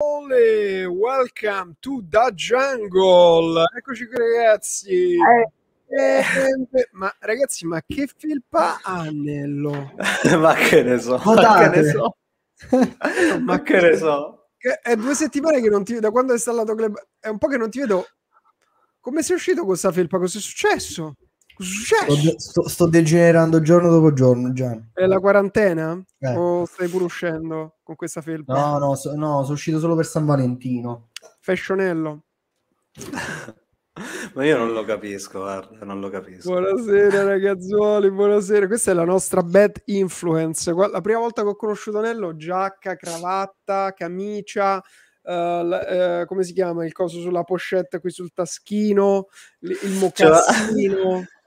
welcome to the Jungle. Eccoci qui, ragazzi. Eh. Eh, ma ragazzi, ma che felpa ha Nello? ma che ne so, Guardate. ma che ne so. ma che ne so. È due settimane che non ti vedo, da quando è installato Club, è un po' che non ti vedo. Come sei uscito con questa felpa? Cosa è successo? Sto, sto, sto, degenerando giorno dopo giorno. Gian. È la quarantena? Eh. O stai pure uscendo con questa felpa? No, no, so, no, sono uscito solo per San Valentino. Fashionello. Ma io non lo capisco, guarda, non lo capisco. Buonasera ragazzuoli, buonasera. Questa è la nostra bad influence. La prima volta che ho conosciuto Nello, giacca, cravatta, camicia, Uh, uh, come si chiama il coso sulla pochette qui sul taschino, il, il cioè, mocassino.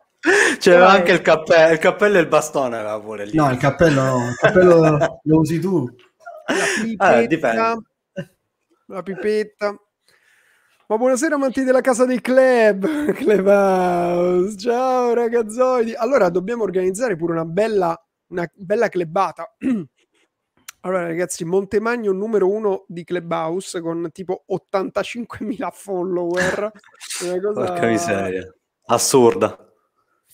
C'era Dai. anche il cappello, il cappello e il bastone aveva pure lì. No, il cappello il cappello lo usi tu. La eh, pipetta, eh, la pipetta. Ma buonasera amanti della casa dei club, club house. Ciao ragazzoidi. Allora dobbiamo organizzare pure una bella, una bella clubata. Allora ragazzi, Montemagno numero uno di Clubhouse con tipo 85.000 follower. Una cosa... Porca miseria, assurda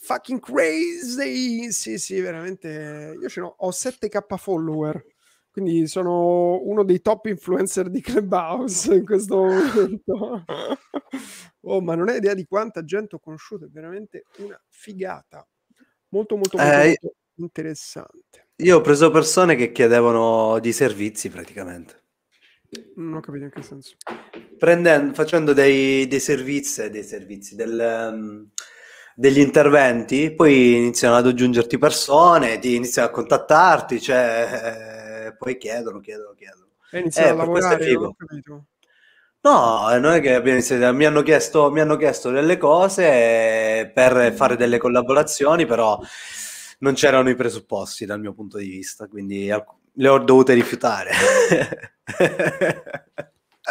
fucking crazy. Sì, sì, veramente. Io ce n'ho, ho 7k follower. Quindi sono uno dei top influencer di Clubhouse in questo momento. oh, ma non hai idea di quanta gente ho conosciuto, è veramente una figata. Molto, molto, molto, eh, molto interessante. Io ho preso persone che chiedevano di servizi praticamente. Non ho capito in che senso. Prendendo, facendo dei, dei servizi, dei servizi, del... Um degli interventi, poi iniziano ad aggiungerti persone, ti iniziano a contattarti, cioè, eh, poi chiedono, chiedono, chiedono. E iniziano eh, a lavorare, No, eh, non è che abbiamo iniziato, mi hanno chiesto, mi hanno chiesto delle cose eh, per mm. fare delle collaborazioni, però non c'erano i presupposti dal mio punto di vista, quindi le ho dovute rifiutare.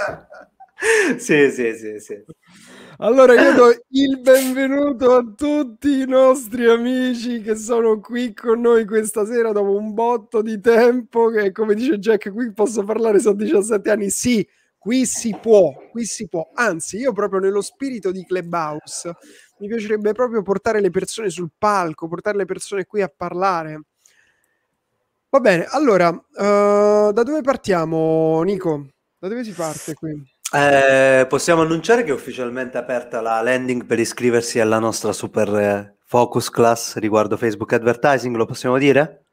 sì, sì, sì, sì. Allora io do il benvenuto a tutti i nostri amici che sono qui con noi questa sera dopo un botto di tempo che come dice Jack qui posso parlare, sono 17 anni, sì, qui si può, qui si può, anzi io proprio nello spirito di Clubhouse mi piacerebbe proprio portare le persone sul palco, portare le persone qui a parlare. Va bene, allora, uh, da dove partiamo Nico? Da dove si parte qui? Eh, possiamo annunciare che è ufficialmente aperta la landing per iscriversi alla nostra super eh, focus class riguardo Facebook Advertising, lo possiamo dire?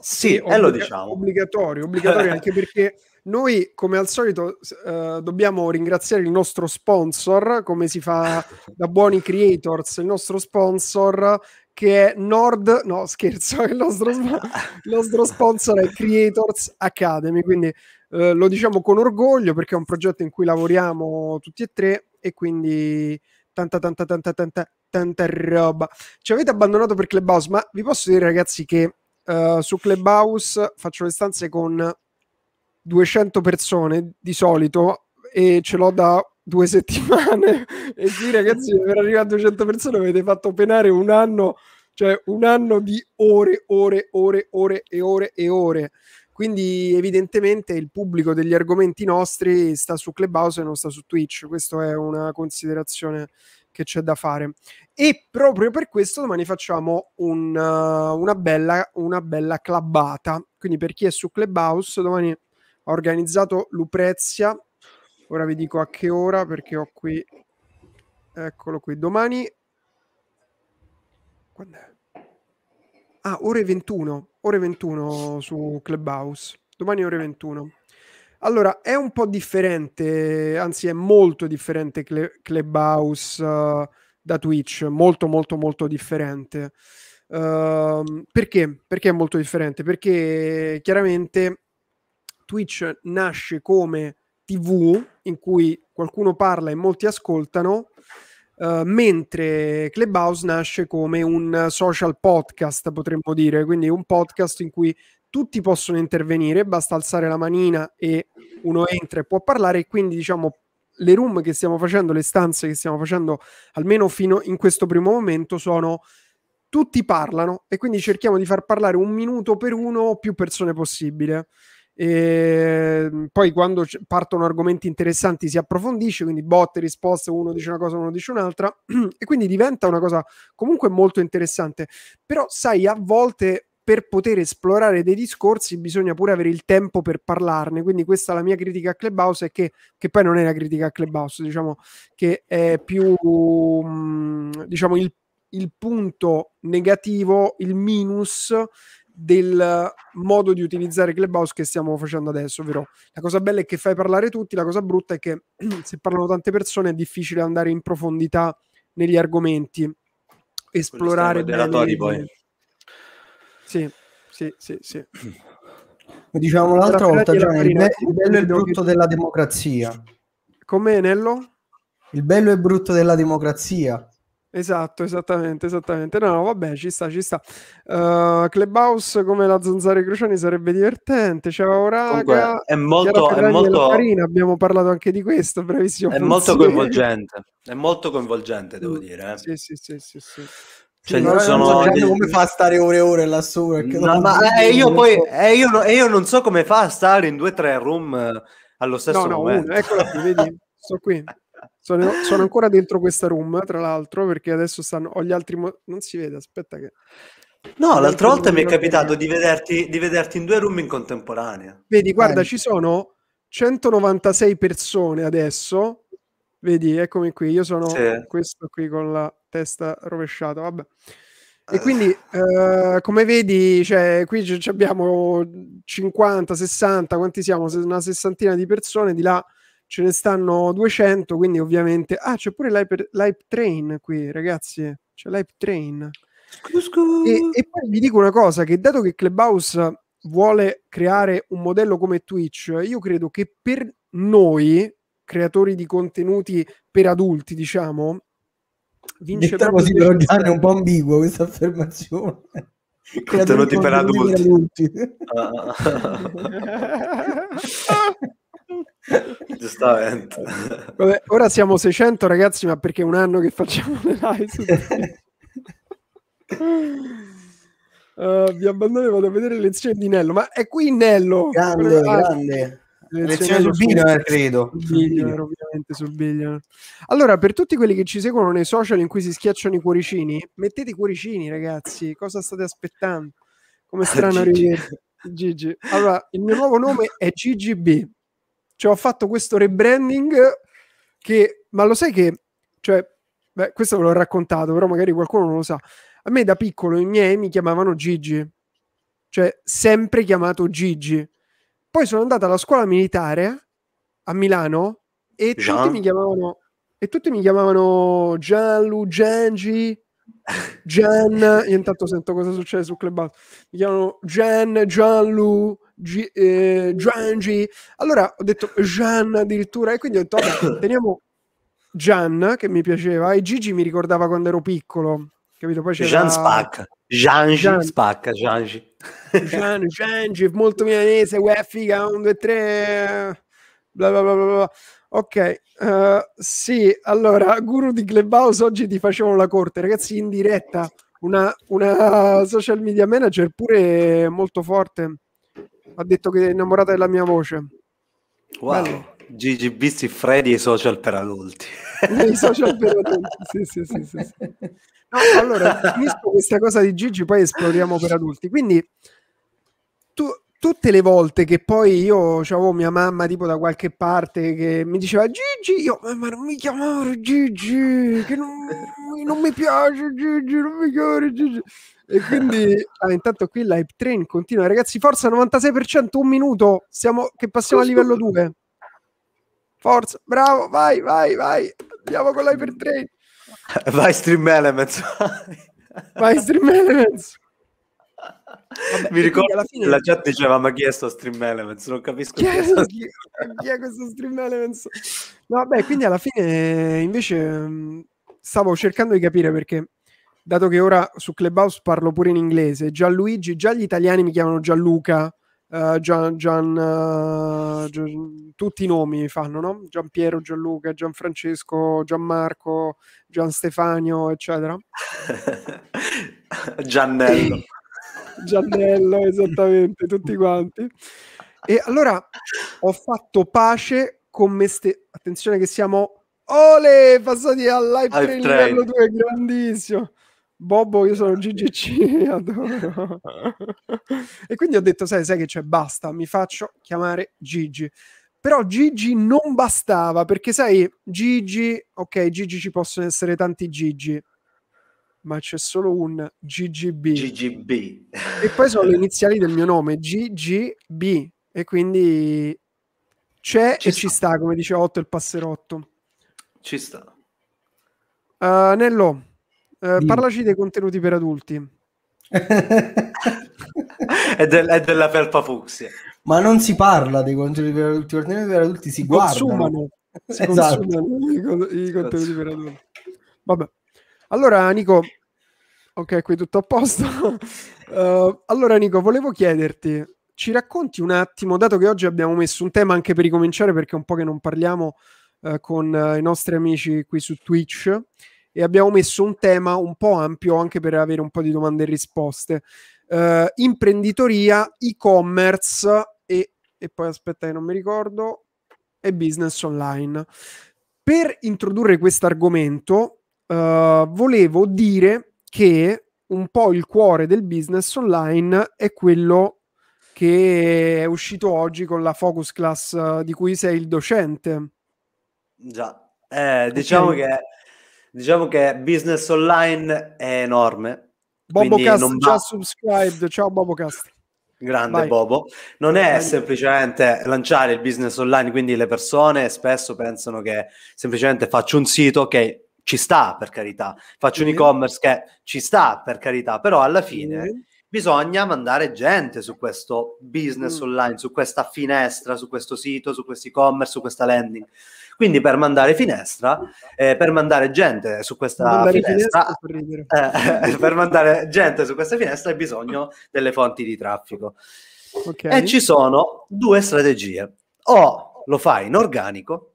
Sì, e lo diciamo. Obbligatorio, obbligatorio anche perché noi come al solito eh, dobbiamo ringraziare il nostro sponsor, come si fa da buoni creators, il nostro sponsor che è Nord, no scherzo, il nostro, il nostro sponsor è Creators Academy, quindi eh, lo diciamo con orgoglio perché è un progetto in cui lavoriamo tutti e tre e quindi tanta tanta tanta tanta tanta roba. Ci avete abbandonato per Clubhouse, ma vi posso dire ragazzi che eh, su Clubhouse faccio le stanze con 200 persone di solito e ce l'ho da due settimane e qui ragazzi per arrivare a 200 persone avete fatto penare un anno cioè un anno di ore, ore, ore, ore e ore e ore. Quindi evidentemente il pubblico degli argomenti nostri sta su Clubhouse e non sta su Twitch. Questa è una considerazione che c'è da fare. E proprio per questo domani facciamo un, uh, una, bella, una bella clubbata. Quindi per chi è su Clubhouse, domani ha organizzato Luprezia. Ora vi dico a che ora perché ho qui... Eccolo qui. Domani... Quando è? Ah, ore 21 ore 21 su Clubhouse. Domani ore 21. Eh. Allora, è un po' differente, anzi è molto differente Cle- Clubhouse uh, da Twitch, molto molto molto differente. Uh, perché? Perché è molto differente? Perché chiaramente Twitch nasce come TV in cui qualcuno parla e molti ascoltano, eh, mentre Clubhouse nasce come un social podcast, potremmo dire, quindi un podcast in cui tutti possono intervenire, basta alzare la manina e uno entra e può parlare e quindi diciamo le room che stiamo facendo, le stanze che stiamo facendo, almeno fino in questo primo momento, sono tutti parlano e quindi cerchiamo di far parlare un minuto per uno più persone possibile. E ehm, poi quando partono argomenti interessanti si approfondisce, quindi botte, risposte, uno dice una cosa, uno dice un'altra, e quindi diventa una cosa comunque molto interessante. Però, sai, a volte per poter esplorare dei discorsi bisogna pure avere il tempo per parlarne. Quindi questa è la mia critica a Clubhouse, è che, che poi non è la critica a Clubhouse, diciamo che è più mm, diciamo, il, il punto negativo, il minus del modo di utilizzare Clubhouse che stiamo facendo adesso, ovvero la cosa bella è che fai parlare tutti, la cosa brutta è che se parlano tante persone è difficile andare in profondità negli argomenti, esplorare bene. Poi. Sì, sì, sì, sì. Diciamo l'altra volta, Gian, il, be- il bello e il brutto della democrazia. Come, Nello? Il bello e il brutto della democrazia Esatto, esattamente, esattamente. No, no, vabbè, ci sta, ci sta. Uh, Clubhouse come la Zanzara e Cruciani sarebbe divertente. Ciao Raga. è molto, è molto... Carina, abbiamo parlato anche di questo, bravissimo. È pensiero. molto coinvolgente, è molto coinvolgente, devo mm, dire. Eh. Sì, sì, sì, sì, sì. Cioè, non sono... so come fa a stare ore e ore lassù. No, ma eh, io poi eh, io, no, io, non so come fa a stare in due o tre room eh, allo stesso no, no, momento. Uno, eccola qui, vedi, sto qui. Sono, sono, ancora dentro questa room, tra l'altro, perché adesso stanno. Ho gli altri. Mo- non si vede, aspetta che. No, l'altra volta mi è capitato di vederti, di vederti, in due room in contemporanea. Vedi, guarda, ci sono 196 persone adesso. Vedi, eccomi qui. Io sono sì. questo qui con la testa rovesciata. Vabbè. E eh. quindi, eh, come vedi, cioè, qui abbiamo 50, 60, quanti siamo? Una sessantina di persone. Di là ce ne stanno 200, quindi ovviamente... Ah, c'è pure l'hype, l'hype train qui, ragazzi, c'è l'hype train. E, e, poi vi dico una cosa, che dato che Clubhouse vuole creare un modello come Twitch, io credo che per noi, creatori di contenuti per adulti, diciamo, vince Detta così per Gianni è un po' ambigua questa affermazione. Contenuti per adulti. Per adulti. Ah. Giustamente. Vabbè, ora siamo 600 ragazzi, ma perché è un anno che facciamo le live? uh, vi abbandono e vado a vedere le lezioni di Nello. Ma è qui Nello. Grande, ah, grande. Le sul Billionaire, eh, credo. ovviamente, sul Billionaire. Allora, per tutti quelli che ci seguono nei social in cui si schiacciano i cuoricini, mettete i cuoricini, ragazzi. Cosa state aspettando? Come strano Gigi. Gigi. Allora, il mio nuovo nome è GGB cioè ho fatto questo rebranding che, ma lo sai che, cioè, beh, questo ve l'ho raccontato, però magari qualcuno non lo sa. A me da piccolo i miei mi chiamavano Gigi, cioè sempre chiamato Gigi. Poi sono andato alla scuola militare a Milano e Jean. tutti mi chiamavano e tutti mi chiamavano Gianlu, Gengi, Gian, io intanto sento cosa succede su Clubhouse. Mi chiamano Gian, Gianlu, G, eh, Giangi. Allora ho detto Gian addirittura e quindi ho detto vabbè, teniamo Gian che mi piaceva e Gigi mi ricordava quando ero piccolo. Capito? Poi c'era... Gian Spac, Giangi Gian... Spacca, Giangi. Gian, Giangi, molto milanese, uè figa, un, due, 2, 3, bla bla bla bla. Ok, uh, sì, allora, guru di Clubhouse, oggi ti facevo la corte, ragazzi, in diretta, una, una social media manager pure molto forte, ha detto che è innamorata della mia voce. Wow, Bello. Gigi Bizzi, Freddy e social per adulti. I social per adulti, sì, sì, sì. sì, sì. No, allora, finisco questa cosa di Gigi, poi esploriamo per adulti. Quindi, tutte le volte che poi io avevo mia mamma tipo da qualche parte che mi diceva Gigi, io mamma non mi chiamavo Gigi, che non, non, mi piace Gigi, non mi chiamavo Gigi. E quindi ah, intanto qui l'hype train continua, ragazzi, forza 96%, un minuto, siamo, che passiamo a livello 2. Forza, bravo, vai, vai, vai, andiamo con l'hype train. Vai stream elements. vai stream elements. Vabbè, Mi ricordo fine... la chat diceva ma chi è sto stream elements? Non capisco chi, chi, è, sto... chi, chi è, questo stream elements. No, vabbè, quindi alla fine invece mm, stavo cercando di capire perché dato che ora su Clubhouse parlo pure in inglese, Gianluigi, già gli italiani mi chiamano Gianluca, uh, Gian, Gian, uh, Gian, tutti i nomi fanno, no? Gian Piero, Gianluca, Gianfrancesco, Gianmarco, Gian Stefanio, eccetera. Giannello. Giannello, esattamente, tutti quanti. E allora ho fatto pace con me stesso. Attenzione che siamo... Ole, passati al live, live train, train. livello 2, grandissimo. Bobbo, io sono eh. GGC, adoro. e quindi ho detto, sai, sai che c'è, basta, mi faccio chiamare Gigi. Però Gigi non bastava, perché sai, Gigi, ok, Gigi ci possono essere tanti Gigi, ma c'è solo un GGB. GGB. E poi sono le iniziali del mio nome, GGB. E quindi c'è ci e sta. ci sta, come dice Otto il passerotto. Ci sta. Uh, Nello, uh, parlaci dei contenuti per adulti. è, del, è, della felpa fucsia. Ma non si parla dei contenuti per adulti, i contenuti per adulti si, si guardano. Consumano, si esatto. consumano i, i contenuti per adulti. Vabbè. Allora, Nico, ok, qui tutto a posto. uh, allora, Nico, volevo chiederti, ci racconti un attimo, dato che oggi abbiamo messo un tema anche per ricominciare, perché è un po' che non parliamo uh, con uh, i nostri amici qui su Twitch, e abbiamo messo un tema un po' ampio anche per avere un po' di domande e risposte. imprenditoria, e-commerce e, e poi aspetta che non mi ricordo, e business online. Per introdurre questo argomento, eh, volevo dire che un po' il cuore del business online è quello che è uscito oggi con la focus class eh, di cui sei il docente. Già, eh, diciamo, okay. che, diciamo che business online è enorme. Bobo Cast non già subscribed, ciao Bobo Grande Vai. Bobo. Non è semplicemente lanciare il business online, quindi le persone spesso pensano che semplicemente faccio un sito, ok, ci sta per carità, faccio mm-hmm. un e-commerce che ci sta per carità, però alla fine mm-hmm. bisogna mandare gente su questo business mm-hmm. online, su questa finestra, su questo sito, su questo e-commerce, su questa landing. Quindi per mandare finestra, eh, per mandare gente su questa finestra, finestra eh, eh, per mandare gente su questa finestra hai bisogno delle fonti di traffico. Okay. E ci sono due strategie. O lo fai in organico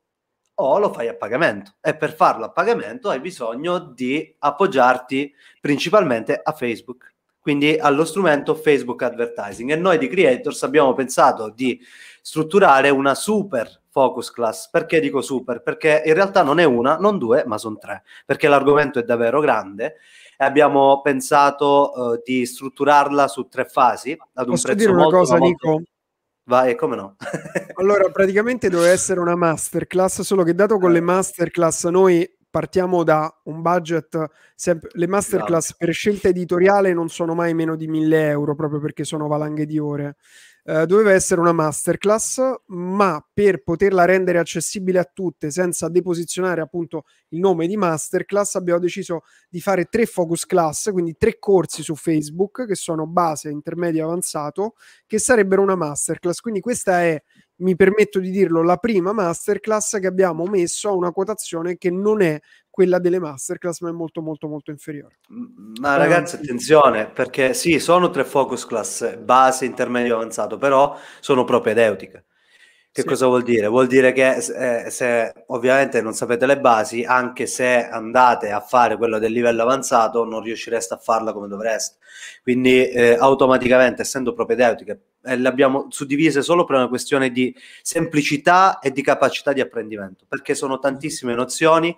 o lo fai a pagamento e per farlo a pagamento hai bisogno di appoggiarti principalmente a Facebook, quindi allo strumento Facebook Advertising e noi di Creators abbiamo pensato di strutturare una super focus class. Perché dico super? Perché in realtà non è una, non due, ma sono tre, perché l'argomento è davvero grande e abbiamo pensato uh, di strutturarla su tre fasi. Ad un Posso prezzo dire una molto, cosa, molto... Nico? Vai, come no? allora, praticamente doveva essere una masterclass, solo che dato con le eh. masterclass noi partiamo da un budget, sempre, le masterclass esatto. per scelta editoriale non sono mai meno di 1000 euro, proprio perché sono valanghe di ore. Eh, doveva essere una masterclass, ma per poterla rendere accessibile a tutte senza deposizionare appunto il nome di masterclass, abbiamo deciso di fare tre focus class, quindi tre corsi su Facebook che sono base, intermedio e avanzato, che sarebbero una masterclass. Quindi questa è mi permetto di dirlo, la prima masterclass che abbiamo messo a una quotazione che non è quella delle masterclass, ma è molto molto molto inferiore. Ma ragazzi, attenzione, perché sì, sono tre focus class, base, intermedio, avanzato, però sono propedeutiche. Che sì. cosa vuol dire? Vuol dire che eh, se ovviamente non sapete le basi, anche se andate a fare quello del livello avanzato, non riuscireste a farla come dovreste. Quindi eh, automaticamente, essendo propedeutiche, eh, le abbiamo suddivise solo per una questione di semplicità e di capacità di apprendimento, perché sono tantissime nozioni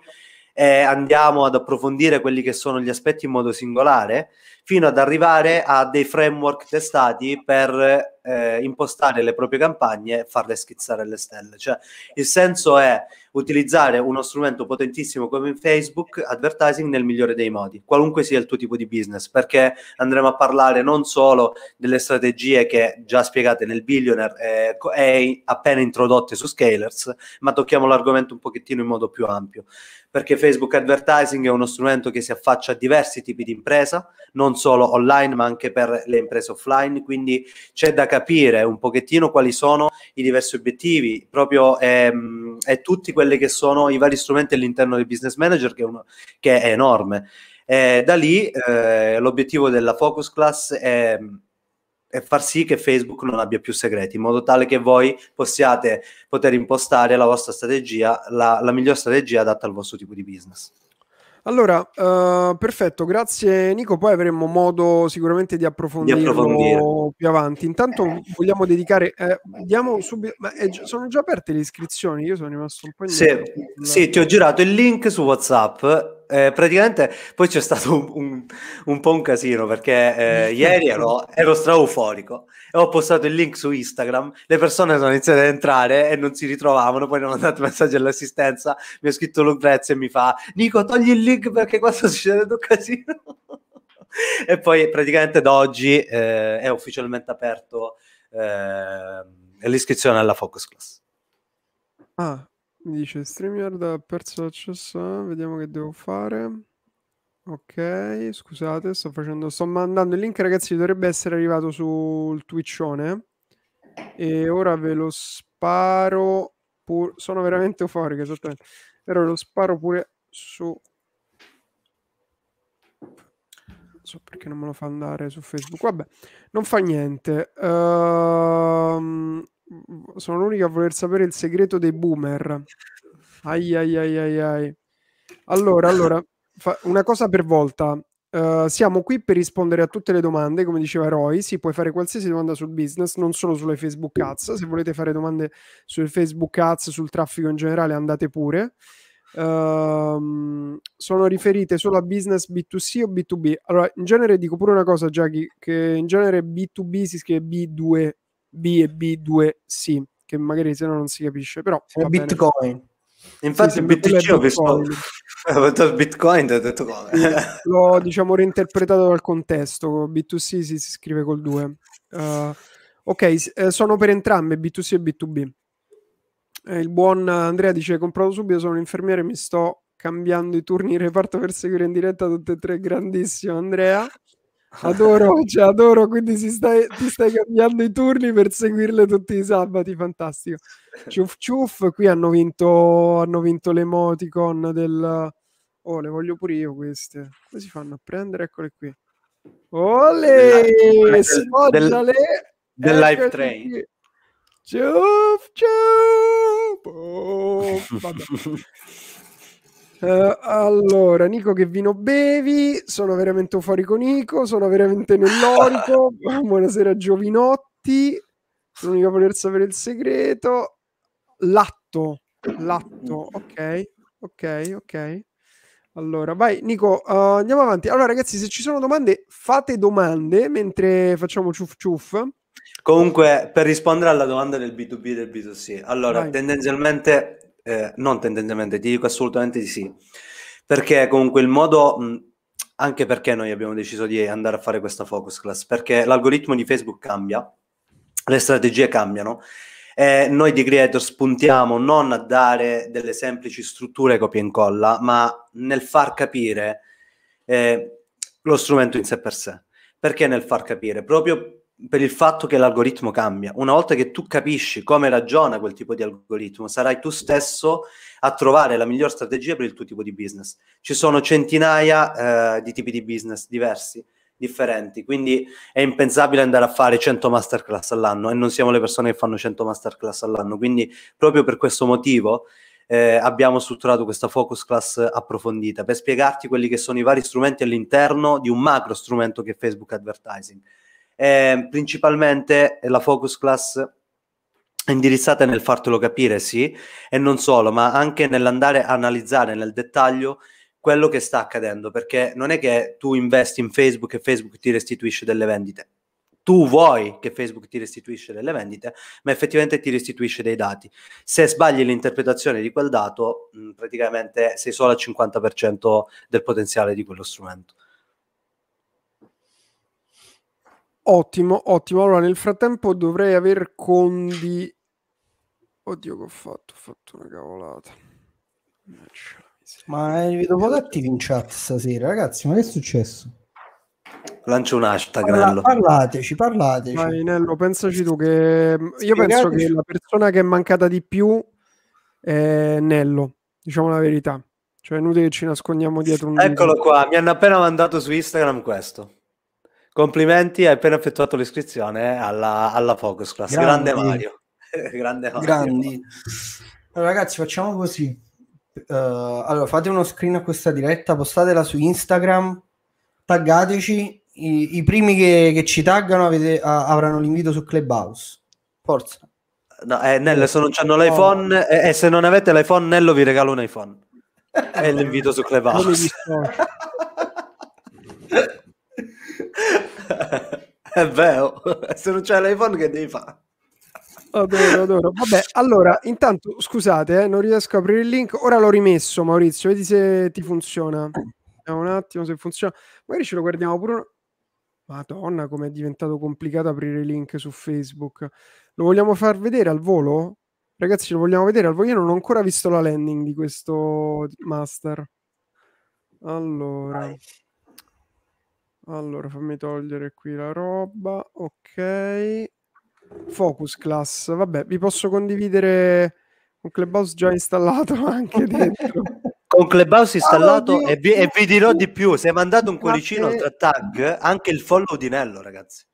eh, andiamo ad approfondire quelli che sono gli aspetti in modo singolare fino ad arrivare a dei framework testati per eh, impostare le proprie campagne e farle schizzare alle stelle. Cioè, il senso è utilizzare uno strumento potentissimo come Facebook Advertising nel migliore dei modi, qualunque sia il tuo tipo di business, perché andremo a parlare non solo delle strategie che già spiegate nel Billionaire e, eh, e appena introdotte su Scalers, ma tocchiamo l'argomento un pochettino in modo più ampio, perché Facebook Advertising è uno strumento che si affaccia a diversi tipi di impresa, non solo online ma anche per le imprese offline, quindi c'è da capire un pochettino quali sono i diversi obiettivi proprio ehm, e tutti quelli che sono i vari strumenti all'interno del business manager che è, uno, che è enorme. Eh, da lì eh, l'obiettivo della focus class è e far sì che Facebook non abbia più segreti, in modo tale che voi possiate poter impostare la vostra strategia, la, la miglior strategia adatta al vostro tipo di business. Allora, uh, perfetto, grazie Nico, poi avremo modo sicuramente di approfondirlo di approfondire. più avanti. Intanto eh. vogliamo dedicare, eh, diamo subito, ma è, sono già aperte le iscrizioni, io sono rimasto un po' in... Sì, sì, ti ho girato il link su WhatsApp eh, praticamente poi c'è stato un, un, un, po' un casino perché eh, ieri ero, ero strauforico e ho postato il link su Instagram, le persone sono iniziate ad entrare e non si ritrovavano, poi hanno mandato messaggi all'assistenza, mi ha scritto Lucrezia e mi fa Nico togli il link perché qua sta succedendo un casino. e poi praticamente da oggi eh, è ufficialmente aperto eh, l'iscrizione alla Focus Class. Ah, mi dice StreamYard ha perso l'accesso, vediamo che devo fare. Ok, scusate, sto facendo, sto mandando il link ragazzi, dovrebbe essere arrivato sul Twitchone e ora ve lo sparo pur... sono veramente euforico, esattamente. però ve lo sparo pure su so perché non me lo fa andare su Facebook. Vabbè, non fa niente. Ehm, sono l'unica a voler sapere il segreto dei boomer. Ai ai ai ai, ai. Allora, allora, una cosa per volta. Uh, siamo qui per rispondere a tutte le domande, come diceva Roy. Si può fare qualsiasi domanda sul business, non solo sulle Facebook ads. Se volete fare domande sul Facebook ads, sul traffico in generale, andate pure. Uh, sono riferite solo a business B2C o B2B? Allora, in genere dico pure una cosa, Jackie, che in genere B2B si scrive B2 B e B2C, che magari se no non si capisce, però... Bitcoin. Infatti sì, BTC ho visto, ho detto il Bitcoin, ho detto come. L'ho diciamo reinterpretato dal contesto, B2C si, si scrive col 2. Uh, eh, ok, eh, sono per entrambe B2C e B2B. Eh, il buon Andrea dice, comprato subito, sono un infermiere, mi sto cambiando i turni in reparto per seguire in diretta tutte e tre, grandissimo Andrea. Adoro, cioè, adoro, quindi stai, ti stai cambiando i turni per seguirle tutti i sabati, fantastico. Ciuff ciuff, qui hanno vinto, hanno vinto l'emoticon del... Oh, le voglio pure io queste. Come si fanno a prendere? Eccole qui. Ole! Del, del live train. Ciuff ciuff! Oh, Uh, allora, Nico, che vino bevi? Sono veramente fuori con Nico. Sono veramente nell'orico. Buonasera, Giovinotti. L'unico a voler sapere il segreto. Latto, latto. Ok, ok, ok. Allora, vai Nico, uh, andiamo avanti. Allora, ragazzi, se ci sono domande, fate domande mentre facciamo ciuff ciuff. Comunque, per rispondere alla domanda del B2B e del B2C, allora, vai. tendenzialmente eh, non tendenzialmente, ti dico assolutamente di sì, perché comunque il modo, mh, anche perché noi abbiamo deciso di andare a fare questa focus class, perché l'algoritmo di Facebook cambia, le strategie cambiano. e noi di Creators puntiamo non a dare delle semplici strutture copia e incolla, ma nel far capire eh, lo strumento in sé per sé. Perché nel far capire? Proprio per il fatto che l'algoritmo cambia. Una volta che tu capisci come ragiona quel tipo di algoritmo, sarai tu stesso a trovare la miglior strategia per il tuo tipo di business. Ci sono centinaia eh, di tipi di business diversi, differenti, quindi è impensabile andare a fare 100 masterclass all'anno e non siamo le persone che fanno 100 masterclass all'anno, quindi proprio per questo motivo eh, abbiamo strutturato questa focus class approfondita per spiegarti quelli che sono i vari strumenti all'interno di un macro strumento che è Facebook Advertising eh, principalmente la focus class è indirizzata nel fartelo capire, sì, e non solo, ma anche nell'andare a analizzare nel dettaglio quello che sta accadendo, perché non è che tu investi in Facebook e Facebook ti restituisce delle vendite. Tu vuoi che Facebook ti restituisce delle vendite, ma effettivamente ti restituisce dei dati. Se sbagli l'interpretazione di quel dato, praticamente sei solo al 50% del potenziale di quello strumento. Ottimo, ottimo. Allora, nel frattempo dovrei aver condi... Oddio che ho fatto, ho fatto una cavolata. Ma vi eh, vedo cattivi in chat stasera, ragazzi, ma che è successo? Lancio un hashtag, Parla, Parlateci, parlateci. Vai, Nello, pensaci tu che... Mm, io penso che la persona che è mancata di più è Nello, diciamo la verità. Cioè è inutile che ci nascondiamo dietro un... Eccolo qua, mi hanno appena mandato su Instagram questo. Complimenti, hai appena effettuato l'iscrizione alla, alla Focus Class. Grandi. Grande Mario. Grande Mario. Grandi. Allora, ragazzi, facciamo così. Uh, allora, fate uno screen a questa diretta, postatela su Instagram, taggateci. I, i primi che, che, ci taggano avete, a, avranno l'invito su Clubhouse. Forza. No, eh, Nello, se non hanno l'iPhone oh. e eh, eh, se non avete l'iPhone, Nello vi regalo un iPhone. e l'invito su Clubhouse. È vero, se non c'è l'iPhone che devi fare? Adoro, adoro. Vabbè, allora, intanto scusate, eh, non riesco a aprire il link. Ora l'ho rimesso, Maurizio, vedi se ti funziona. Vediamo un attimo se funziona. Magari ce lo guardiamo pure. Un... Madonna, è diventato complicato aprire i link su Facebook. Lo vogliamo far vedere al volo? Ragazzi, lo vogliamo vedere al volo? Io non ho ancora visto la landing di questo master. Allora. Vai. Allora, fammi togliere qui la roba. Ok. Focus class. Vabbè, vi posso condividere un Clubhouse già installato anche dentro. Con Clubhouse ah, installato allora, e, vi, e, vi, dirò di più, se hai mandato un cuoricino tra tag, anche il follow di Nello, ragazzi.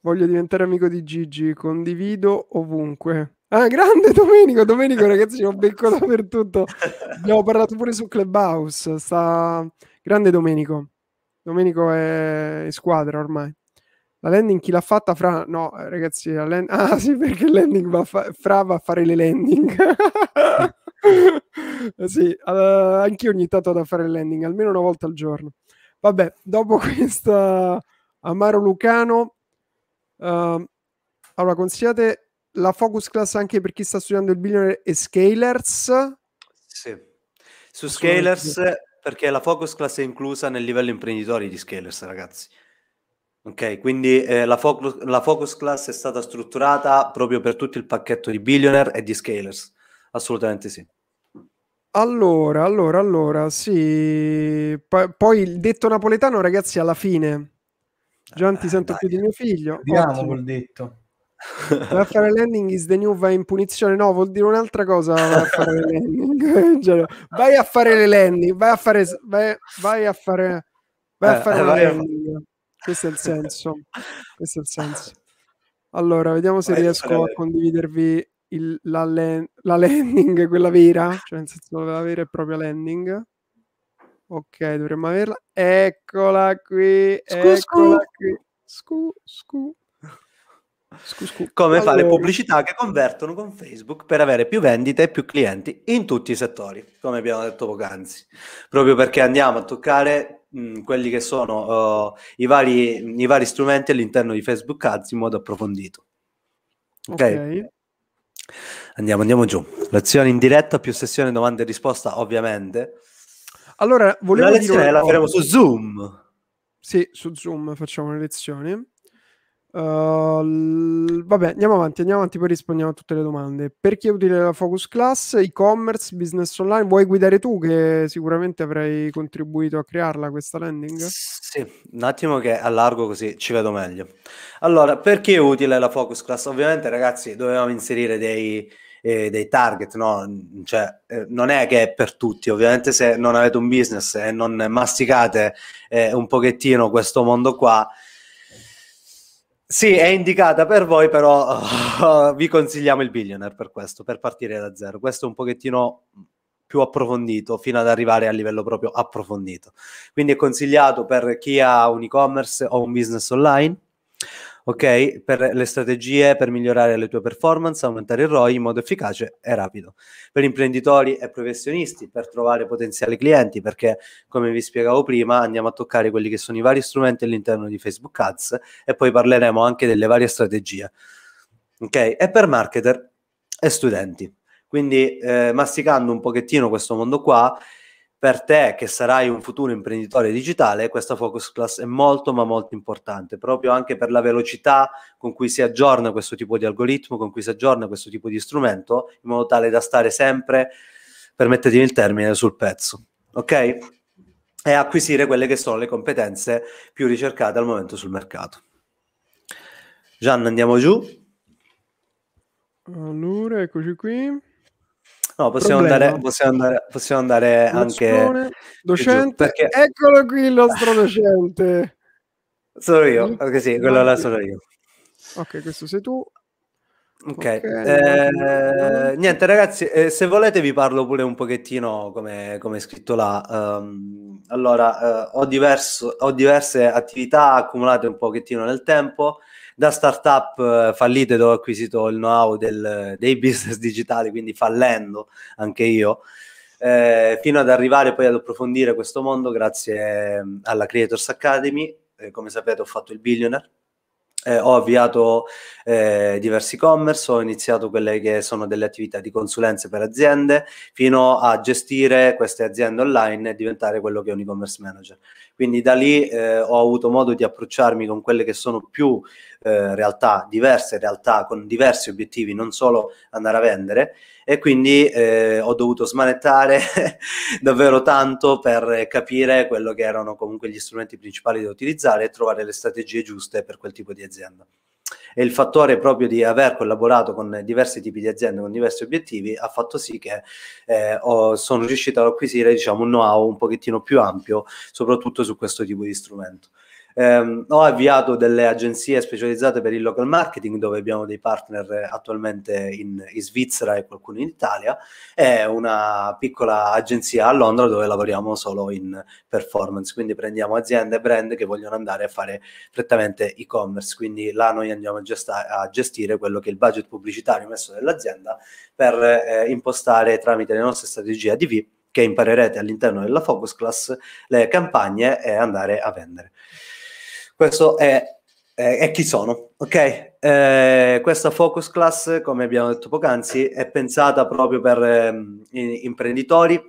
Voglio diventare amico di Gigi, condivido ovunque. Ah, grande Domenico, Domenico ragazzi, ho becco dappertutto. Abbiamo parlato pure su Clubhouse, sta... grande Domenico. Domenico è in squadra ormai. La landing chi l'ha fatta? Fra? No, eh, ragazzi, la land... ah sì, perché il landing va fa... Fra va a fare le landing. sì, uh, anch'io ogni tanto vado a fare il landing, almeno una volta al giorno. Vabbè, dopo questa Amaro Lucano, uh, allora consigliate la Focus Class anche per chi sta studiando il billionaire e Scalers? Sì, su Scalers perché la focus class è inclusa nel livello imprenditori di Scalers, ragazzi. Ok, quindi eh, la, focus, la, focus, class è stata strutturata proprio per tutto il pacchetto di billionaire e di scalers. Assolutamente sì. Allora, allora, allora, sì. P- poi il detto napoletano, ragazzi, alla fine. già eh, ti sento dai. più di mio figlio. vediamo col detto. Raffaele Landing is the new vai in punizione no vuol dire un'altra cosa vai a fare le landing vai a fare vai, vai a fare vai a eh, fare eh, le landing a... questo è il senso questo è il senso allora vediamo se vai riesco a, a condividervi il, la, le, la, landing quella vera cioè nel senso la vera e propria landing ok dovremmo averla eccola qui scu, eccola scu. qui scu, scu. Scus- Come allora... fare pubblicità che convertono con Facebook per avere più vendite e più clienti in tutti i settori, come abbiamo detto poc'anzi. Proprio perché andiamo a toccare mh, quelli che sono uh, i, vari, i, vari, strumenti all'interno di Facebook Ads in modo approfondito. Ok. okay. Andiamo, andiamo giù. Lezione in diretta più sessione domande e risposta, ovviamente. Allora, volevo la lezione dire... la faremo su Zoom. Sì, su Zoom facciamo le lezioni. Uh, vabbè, andiamo avanti, andiamo avanti, poi rispondiamo a tutte le domande. Perché utile la Focus Class, e-commerce, business online, vuoi guidare tu che sicuramente avrai contribuito a crearla questa landing? Sì, un attimo che allargo così ci vedo meglio. Allora, perché utile la Focus Class? Ovviamente ragazzi dovevamo inserire dei, eh, dei target, no? Cioè, eh, non è che è per tutti, ovviamente se non avete un business e non masticate eh, un pochettino questo mondo qua... Sì, è indicata per voi, però uh, vi consigliamo il billionaire per questo, per partire da zero. Questo è un pochettino più approfondito fino ad arrivare a livello proprio approfondito. Quindi è consigliato per chi ha un e-commerce o un business online, ok? Per le strategie per migliorare le tue performance, aumentare il ROI in modo efficace e rapido. Per imprenditori e professionisti, per trovare potenziali clienti, perché come vi spiegavo prima andiamo a toccare quelli che sono i vari strumenti all'interno di Facebook Ads e poi parleremo anche delle varie strategie. Ok? E per marketer e studenti. Quindi eh, masticando un pochettino questo mondo qua, per te che sarai un futuro imprenditore digitale, questa focus class è molto ma molto importante, proprio anche per la velocità con cui si aggiorna questo tipo di algoritmo, con cui si aggiorna questo tipo di strumento, in modo tale da stare sempre, permettetemi il termine, sul pezzo, ok? E acquisire quelle che sono le competenze più ricercate al momento sul mercato. Gian, andiamo giù. Allora, eccoci qui. No, possiamo Problema. andare, possiamo andare, possiamo andare anche... Docente, perché... eccolo qui il nostro docente. Sono io, perché sì, quello là sono io. Ok, questo sei tu. Ok, okay. Eh, niente ragazzi, eh, se volete vi parlo pure un pochettino come, come è scritto là. Um, allora, eh, ho, diverso, ho diverse attività accumulate un pochettino nel tempo da startup eh, fallite dove ho acquisito il know-how del, dei business digitali, quindi fallendo anche io, eh, fino ad arrivare poi ad approfondire questo mondo grazie mm, alla Creators Academy. Eh, come sapete ho fatto il billionaire eh, ho avviato eh, diversi e-commerce, ho iniziato quelle che sono delle attività di consulenza per aziende, fino a gestire queste aziende online e diventare quello che è un e-commerce manager. Quindi da lì eh, ho avuto modo di approcciarmi con quelle che sono più eh, realtà, diverse realtà, con diversi obiettivi, non solo andare a vendere e quindi eh, ho dovuto smanettare davvero tanto per capire quello che erano comunque gli strumenti principali da utilizzare e trovare le strategie giuste per quel tipo di azienda. E il fattore proprio di aver collaborato con diversi tipi di aziende, con diversi obiettivi, ha fatto sì che eh, ho, sono riuscito ad acquisire diciamo, un know-how un pochettino più ampio, soprattutto su questo tipo di strumento. Um, ho avviato delle agenzie specializzate per il local marketing dove abbiamo dei partner attualmente in, in Svizzera e qualcuno in Italia e una piccola agenzia a Londra dove lavoriamo solo in performance, quindi prendiamo aziende e brand che vogliono andare a fare prettamente e-commerce, quindi là noi andiamo a, gesta- a gestire quello che è il budget pubblicitario messo dall'azienda per eh, impostare tramite le nostre strategie ADV che imparerete all'interno della Focus Class le campagne e andare a vendere. Questo è, è, è chi sono, ok? Eh, questa focus class, come abbiamo detto poc'anzi, è pensata proprio per eh, imprenditori,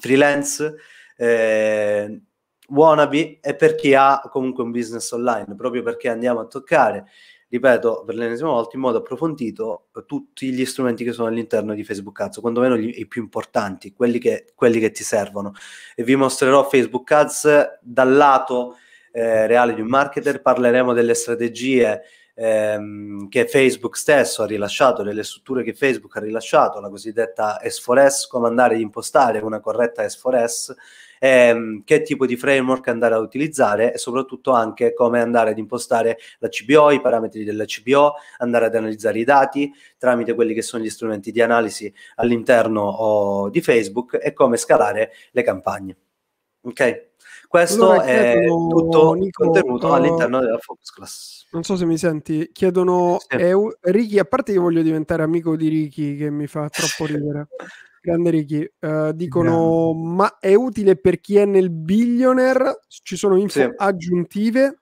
freelance, eh, wannabe e per chi ha comunque un business online, proprio perché andiamo a toccare ripeto per l'ennesima volta, in modo approfondito tutti gli strumenti che sono all'interno di Facebook Ads, quanto meno gli, i più importanti, quelli che, quelli che, ti servono. E vi mostrerò Facebook Ads dal lato eh, reale di un marketer, parleremo delle strategie ehm, che Facebook stesso ha rilasciato, delle strutture che Facebook ha rilasciato, la cosiddetta S4S, come andare ad impostare una corretta S4S, ehm, che tipo di framework andare a utilizzare e soprattutto anche come andare ad impostare la CBO, i parametri della CBO, andare ad analizzare i dati tramite quelli che sono gli strumenti di analisi all'interno oh, di Facebook e come scalare le campagne. Ok? Questo allora, è tutto Nico, contenuto uh, all'interno della Focus Class. Non so se mi senti, chiedono sì. Eu, eh, Ricky, a parte che voglio diventare amico di Ricky che mi fa troppo ridere. Grande Ricky, uh, dicono Grande. ma è utile per chi è nel billionaire? Ci sono info sì. aggiuntive?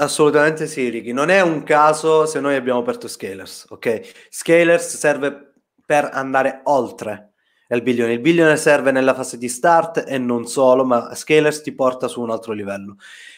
Assolutamente sì, Ricky. Non è un caso se noi abbiamo aperto Scalers, ok? Scalers serve per andare oltre il bilione. Il bilione serve nella fase di start e non solo, ma Scalers ti porta su un altro livello.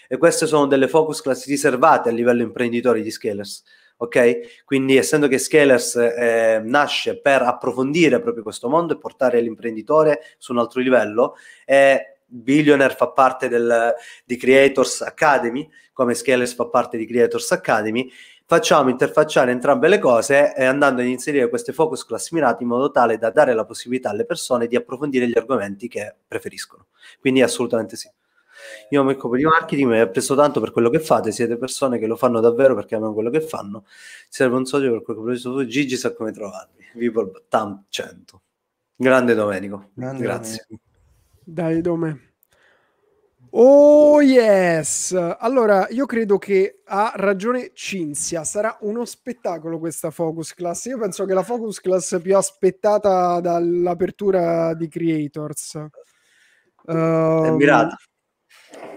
E queste sono delle focus class riservate a livello imprenditori di Scalers. Ok? Quindi, essendo che Scalers eh, nasce per approfondire proprio questo mondo e portare l'imprenditore su un altro livello, eh, Billionaire fa parte del, di Creators Academy, come Scalers fa parte di Creators Academy, facciamo interfacciare entrambe le cose eh, andando ad inserire queste focus class mirate in modo tale da dare la possibilità alle persone di approfondire gli argomenti che preferiscono. Quindi assolutamente sì. Io mi occupo di marketing, mi apprezzo tanto per quello che fate, siete persone che lo fanno davvero perché amano quello che fanno. Serve un socio per quel che progetto Gigi sa come trovarvi. Vivo Tam 100. Grande Domenico. Grande Grazie. Domenico. Dai Dome. Oh yes! Allora, io credo che ha ragione Cinzia, sarà uno spettacolo questa Focus Class. Io penso che la Focus Class più aspettata dall'apertura di Creators. Uh,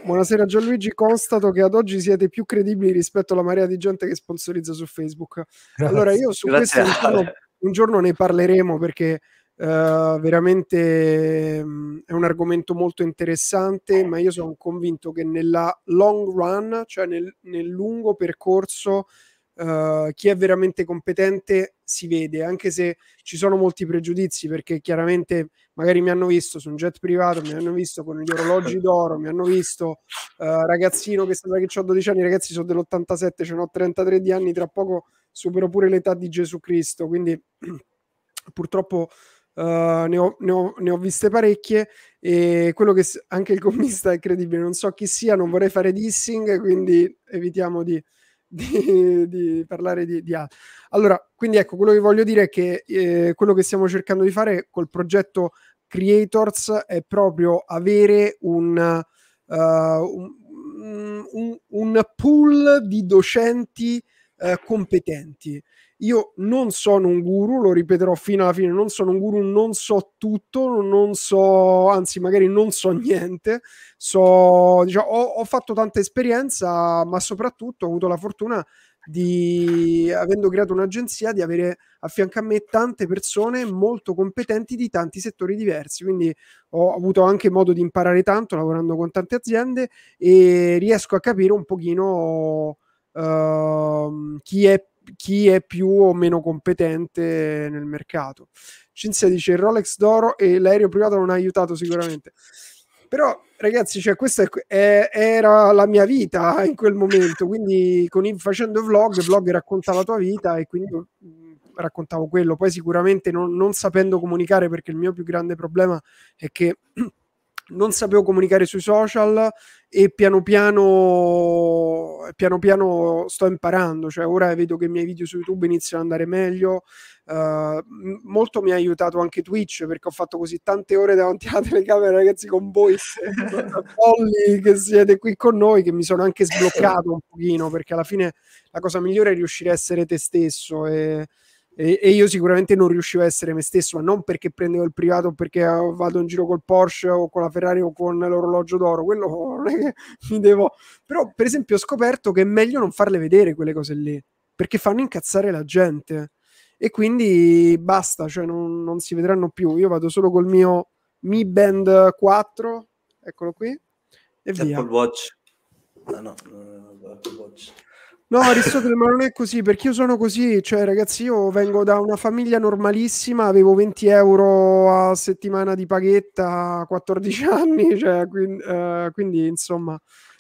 Buonasera Gianluigi, constato che ad oggi siete più credibili rispetto alla marea di gente che sponsorizza su Facebook. Allora io su Grazie. questo un giorno, un giorno ne parleremo perché eh, veramente um, è un argomento molto interessante, ma io sono convinto che nella long run, cioè nel, nel lungo percorso, uh, chi è veramente competente si vede, anche se ci sono molti pregiudizi, perché chiaramente magari mi hanno visto su un jet privato, mi hanno visto con gli orologi d'oro, mi hanno visto uh, ragazzino che sembra che ho 12 anni, ragazzi sono dell'87, ce n'ho 33 di anni, tra poco supero pure l'età di Gesù Cristo, quindi purtroppo Uh, ne, ho, ne, ho, ne, ho, viste parecchie e quello che anche il commista è credibile, non so chi sia, non vorrei fare dissing, quindi evitiamo di, di, di parlare di, altro. Allora, quindi ecco, quello che voglio dire è che eh, quello che stiamo cercando di fare col progetto Creators è proprio avere un, uh, un, un, un pool di docenti uh, competenti io non sono un guru, lo ripeterò fino alla fine, non sono un guru, non so tutto, non so, anzi magari non so niente, so, diciamo, ho, ho fatto tanta esperienza, ma soprattutto ho avuto la fortuna di, avendo creato un'agenzia, di avere a fianco a me tante persone molto competenti di tanti settori diversi. Quindi ho avuto anche modo di imparare tanto lavorando con tante aziende e riesco a capire un pochino uh, chi è più chi è più o meno competente nel mercato. Cinzia dice il Rolex d'oro e l'aereo privato non ha aiutato sicuramente. Però ragazzi, cioè, questa è, è, era la mia vita in quel momento, quindi con, facendo vlog, vlog racconta la tua vita e quindi mm, raccontavo quello. Poi sicuramente non, non sapendo comunicare, perché il mio più grande problema è che non sapevo comunicare sui social e piano piano, piano piano sto imparando, cioè ora vedo che i miei video su YouTube iniziano ad andare meglio, uh, molto mi ha aiutato anche Twitch perché ho fatto così tante ore davanti alla telecamera ragazzi con voi, folli che siete qui con noi, che mi sono anche sbloccato un pochino perché alla fine la cosa migliore è riuscire a essere te stesso e e, e, io sicuramente non riuscivo a essere me stesso, ma non perché prendevo il privato perché ah, vado in giro col Porsche o con la Ferrari o con l'orologio d'oro, quello non è che mi devo. Però, per esempio, ho scoperto che è meglio non farle vedere quelle cose lì perché fanno incazzare la gente e quindi basta, cioè non, non si vedranno più. Io vado solo col mio Mi Band 4, eccolo qui, e Apple via. Watch. Ah, no, no, no, no, Apple Watch. No, Aristotele, ma non è così, perché io sono così, cioè ragazzi, io vengo da una famiglia normalissima, avevo 20 euro a settimana di paghetta a 14 anni, cioè, quindi, eh, quindi, insomma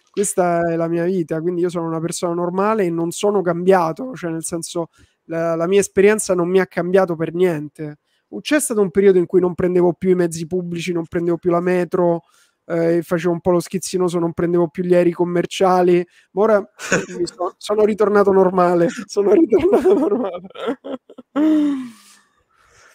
questa è la mia vita, quindi io sono una persona normale e non sono cambiato, cioè nel senso la, la mia esperienza non mi ha cambiato per niente. C'è stato un periodo in cui non prendevo più i mezzi pubblici, non prendevo più la metro, eh, facevo un po' lo schizzinoso, non prendevo più gli aerei commerciali, ma ora sono, sono ritornato normale, sono ritornato normale.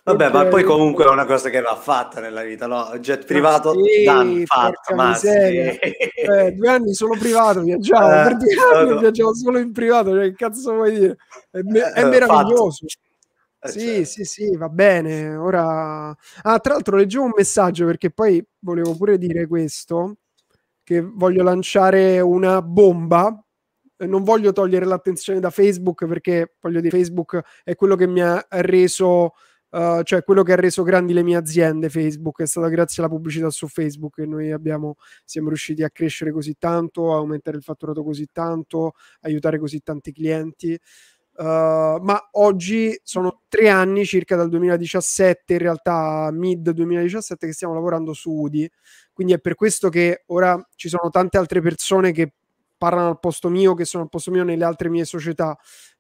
Vabbè, okay. ma poi comunque è una cosa che va fatta nella vita, no? Jet privato, sì, dan fatto, ma sì. eh, due anni solo privato, viaggiavo, eh, per due anni no. viaggiavo solo in privato, cioè, che cazzo vuoi dire? È, me- è eh, meraviglioso. Fatto eh, sì, certo. sì, sì, va bene. Ora... Ah, tra l'altro leggevo un messaggio perché poi volevo pure dire questo, che voglio lanciare una bomba. Eh, non voglio togliere l'attenzione da Facebook perché, voglio dire, Facebook è quello che mi ha reso... Uh, cioè quello che ha reso grandi le mie aziende Facebook è stata grazie alla pubblicità su Facebook che noi abbiamo, siamo riusciti a crescere così tanto, a aumentare il fatturato così tanto, aiutare così tanti clienti. Eh, ma oggi sono tre anni circa dal 2017, in realtà mid 2017, che stiamo lavorando su UDI. Quindi è per questo che ora ci sono tante altre persone che parlano al posto mio, che sono al posto mio nelle altre mie società,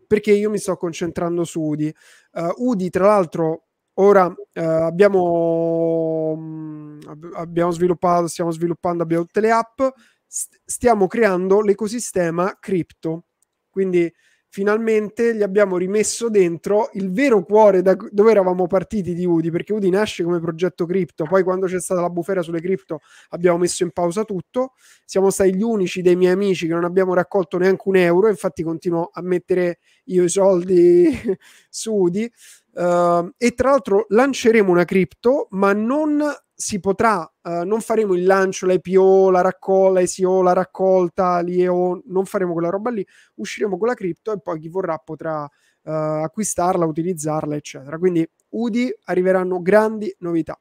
perché io mi sto concentrando su UDI. Uh, UDI, tra l'altro, ora uh, abbiamo, mh, abbiamo sviluppato, stiamo sviluppando, abbiamo tutte le app, st- stiamo creando l'ecosistema cripto. Quindi finalmente gli abbiamo rimesso dentro il vero cuore da dove eravamo partiti di Udi, perché Udi nasce come progetto cripto, poi quando c'è stata la bufera sulle cripto abbiamo messo in pausa tutto, siamo stati gli unici dei miei amici che non abbiamo raccolto neanche un euro, infatti continuo a mettere io i soldi su Udi, uh, e tra l'altro lanceremo una cripto, ma non si potrà, eh, non faremo il lancio, l'IPO, la raccolta, l'ICO, la raccolta, l'IEO, non faremo quella roba lì, usciremo con la cripto e poi chi vorrà potrà eh, acquistarla, utilizzarla, eccetera. Quindi UDI arriveranno grandi novità.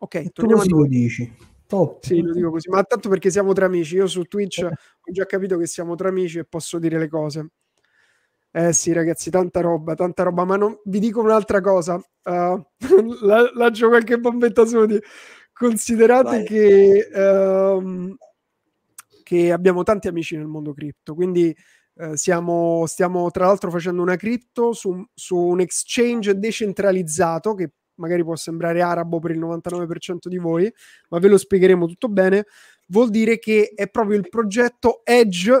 Ok, e torniamo a noi. dici. Top. Sì, lo dico così, ma tanto perché siamo tra amici. Io su Twitch eh. ho già capito che siamo tra amici e posso dire le cose. Eh sì, ragazzi, tanta roba, tanta roba. Ma non, vi dico un'altra cosa. Uh, la, lancio qualche bombetta su di. Considerate che, um, che abbiamo tanti amici nel mondo cripto, quindi eh, siamo, stiamo tra l'altro facendo una cripto su, su, un exchange decentralizzato che magari può sembrare arabo per il 99% di voi, ma ve lo spiegheremo tutto bene. Vuol dire che è proprio il progetto Edge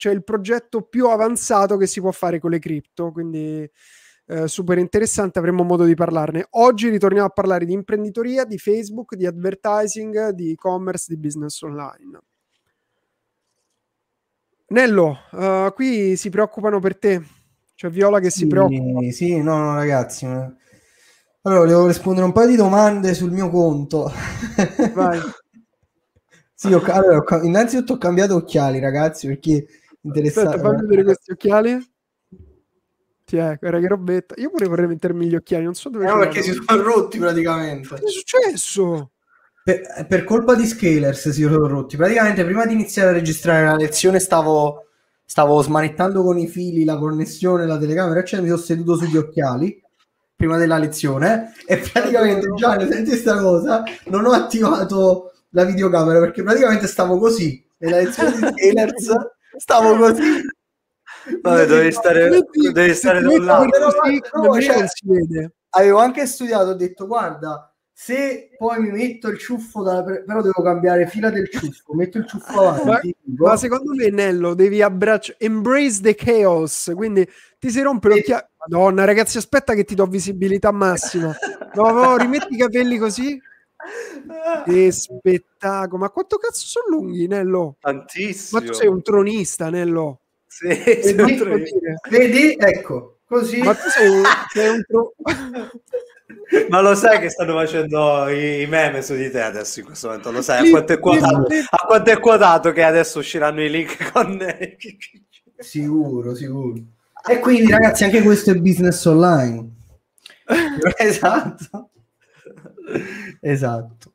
cioè il progetto più avanzato che si può fare con le cripto, quindi eh, super interessante, avremo modo di parlarne. Oggi ritorniamo a parlare di imprenditoria, di Facebook, di advertising, di e-commerce, di business online. Nello, uh, qui si preoccupano per te, c'è Viola che si sì, preoccupa. Sì, no, no ragazzi. Allora, volevo rispondere un paio di domande sul mio conto. Vai. Sì, ho, allora, ho, innanzitutto ho cambiato occhiali, ragazzi, perché Interessante. Aspetta, fammi vedere questi occhiali. Ti è, guarda che robetta. Io pure vorrei mettermi gli occhiali, non so dove... Eh, no, perché si sono rotti praticamente. Che è successo? Per, per, colpa di Scalers si sono rotti. Praticamente prima di iniziare a registrare la lezione stavo, stavo smanettando con i fili la connessione, la telecamera, eccetera. Mi sono seduto sugli occhiali prima della lezione e praticamente Gianni, senti questa cosa, non ho attivato la videocamera perché praticamente stavo così nella lezione di Scalers Stavo eh, così. Vabbè, dovevi stare, metti, dovevi stare da un lato. Però, però, cioè, avevo anche studiato, ho detto, guarda, se poi mi metto il ciuffo, dalla pre- però devo cambiare fila del ciuffo, metto il ciuffo avanti. Ma, ma secondo me, Nello, devi abbracciare, embrace the chaos, quindi ti si rompe l'occhiello. Madonna, ragazzi, aspetta che ti do visibilità massima. No, no, rimetti i capelli così, che spettacolo! Ma quanto cazzo sono lunghi, Nello? Tantissimo. Ma tu sei un tronista, Nello. Sì, un tronista. vedi, ecco, così. Ma tu sei un, sei un tro... Ma lo sai che stanno facendo i, meme su di te adesso in questo momento? Lo sai? A quanto è quotato, a quanto è quotato che adesso usciranno i link con. sicuro, sicuro. E quindi, ragazzi, anche questo è business online. esatto. esatto.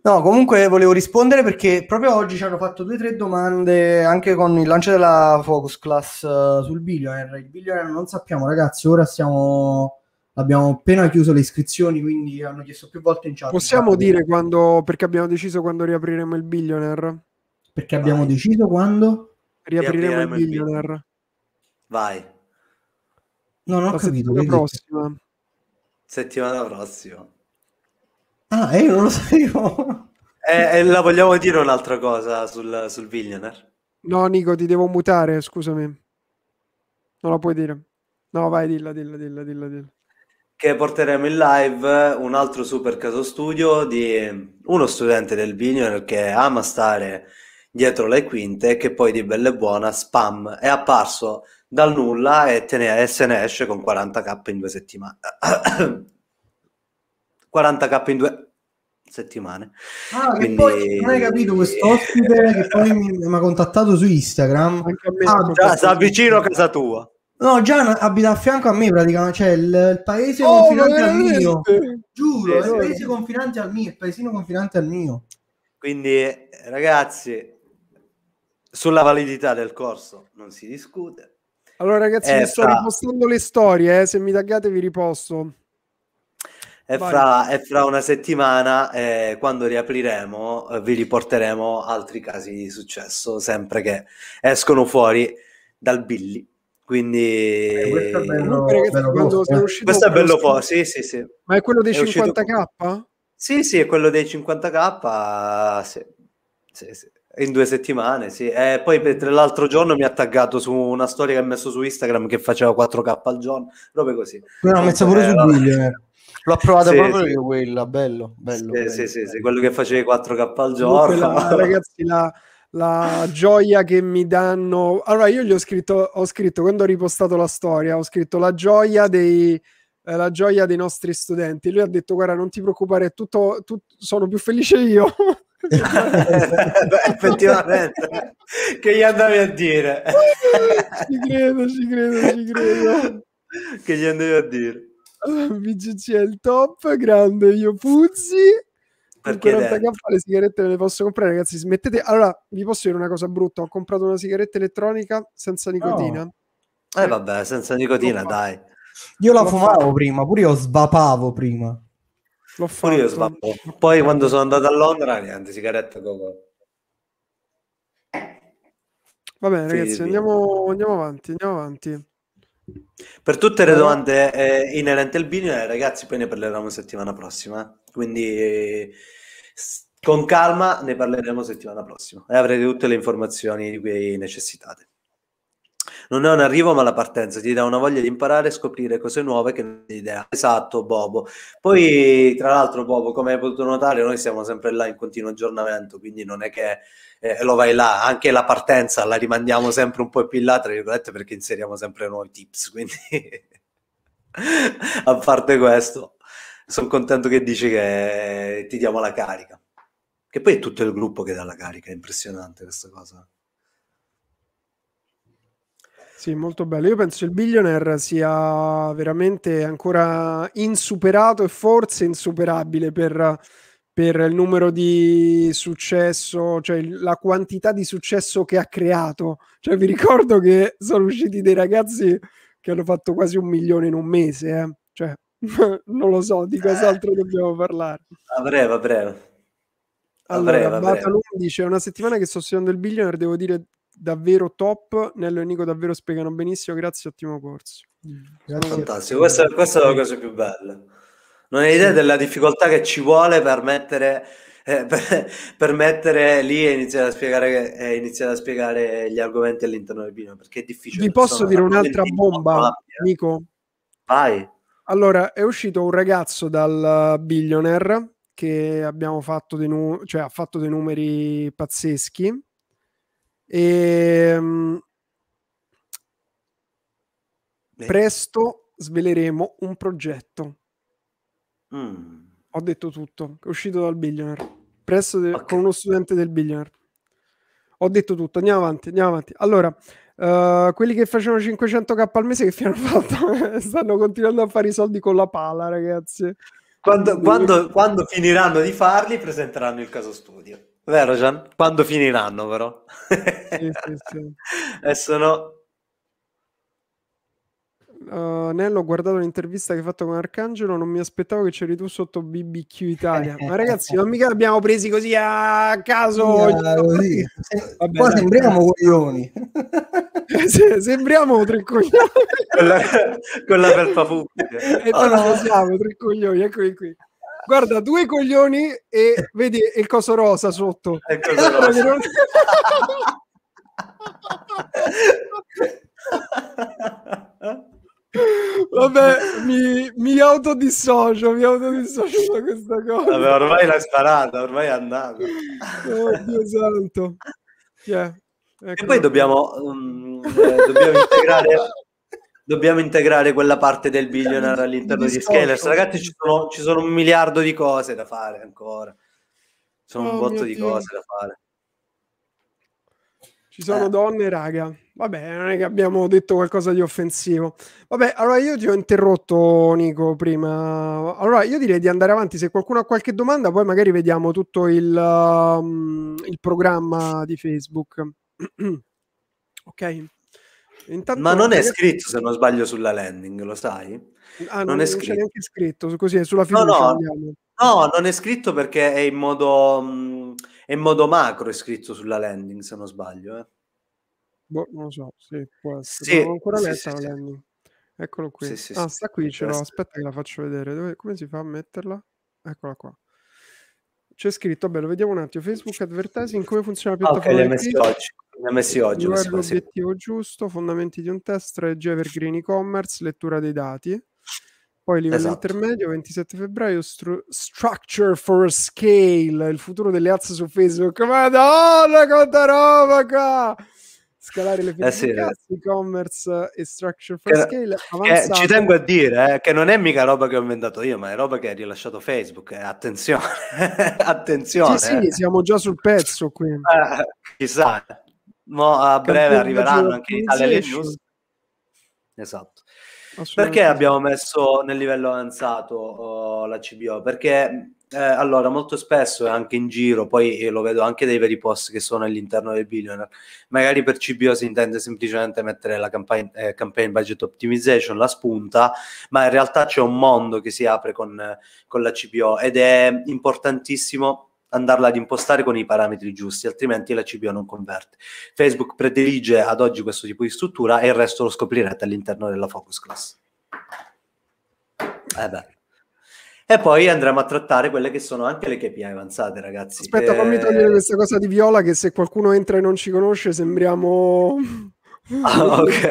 No, comunque volevo rispondere perché proprio oggi ci hanno fatto due o tre domande anche con il lancio della Focus Class uh, sul Billionaire. Il Billionaire non sappiamo, ragazzi, ora stiamo abbiamo appena chiuso le iscrizioni, quindi hanno chiesto più volte in chat. Possiamo in dire quando perché abbiamo deciso quando riapriremo il Billionaire? Perché Vai. abbiamo deciso quando riapriremo, riapriremo il Billionaire. Bill. Vai. No, non ho La capito. Settimana prossima. Settimana prossima. Ah, io eh, non lo sapevo. Eh, eh, la vogliamo dire un'altra cosa sul, sul Billionaire? No, Nico, ti devo mutare, scusami. Non la puoi dire. No, vai, dilla, dilla, dilla, dilla, dilla. Che porteremo in live un altro super caso studio di uno studente del Billionaire che ama stare dietro le quinte che poi di bella e buona spam è apparso dal nulla e, ne, e se ne esce con 40k in due settimane. 40k in due settimane. Ah, Quindi... poi non hai capito questo eh, ospite eh, che poi mi ha contattato su Instagram. Ah, già, sta vicino a casa tua. No, già abita a fianco a me praticamente, cioè il, il paese oh, confinante al mio. Giuro, sì, il paese confinante al mio, il paesino confinante al mio. Quindi, ragazzi, sulla validità del corso non si discute. Allora, ragazzi, mi eh, sto ripostando le storie, eh. se mi taggate vi riposto. E fra, e fra, una settimana, eh, quando riapriremo, eh, vi riporteremo altri casi di successo, sempre che escono fuori dal Billy. Quindi eh, questo è bello, questo è bello po', sì, sì, sì. Ma è quello dei è 50k? Uscito... Sì, sì, è quello dei 50k, sì. Sì, sì. In due settimane, sì. E poi per, l'altro giorno mi ha taggato su una storia che ha messo su Instagram che faceva 4k al giorno, proprio così. No, ha messo pure eh, su Billy, eh. L'ho provata sì, proprio sì. io quella, bello, bello, bello, sì, bello. quello che facevi 4K al giorno. La, ragazzi, la, la gioia che mi danno... Allora, io gli ho scritto, ho scritto, quando ho ripostato la storia, ho scritto la gioia dei eh, la gioia dei nostri studenti. Lui ha detto: Guarda, non ti preoccupare, tutto, tutto sono più felice io. Beh, effettivamente, che gli andavi a dire? ci credo, ci credo, ci credo. Che gli andavi a dire? BGC è il top, grande, io puzzi. Perché 40k le sigarette me le posso comprare, ragazzi. Smettete. Allora, vi posso dire una cosa brutta: ho comprato una sigaretta elettronica senza oh. nicotina. Oh. Eh, vabbè, senza nicotina, dai. Io la fumavo prima, pure io svapavo prima. L'ho fatto. Pure io svapavo. Poi quando sono andato a Londra, niente, sigaretta dopo. Va bene, ragazzi, andiamo, andiamo avanti, andiamo avanti. Per tutte le eh. domande eh, inerenti al vino, eh, ragazzi, poi ne parleremo settimana prossima. Quindi eh, con calma ne parleremo settimana prossima e avrete tutte le informazioni di cui necessitate non è un arrivo ma la partenza, ti dà una voglia di imparare e scoprire cose nuove che non hai idea. Esatto, Bobo. Poi, tra l'altro, Bobo, come hai potuto notare, noi siamo sempre là in continuo aggiornamento, quindi non è che eh, lo vai là, anche la partenza la rimandiamo sempre un po' più in là, tra virgolette, perché inseriamo sempre nuovi tips, quindi a parte questo, sono contento che dici che eh, ti diamo la carica. Che poi è tutto il gruppo che dà la carica, è impressionante questa cosa. Sì, molto bello. Io penso che il Billionaire sia veramente ancora insuperato e forse insuperabile per, per il numero di successo, cioè la quantità di successo che ha creato. Cioè, vi ricordo che sono usciti dei ragazzi che hanno fatto quasi un milione in un mese, eh? cioè, non lo so di eh. cos'altro dobbiamo parlare. A breve, a breve. allora, breve, a dice: una settimana che sto studiando il billionaire. Devo dire davvero top. Nello e Nico davvero spiegano benissimo. Grazie, ottimo corso. Grazie. Fantastico, questa, questa, è la cosa più bella. Non hai idea della difficoltà che ci vuole per mettere, eh, per, per mettere lì e iniziare, spiegare, eh, iniziare, a spiegare, gli argomenti all'interno del vino, perché è difficile. Vi posso Insomma, dire un'altra bomba, Nico? Vai. Allora, è uscito un ragazzo dal Billionaire che abbiamo fatto dei nu- cioè, ha fatto dei numeri pazzeschi e, ehm, presto sveleremo un progetto. Mm. Ho detto tutto, è uscito dal billionaire. Presto de- okay. con uno studente del billionaire. Ho detto tutto, andiamo avanti, andiamo avanti. Allora, uh, quelli che facevano 500k al mese che fino fatto stanno continuando a fare i soldi con la pala, ragazzi. Quando, quando, quando finiranno di farli, presenteranno il caso studio. Vero Gian? Quando finiranno però? Sì, sì, sì. Adesso no. Uh, Nello, ho guardato l'intervista che hai fatto con Arcangelo, non mi aspettavo che c'eri tu sotto BBQ Italia. Ma ragazzi, non mica l'abbiamo presi così a caso. Yeah, cioè, così. sembriamo coglioni. Se, sembriamo tre coglioni. quella, quella per Papu. E oh, lo siamo tre coglioni, eccoli qui guarda due coglioni e vedi il coso rosa sotto. Il coso rosa. Vabbè, mi, mi autodissocio, mi autodissocio da questa cosa. Vabbè, ormai l'hai sparata, ormai è andata. Oh, Dio santo. Yeah. Cioè, ecco. E poi dobbiamo, um, eh, dobbiamo integrare dobbiamo integrare quella parte del billionaire cioè, all'interno di Scalers. Ragazzi, ci sono, ci sono, un miliardo di cose da fare ancora. Ci Sono oh, un botto di cose da fare. Ci sono eh. donne, raga. Vabbè, non è che abbiamo detto qualcosa di offensivo. Vabbè, allora io ti ho interrotto, Nico, prima. Allora io direi di andare avanti. Se qualcuno ha qualche domanda, poi magari vediamo tutto il, um, il programma di Facebook. ok. Intanto Ma non è scritto, se non sbaglio, sulla landing, lo sai? Ah, non, non, è scritto. Non c'è neanche scritto, così è sulla fiducia. No, no, no, non è scritto perché è in modo, mh, mm, è in modo macro, è scritto sulla landing, se non sbaglio. Eh. Boh, non lo so, sì, può essere. Sì, non ancora letta sì, la landing. Eccolo qui. ah, sta qui, ce l'ho, aspetta che la faccio vedere. Dove, come si fa a metterla? Eccola qua c'è scritto, vabbè, lo vediamo un attimo. Facebook Advertising, come funziona la ah, piattaforma? Okay, ne ha messi oggi. Guarda l'obiettivo giusto, fondamenti di un test, strategia per green e-commerce, lettura dei dati. Poi livello esatto. intermedio, 27 febbraio, stru- Structure for Scale, il futuro delle alze su Facebook. Madonna, quanta roba qua! scalare le fedelità, eh sì, eh. e-commerce e structure for che, scale. Eh, ci tengo a dire eh, che non è mica roba che ho inventato io, ma è roba che ha rilasciato Facebook. Eh, attenzione, attenzione. Sì, sì, eh. siamo già sul pezzo qui. Ah, chissà, Mo a breve arriveranno anche in Italia le news. Esatto. Perché abbiamo messo nel livello avanzato oh, la CBO? Perché eh, allora molto spesso è anche in giro, poi eh, lo vedo anche dai veri post che sono all'interno del billionaire, magari per CBO si intende semplicemente mettere la campaign, eh, campaign budget optimization, la spunta, ma in realtà c'è un mondo che si apre con, con la CBO ed è importantissimo andarla ad impostare con i parametri giusti, altrimenti la CPO non converte. Facebook predilige ad oggi questo tipo di struttura e il resto lo scoprirete all'interno della focus class. Eh beh. E poi andremo a trattare quelle che sono anche le KPI avanzate, ragazzi. Aspetta, eh... fammi togliere questa cosa di Viola che se qualcuno entra e non ci conosce sembriamo... Ah, ok.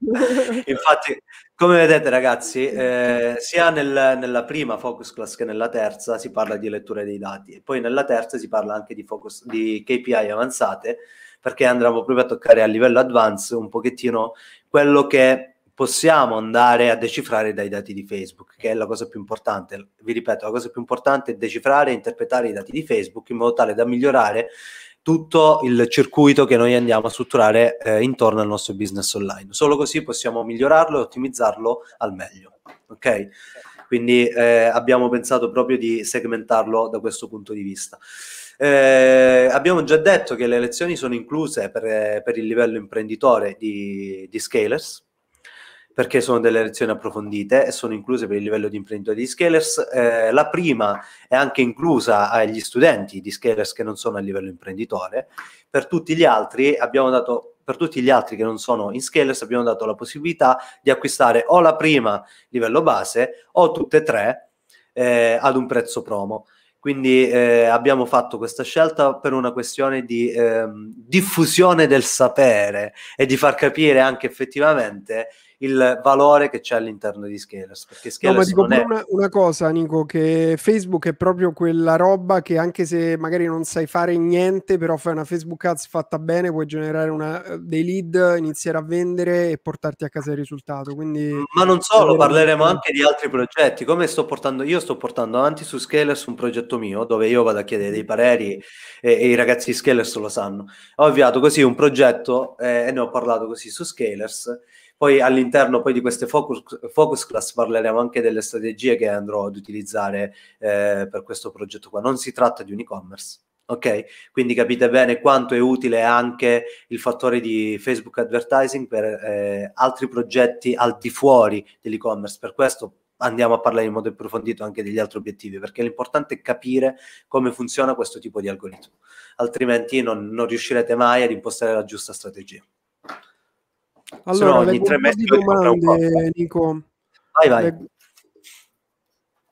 Infatti, come vedete ragazzi, eh, sia nel, nella prima focus class che nella terza si parla di lettura dei dati e poi nella terza si parla anche di, focus, di KPI avanzate perché andremo proprio a toccare a livello advanced un pochettino quello che possiamo andare a decifrare dai dati di Facebook, che è la cosa più importante. Vi ripeto, la cosa più importante è decifrare e interpretare i dati di Facebook in modo tale da migliorare tutto il circuito che noi andiamo a strutturare eh, intorno al nostro business online. Solo così possiamo migliorarlo e ottimizzarlo al meglio. Ok? Quindi eh, abbiamo pensato proprio di segmentarlo da questo punto di vista. Eh, abbiamo già detto che le lezioni sono incluse per, eh, per il livello imprenditore di, di Scalers, perché sono delle lezioni approfondite e sono incluse per il livello di imprenditore di Scalers. Eh, la prima è anche inclusa agli studenti di Scalers che non sono a livello imprenditore. Per tutti gli altri abbiamo dato per tutti gli altri che non sono in Scalers abbiamo dato la possibilità di acquistare o la prima livello base o tutte e tre eh, ad un prezzo promo. Quindi eh, abbiamo fatto questa scelta per una questione di eh, diffusione del sapere e di far capire anche effettivamente il valore che c'è all'interno di Scalers. Perché Scalers no, ma dico è... una, una, cosa, Nico, che Facebook è proprio quella roba che anche se magari non sai fare niente, però fai una Facebook Ads fatta bene, puoi generare una, eh, dei lead, iniziare a vendere e portarti a casa il risultato. Quindi, ma non solo, parleremo anche di altri progetti. Come sto portando, io sto portando avanti su Scalers un progetto mio dove io vado a chiedere dei pareri e, e i ragazzi di Scalers lo sanno. Ho avviato così un progetto eh, e ne ho parlato così su Scalers poi all'interno poi di queste focus, focus, class parleremo anche delle strategie che andrò ad utilizzare eh, per questo progetto qua. Non si tratta di un e-commerce. Ok, quindi capite bene quanto è utile anche il fattore di Facebook advertising per eh, altri progetti al di fuori dell'e-commerce. Per questo andiamo a parlare in modo approfondito anche degli altri obiettivi, perché l'importante è capire come funziona questo tipo di algoritmo, altrimenti non, non riuscirete mai ad impostare la giusta strategia. Allora, ogni tre mesi domande, Nico. Vai, vai. Le...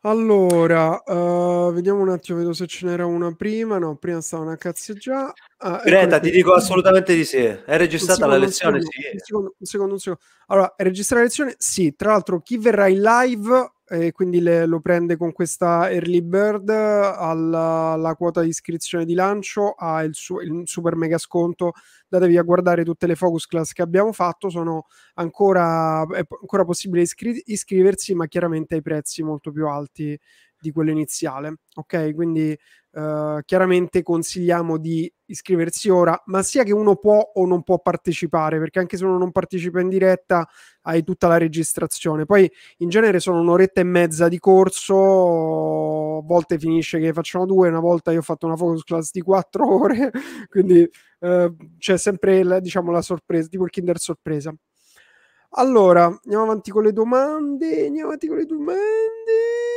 Allora, uh, vediamo un attimo, vedo se ce n'era una prima. No, prima stava una cazzeggia. Ah, ecco Greta, ti dico assolutamente di sì. È registrata secondo, la lezione? Un secondo, sì. Un secondo, un secondo, un secondo. Allora, è registrata la lezione? Sì. Tra l'altro, chi verrà in live e quindi le, lo prende con questa early bird alla, alla quota di iscrizione di lancio ha il, su, il, super mega sconto datevi a guardare tutte le focus class che abbiamo fatto sono ancora, è ancora possibile iscri- iscriversi ma chiaramente ai prezzi molto più alti di quello iniziale ok quindi eh, chiaramente consigliamo di iscriversi ora, ma sia che uno può o non può partecipare, perché anche se uno non partecipa in diretta hai tutta la registrazione. Poi in genere sono un'oretta e mezza di corso, a volte finisce che facciamo due, una volta io ho fatto una focus class di quattro ore, quindi uh, c'è sempre la, diciamo, la sorpresa, tipo il Kinder sorpresa. Allora, andiamo avanti con le domande, andiamo avanti con le domande.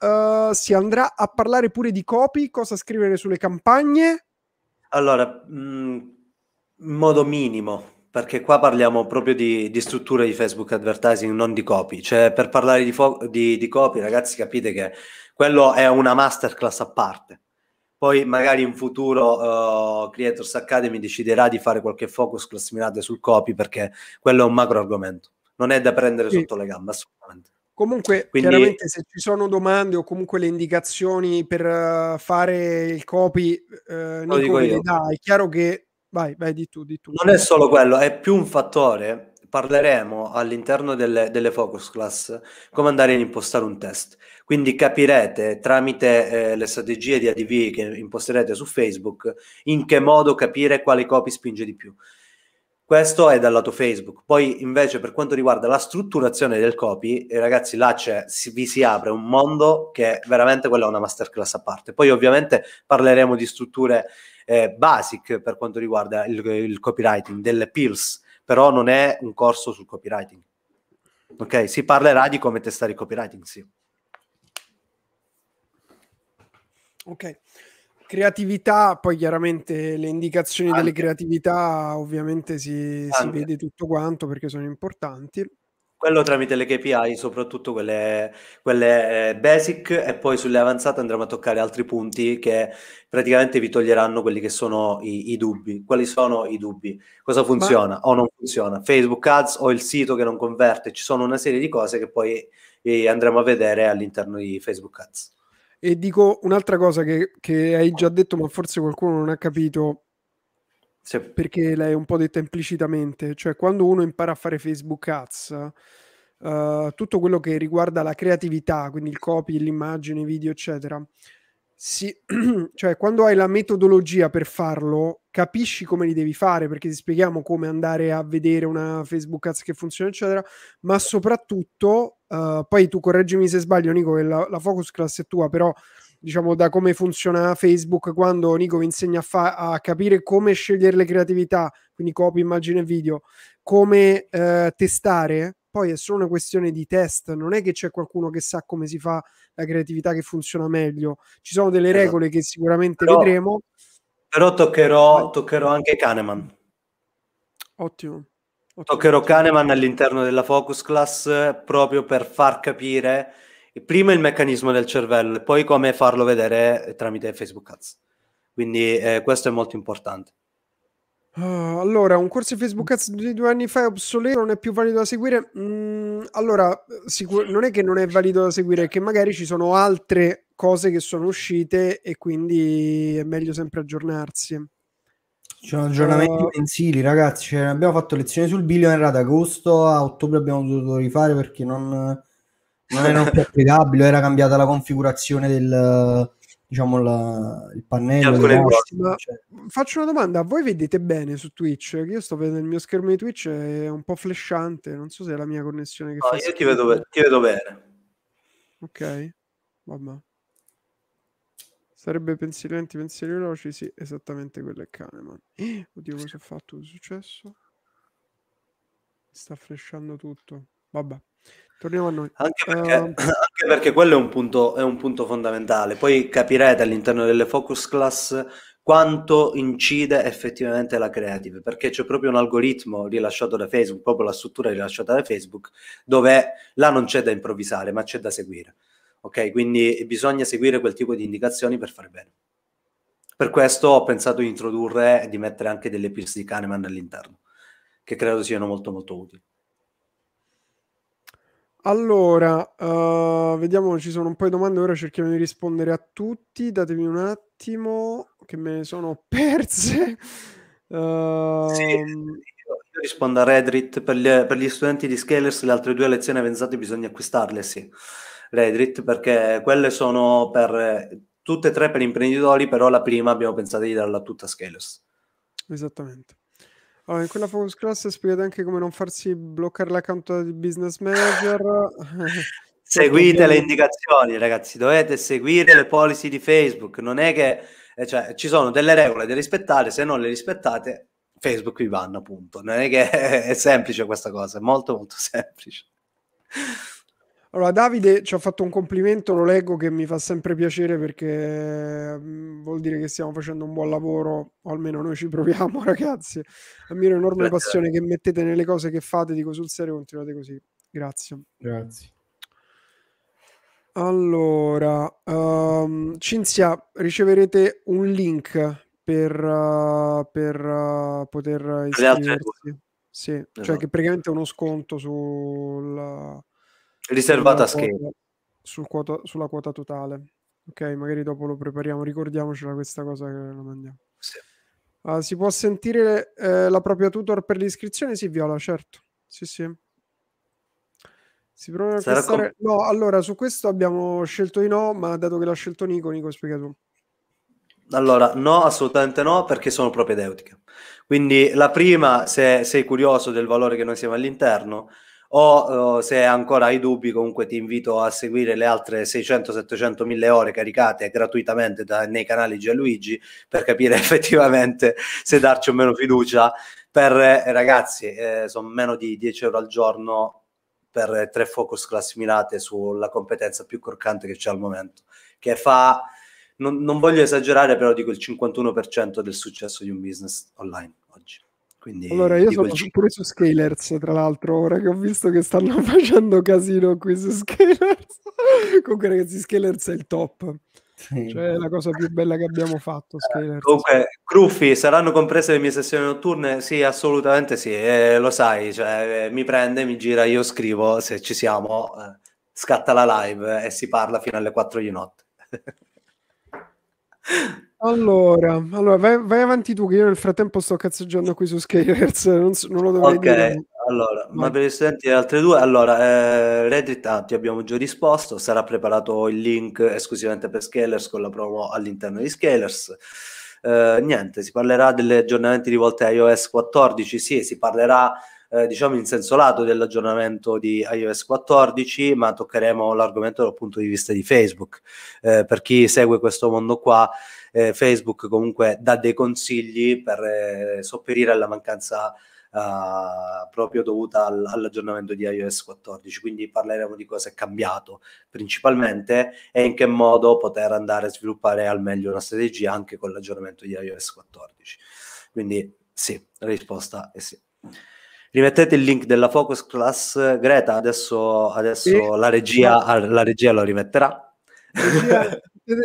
Uh, si andrà a parlare pure di copy, cosa scrivere sulle campagne? Allora, mm, in modo minimo, perché qua parliamo proprio di, di, struttura di Facebook advertising, non di copy. Cioè, per parlare di, fo- di, di, copy, ragazzi, capite che quello è una masterclass a parte. Poi magari in futuro uh, Creators Academy deciderà di fare qualche focus classificate sul copy perché quello è un macro argomento, non è da prendere sì. sotto le gambe assolutamente. Comunque, Quindi... chiaramente, se ci sono domande o comunque le indicazioni per eh, fare il copy, uh, Nico le dà. È chiaro che. Vai, vai, di tu, di tu. Non è solo quello, è più un fattore. Parleremo all'interno delle, delle focus class come andare ad impostare un test. Quindi capirete tramite eh, le strategie di ADV che imposterete su Facebook in che modo capire quale copy spinge di più. Questo è dal lato Facebook. Poi invece per quanto riguarda la strutturazione del copy, eh, ragazzi, là si, vi si apre un mondo che è veramente quella è una masterclass a parte. Poi ovviamente parleremo di strutture eh, basic per quanto riguarda il, il copywriting, delle pills, però non è un corso sul copywriting. Ok, si parlerà di come testare il copywriting, sì. Ok creatività, poi chiaramente le indicazioni Anche. delle creatività ovviamente si, si, vede tutto quanto perché sono importanti. Quello tramite le KPI, soprattutto quelle, quelle eh, basic e poi sulle avanzate andremo a toccare altri punti che praticamente vi toglieranno quelli che sono i, i dubbi. Quali sono i dubbi? Cosa funziona Ma... o non funziona? Facebook Ads o il sito che non converte? Ci sono una serie di cose che poi eh, andremo a vedere all'interno di Facebook Ads. E dico un'altra cosa che, che hai già detto, ma forse qualcuno non ha capito. Sì. Perché l'hai un po' detta implicitamente, cioè quando uno impara a fare Facebook Ads, uh, tutto quello che riguarda la creatività, quindi il copy, l'immagine, i video, eccetera, si, cioè quando hai la metodologia per farlo, capisci come li devi fare, perché ti spieghiamo come andare a vedere una Facebook Ads che funziona, eccetera, ma soprattutto Uh, poi tu correggimi se sbaglio, Nico, che la, la, focus class è tua, però diciamo da come funziona Facebook, quando Nico vi insegna a, fa- a capire come scegliere le creatività, quindi copy, immagine e video, come uh, testare, poi è solo una questione di test, non è che c'è qualcuno che sa come si fa la creatività che funziona meglio, ci sono delle esatto. regole che sicuramente però, vedremo. Però toccherò, toccherò anche Kahneman. Ottimo. Toccherò Kahneman all'interno della Focus Class proprio per far capire prima il meccanismo del cervello e poi come farlo vedere tramite Facebook Ads. Quindi eh, questo è molto importante. Ah, allora, un corso di Facebook Ads di due anni fa è obsoleto, non è più valido da seguire. Mm, allora, sicur- non è che non è valido da seguire, è che magari ci sono altre cose che sono uscite e quindi è meglio sempre aggiornarsi. Ci sono aggiornamenti uh, mensili, ragazzi. Cioè, abbiamo fatto lezioni sul Billion Era ad agosto, a ottobre abbiamo dovuto rifare perché non, non era più applicabile, era cambiata la configurazione del diciamo la, il pannello. Prossima, cioè. Faccio una domanda: voi vedete bene su Twitch? Io sto vedendo il mio schermo di Twitch, è un po' flashante. Non so se è la mia connessione che no, fa. Io ti vedo, ti vedo, bene. Ok, vabbè. Sarebbe pensieri lenti, pensieri veloci, sì, esattamente quello è Kahneman. oddio, cosa ha fatto? Cosa è successo? Sta fresciando tutto. Vabbè, torniamo a noi. Anche perché, uh, anche perché quello è un, punto, è un punto fondamentale. Poi capirete all'interno delle focus class quanto incide effettivamente la creative, perché c'è proprio un algoritmo rilasciato da Facebook, proprio la struttura rilasciata da Facebook, dove là non c'è da improvvisare, ma c'è da seguire ok? Quindi bisogna seguire quel tipo di indicazioni per fare bene. Per questo ho pensato di introdurre e di mettere anche delle pills di Kahneman all'interno, che credo siano molto molto utili. Allora, uh, vediamo, ci sono un po' di domande, ora cerchiamo di rispondere a tutti, datemi un attimo, che me ne sono perse. Uh... Sì, ehm, io rispondo a Reddit, per gli, per gli studenti di Scalers le altre due lezioni avanzate bisogna acquistarle, sì. Reddit, perché quelle sono per eh, tutte e tre per imprenditori, però la prima abbiamo pensato di darla tutta a Scalers. Esattamente. Allora, in quella focus class spiegate anche come non farsi bloccare l'account di business manager. Seguite le indicazioni, ragazzi, dovete seguire le policy di Facebook. Non è che eh, cioè, ci sono delle regole da rispettare, se non le rispettate, Facebook vi vanno, appunto. Non è che è semplice questa cosa, è molto molto semplice. Allora, Davide ci ha fatto un complimento, lo leggo che mi fa sempre piacere perché mm, vuol dire che stiamo facendo un buon lavoro, o almeno noi ci proviamo, ragazzi. Ammiro l'enorme Grazie. Eh, passione certo. che mettete nelle cose che fate, dico sul serio, continuate così. Grazie. Grazie. Allora, um, Cinzia, riceverete un link per, uh, per uh, poter iscriversi. Sì, cioè esatto. cioè che praticamente è uno sconto sul riservata a Skate. Sul quota, sulla quota totale. Ok, magari dopo lo prepariamo, ricordiamocela questa cosa che lo mandiamo. Sì. Uh, si può sentire eh, la propria tutor per l'iscrizione? Si viola, certo. Sì, sì. Si prova a acquistare... Com- no, allora, su questo abbiamo scelto di no, ma dato che l'ha scelto Nico, Nico, spiega tu. Allora, no, assolutamente no, perché sono propedeutiche. Quindi la prima, se sei curioso del valore che noi siamo all'interno, o eh, se ancora hai dubbi comunque ti invito a seguire le altre 600-700 mille ore caricate gratuitamente da, nei canali Gianluigi per capire effettivamente se darci o meno fiducia per eh, ragazzi eh, sono meno di 10 euro al giorno per tre focus class mirate sulla competenza più croccante che c'è al momento che fa non, non voglio esagerare però dico il 51% del successo di un business online oggi quindi, allora, io sono G- pure su Scalers, tra l'altro, ora che ho visto che stanno facendo casino qui su Scalers. Comunque, ragazzi, Scalers è il top. Sì. Cioè, è la cosa più bella che abbiamo fatto. Eh, Scalers. Comunque, Gruffi, saranno comprese le mie sessioni notturne? Sì, assolutamente sì, eh, lo sai. Cioè, eh, mi prende, mi gira, io scrivo, se ci siamo, eh, scatta la live e si parla fino alle 4 di notte. Allora, allora vai, vai, avanti tu, che io nel frattempo sto cazzeggiando qui su Scalers, non, so, non lo dovrei okay, dire. Allora, ma per gli studenti le altre due, allora, eh, Reddit ah, ti abbiamo già risposto, sarà preparato il link esclusivamente per Scalers con la promo all'interno di Scalers. Eh, niente, si parlerà degli aggiornamenti rivolti a iOS 14, sì, si parlerà eh, diciamo in senso lato dell'aggiornamento di iOS 14, ma toccheremo l'argomento dal punto di vista di Facebook. Eh, per chi segue questo mondo qua, eh, Facebook comunque dà dei consigli per eh, sopperire alla mancanza eh, proprio dovuta all- all'aggiornamento di iOS 14. Quindi parleremo di cosa è cambiato principalmente e in che modo poter andare a sviluppare al meglio una strategia anche con l'aggiornamento di iOS 14. Quindi sì, la risposta è sì. Rimettete il link della Focus Class Greta, adesso, adesso sì. la, regia, la regia lo rimetterà. Regia, il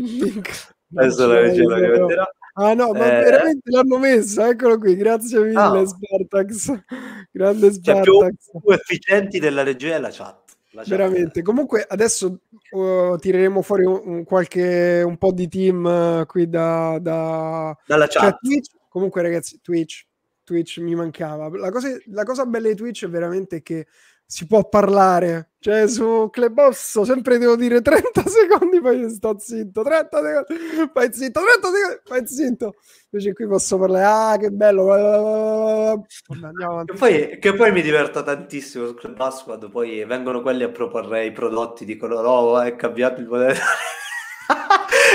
link. Adesso la regina mi metterà. Ah no, ma eh... veramente l'hanno messa, eccolo qui, grazie mille ah. Spartax, grande cioè, Spartax. Cioè, più efficienti della regia è la chat. La chat. Veramente, comunque adesso uh, tireremo fuori un, qualche, un po' di team uh, qui da, da... dalla chat. Cioè, comunque ragazzi, Twitch, Twitch mi mancava. La cosa, la cosa bella di Twitch è veramente che si può parlare. Cioè, su Clebosso sempre devo dire 30 secondi, poi sto zitto. 30 secondi, fai zitto, 30 secondi, fai zitto. Invece qui posso parlare, ah, che bello. Che poi, che poi, mi diverto tantissimo su Clebosso quando poi vengono quelli a proporre i prodotti, dicono, no, è cambiato il modello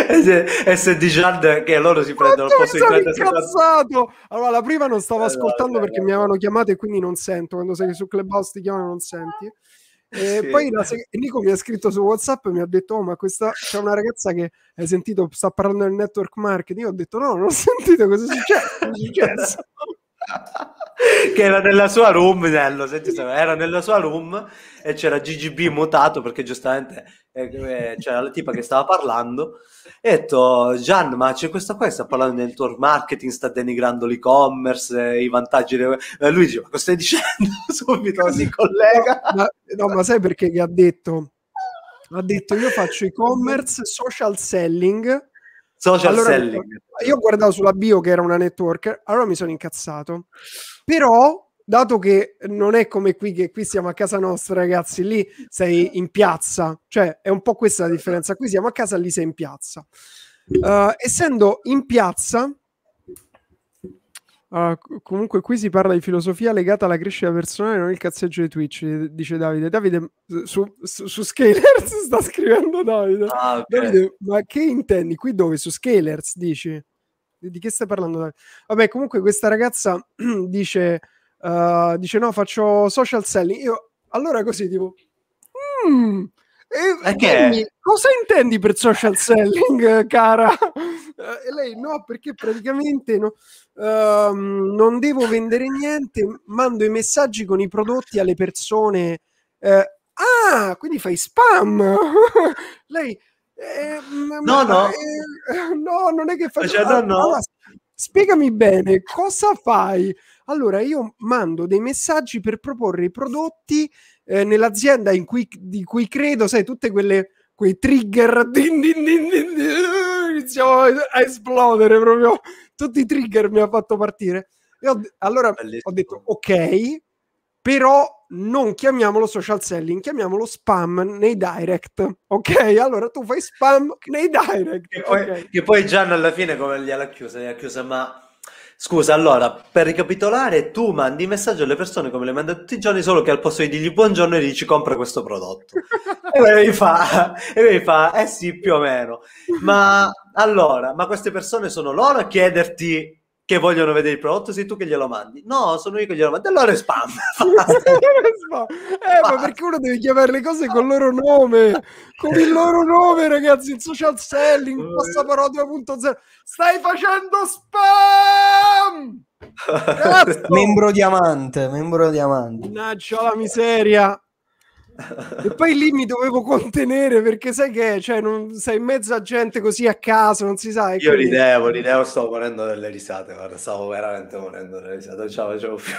e SD Jard che loro si prendono posto di 30 incazzato! Allora, la prima non stavo eh, ascoltando eh, perché eh, mi avevano chiamato e quindi non sento. Quando sei su Clubhouse ti chiamano non senti. E sì. poi sec- Nico mi ha scritto su WhatsApp e mi ha detto: Oh, ma questa c'è una ragazza che hai sentito sta parlando del network marketing. Io ho detto: No, non ho sentito cosa è successo. Cosa è successo? che era nella sua room, Nello, senti, era nella sua room e c'era GGB mutato perché giustamente eh, eh, c'era la tipa che stava parlando e ha detto Gian ma c'è questa qua che sta parlando del tour marketing sta denigrando l'e-commerce eh, i vantaggi de... eh, Luigi ma cosa stai dicendo subito si collega no ma, no, ma sai perché gli ha detto ha detto io faccio e-commerce social selling social allora, selling io guardavo sulla bio che era una networker allora mi sono incazzato però dato che non è come qui, che qui siamo a casa nostra, ragazzi, lì sei in piazza, cioè è un po' questa la differenza. Qui siamo a casa, lì sei in piazza. Uh, essendo in piazza, uh, comunque qui si parla di filosofia legata alla crescita personale, non il cazzeggio di Twitch, dice Davide. Davide su, su, su Scalers sta scrivendo Davide. Ah, okay. Davide, ma che intendi? Qui dove? Su Scalers dici? Di, che stai parlando? Vabbè, comunque questa ragazza dice uh, dice no, faccio social selling. Io allora così tipo... Mm, e, dimmi, cosa intendi per social selling, cara? Eh, e lei no, perché praticamente no, uh, non devo vendere niente, mando i messaggi con i prodotti alle persone. Uh, ah, quindi fai spam. lei... Eh, ma, no, no. Eh, no, non è che faccio... Cioè, no, ah, no. Allora, spiegami bene, cosa fai? allora io mando dei messaggi per proporre i prodotti eh, nell'azienda in cui, di cui credo, sai, tutti quei trigger din, din, din, iniziamo a esplodere proprio tutti i trigger mi ha fatto partire e ho, allora ho detto ok però non chiamiamolo social selling, chiamiamolo spam nei direct, ok? Allora tu fai spam nei direct. Che poi, okay. che poi Gian alla fine come gliel'ha chiusa? Gliel'ha chiusa ma Scusa, allora, per ricapitolare, tu mandi messaggio alle persone come le mandi tutti i giorni, solo che al posto di dirgli buongiorno e dici compra questo prodotto. e lui fa, e lui fa, eh sì, più o meno. Ma allora, ma queste persone sono loro a chiederti che vogliono vedere il prodotto, sei tu che glielo mandi. No, sono io che glielo mando. Allora è spam. eh, ma perché uno deve chiamare le cose con il loro nome? Con il loro nome, ragazzi, il social selling, eh. passaparola 2.0. Stai facendo spam! membro diamante, membro diamante. Mannaggia la miseria e poi lì mi dovevo contenere perché sai che cioè, non, sei in mezzo a gente così a caso, non si sa. Io quindi... ridevo, ridevo, stavo morendo delle risate, guarda, stavo veramente morendo delle risate, non ce la facevo più.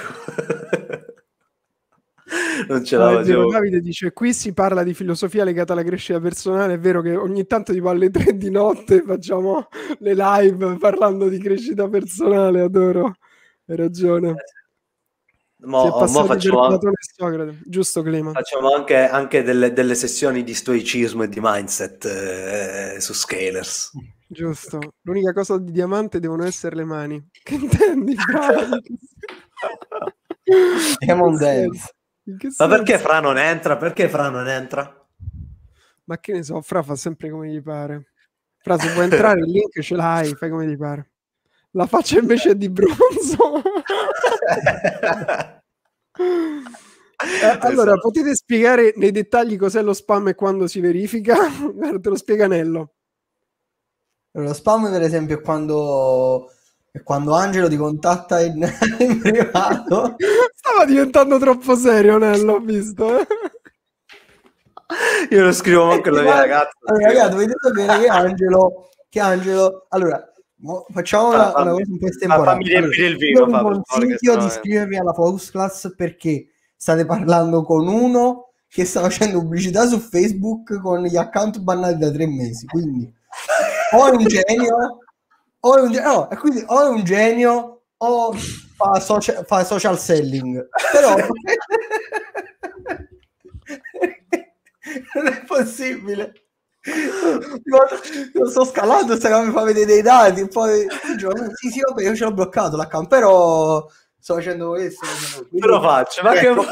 non ce la facevo. Davide dice: Qui si parla di filosofia legata alla crescita personale. È vero che ogni tanto, tipo alle tre di notte, facciamo le live parlando di crescita personale. Adoro, hai ragione. Eh, Mo, mo facciamo, anche, giusto Facciamo anche, anche delle, delle, sessioni di stoicismo e di mindset eh, su Scalers. Giusto. L'unica cosa di diamante devono essere le mani. Che intendi? Demon Dance. Ma perché Fra non entra? Perché Fra non entra? Ma che ne so, Fra fa sempre come gli pare. Fra se vuoi entrare il link ce l'hai, fai come ti pare. La faccia invece è di bronzo. Eh, allora, esatto. potete spiegare nei dettagli cos'è lo spam e quando si verifica? te lo spiega Nello. Lo spam, per esempio, è quando, è quando Angelo ti contatta in, in privato. Stava diventando troppo serio, Nello, ho visto. Eh. Io lo scrivo anche la eh, mia ragazza. Allora, ragazzi, dovete sapere che Angelo, che Angelo... Allora, facciamo una, una, cosa un po' estemporanea. Fammi riempire il vino. Allora, Fabio, un consiglio di eh. iscrivervi alla Focus Class perché state parlando con uno che sta facendo pubblicità su Facebook con gli account bannati da tre mesi. Quindi o è un genio, o è un genio, no, quindi, o è un genio o fa, socia- fa social selling. Però non è possibile non sto scalando se non mi fa vedere dei dati poi giorno, sì sì vabbè io ce l'ho bloccato l'account però sto facendo questo Quindi, però faccio ma ecco. che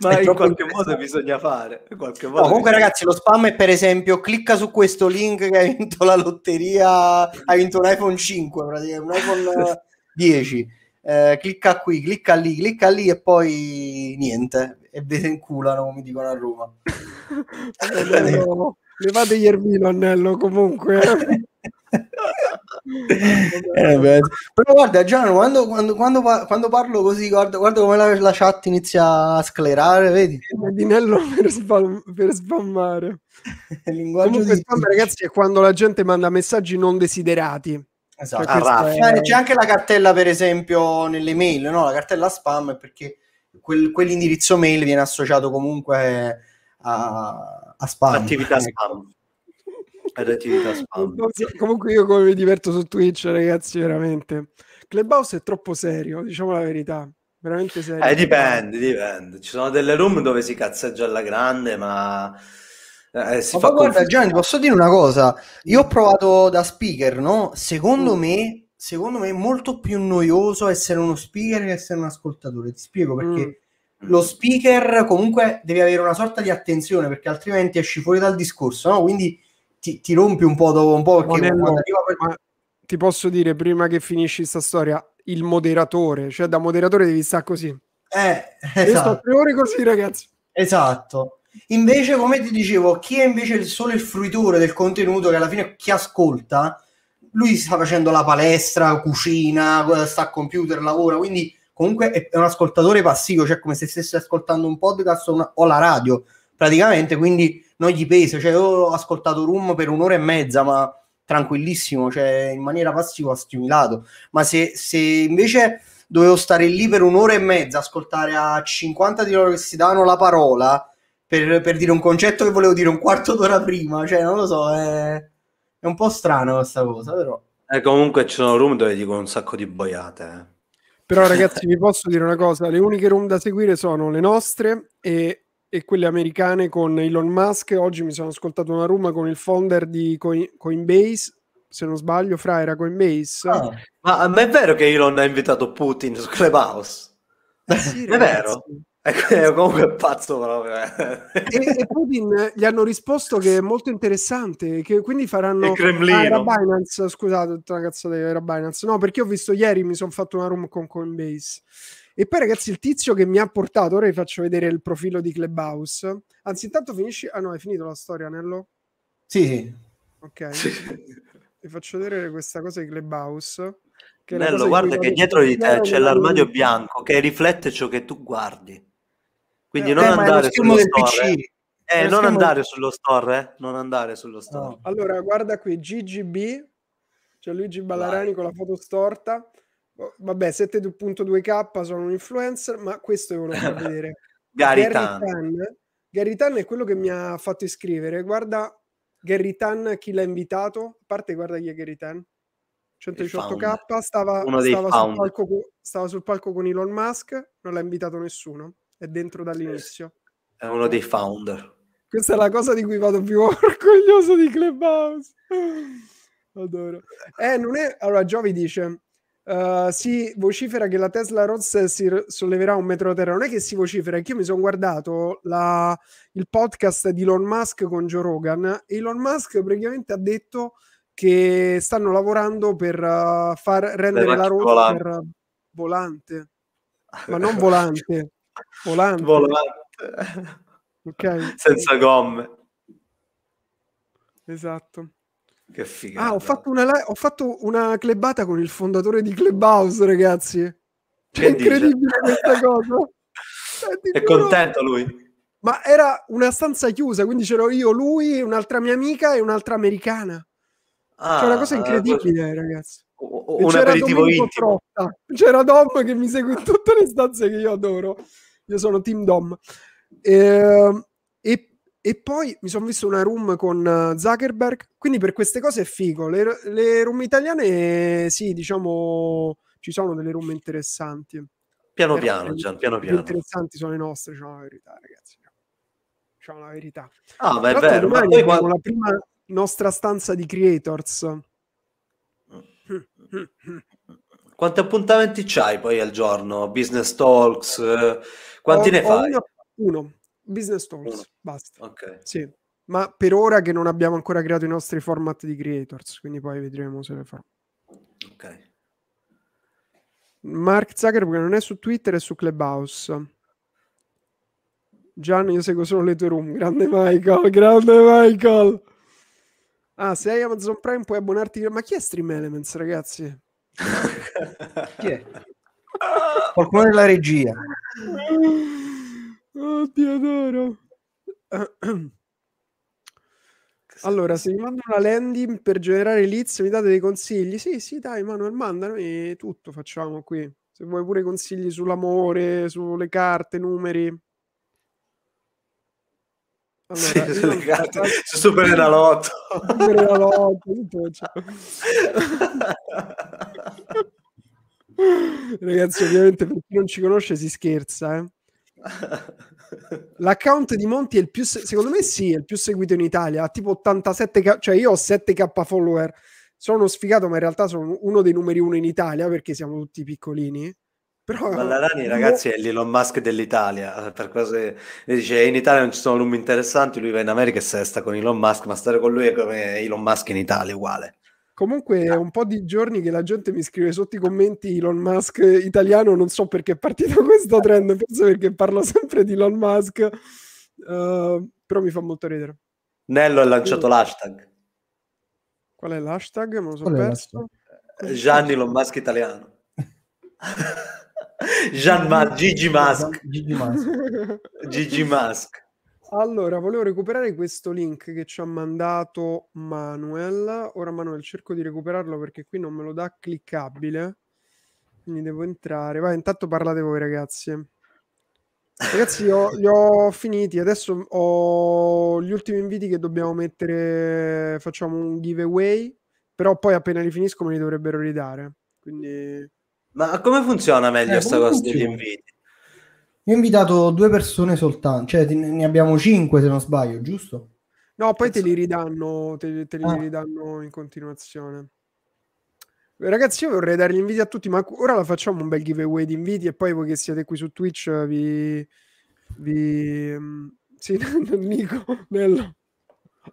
ma in qualche modo bisogna fare qualche modo no, comunque bisogna... ragazzi lo spam è per esempio clicca su questo link che hai vinto la lotteria hai vinto un iPhone 5 praticamente un iPhone 10 eh, eh, clicca qui clicca lì clicca lì e poi niente e ve inculano, come dicono a Roma. Allora, eh, levate gli ermino, Annello, comunque. eh, però guarda Giano quando, quando, quando, parlo così guarda, guarda come la, la, chat inizia a sclerare vedi eh, Dinello per, spam, per spammare il linguaggio Comunque, di spam, ragazzi è quando la gente manda messaggi non desiderati esatto. cioè, è... Eh, c'è anche la cartella per esempio nelle mail no? la cartella spam perché quel, quell'indirizzo mail viene associato comunque a, a spam. Attività ecco. spam. Ad attività spam. Comunque io come mi diverto su Twitch, ragazzi, veramente. Clubhouse è troppo serio, diciamo la verità. Veramente serio. Eh, dipende, dipende. Ci sono delle room dove si cazzeggia alla grande, ma... Eh, si ma fa guarda, Gianni, posso dire una cosa? Io ho provato da speaker, no? Secondo mm. me secondo me, molto più noioso essere uno speaker che essere un ascoltatore. Ti spiego perché. Mm. Lo speaker comunque devi avere una sorta di attenzione perché altrimenti esci fuori dal discorso, no? Quindi ti, ti rompi un po' dopo un po'. Perché Monello, per... ti posso dire prima che finisci questa storia, il moderatore, cioè da moderatore devi stare così. Eh, esatto. Io sto tre ore così, ragazzi. Esatto. Invece, come ti dicevo, chi è invece il, solo il fruitore del contenuto, che alla fine chi ascolta, lui sta facendo la palestra, cucina, eh, sta a computer, lavora, quindi comunque è un ascoltatore passivo, cioè come se stesse ascoltando un podcast o, una, o la radio, praticamente, quindi non gli pesa, cioè io ho ascoltato Room per un'ora e mezza, ma tranquillissimo, cioè in maniera passiva ho stimolato, ma se, se, invece dovevo stare lì per un'ora e mezza, ascoltare a 50 di loro che si danno la parola per, per dire un concetto che volevo dire un quarto d'ora prima, cioè non lo so, è eh. È un po' strano questa cosa, mm. però. E eh, comunque ci sono room dove dico un sacco di boiate. Eh. Però ragazzi vi posso dire una cosa, le uniche room da seguire sono le nostre e, e, quelle americane con Elon Musk. Oggi mi sono ascoltato una room con il founder di Coin, Coinbase, se non sbaglio, fra era Coinbase. Ah, ma, ma è vero che Elon ha invitato Putin su Clubhouse? Eh sì, è vero? Ecco, eh, è comunque pazzo proprio. Eh. E, e, Putin gli hanno risposto che è molto interessante, che quindi faranno... Il Cremlino. Ah, era Binance, scusate, tutta una cazzata, era Binance. No, perché ho visto ieri, mi sono fatto una room con Coinbase. E poi ragazzi, il tizio che mi ha portato, ora vi faccio vedere il profilo di Clubhouse. Anzi, intanto finisci... Ah no, hai finito la storia, Nello? Sì, sì. Ok. Sì. Vi faccio vedere questa cosa di Clubhouse. Nello, guarda che dietro di te c'è l'armadio bianco che riflette ciò che tu guardi. Quindi eh, eh. Eh, eh, non, andare sullo, eh, non andare sullo store. non andare sullo store, no. Allora, guarda qui, GGB, cioè Luigi Ballarani Vai. con la foto storta. Boh, vabbè, 7.2k sono un influencer, ma questo è quello che per vedere. Gary Tan. Gary Tan è quello che mi ha fatto iscrivere. Guarda Gary Tan, chi l'ha invitato. A parte, guarda chi è Gary Tan. 118k, stava, stava sul palco, stava sul palco con Elon Musk, non l'ha invitato nessuno è dentro dall'inizio. È uno dei founder. Questa è la cosa di cui vado più orgoglioso di Clubhouse. Adoro. Eh, non è... Allora, Giovi dice, Uh, si vocifera che la Tesla Ross si solleverà un metro da terra. Non è che si vocifera, è che io mi sono guardato la, il podcast di Elon Musk con Joe Rogan. E Elon Musk praticamente ha detto che stanno lavorando per uh, far rendere la Ross volante. volante, ma non volante. Volante. Volante. ok. Senza gomme. Esatto. Che figata. Ah, ho fatto una, ho fatto una clubbata con il fondatore di Clubhouse, ragazzi. Cioè, è incredibile dice? questa cosa. è contento lui. Ma era una stanza chiusa, quindi c'ero io, lui, un'altra mia amica e un'altra americana. Ah, cioè, una cosa ah, incredibile, allora... ragazzi o, un aperitivo Domenico intimo. Trotta. C'era Dom che mi segue in tutte le stanze che io adoro. Io sono Team Dom. E, ehm, e, e poi mi sono visto una room con eh, Zuckerberg. Quindi per queste cose è figo. Le, le room italiane, sì, diciamo, ci sono delle room interessanti. Piano Però piano, Gian, piano piano. interessanti sono le nostre, diciamo la verità, ragazzi. Diciamo la verità. Ah, beh, è vero. Ma poi quando... la prima nostra stanza di creators quanti appuntamenti c'hai poi al giorno? Business Talks? Eh, quanti ho, ne fai? Uno, uno, Business Talks, uno. basta. Okay. Sì. Ma per ora che non abbiamo ancora creato i nostri format di creators, quindi poi vedremo se le farò. Ok. Mark Zuckerberg non è su Twitter, è su Clubhouse. Gianni, io seguo solo le tue room. Grande Michael, grande Michael. Ah, se hai Amazon Prime puoi abbonarti. Ma chi è Stream Elements, ragazzi? chi è? Qualcuno della regia. Oh, ti adoro. Allora, se mi mando una landing per generare leads, mi date dei consigli? Sì, sì, dai, Manuel, mandami tutto, facciamo qui. Se vuoi pure consigli sull'amore, sulle carte, numeri, allora, sì, le da lotto. super enalotto. Super Ragazzi, ovviamente per chi non ci conosce si scherza, eh. L'account di Monti è il più, secondo me sì, è il più seguito in Italia, ha tipo 87k, cioè io ho 7k follower, sono uno sfigato ma in realtà sono uno dei numeri uno in Italia perché siamo tutti piccolini però, Ballarani, boh. ragazzi, è l'Elon Musk dell'Italia. Eh, per cose, dice, in Italia non ci sono lumi interessanti, lui va in America e sesta con Elon Musk, ma stare con lui è come Elon Musk in Italia, uguale. Comunque è un po' di giorni che la gente mi scrive sotto i commenti Elon Musk italiano, non so perché è partito questo trend, penso perché parlo sempre di Elon Musk, uh, però mi fa molto ridere. Nello ha lanciato l'hashtag. Qual è l'hashtag? Me lo sono perso. Gianni Elon Musk italiano. Jean Mas- Gigi Mask. Gigi Mask. Gigi Musk. Allora, volevo recuperare questo link che ci ha mandato Manuel. Ora Manuel cerco di recuperarlo perché qui non me lo dà cliccabile. Quindi devo entrare. Vai, intanto parlate voi ragazzi. Ragazzi, ho, li ho finiti. Adesso ho gli ultimi inviti che dobbiamo mettere. Facciamo un giveaway. Però poi appena li finisco me li dovrebbero ridare. Quindi ma come funziona meglio questa eh, cosa degli inviti? Io ho invitato due persone soltanto, cioè ne abbiamo cinque se non sbaglio, giusto? No, poi te li ridanno, te, te li ah. ridanno in continuazione. Ragazzi, io vorrei dare gli inviti a tutti, ma ora la facciamo un bel giveaway di inviti e poi voi che siete qui su Twitch vi... vi sì, Nico, bello.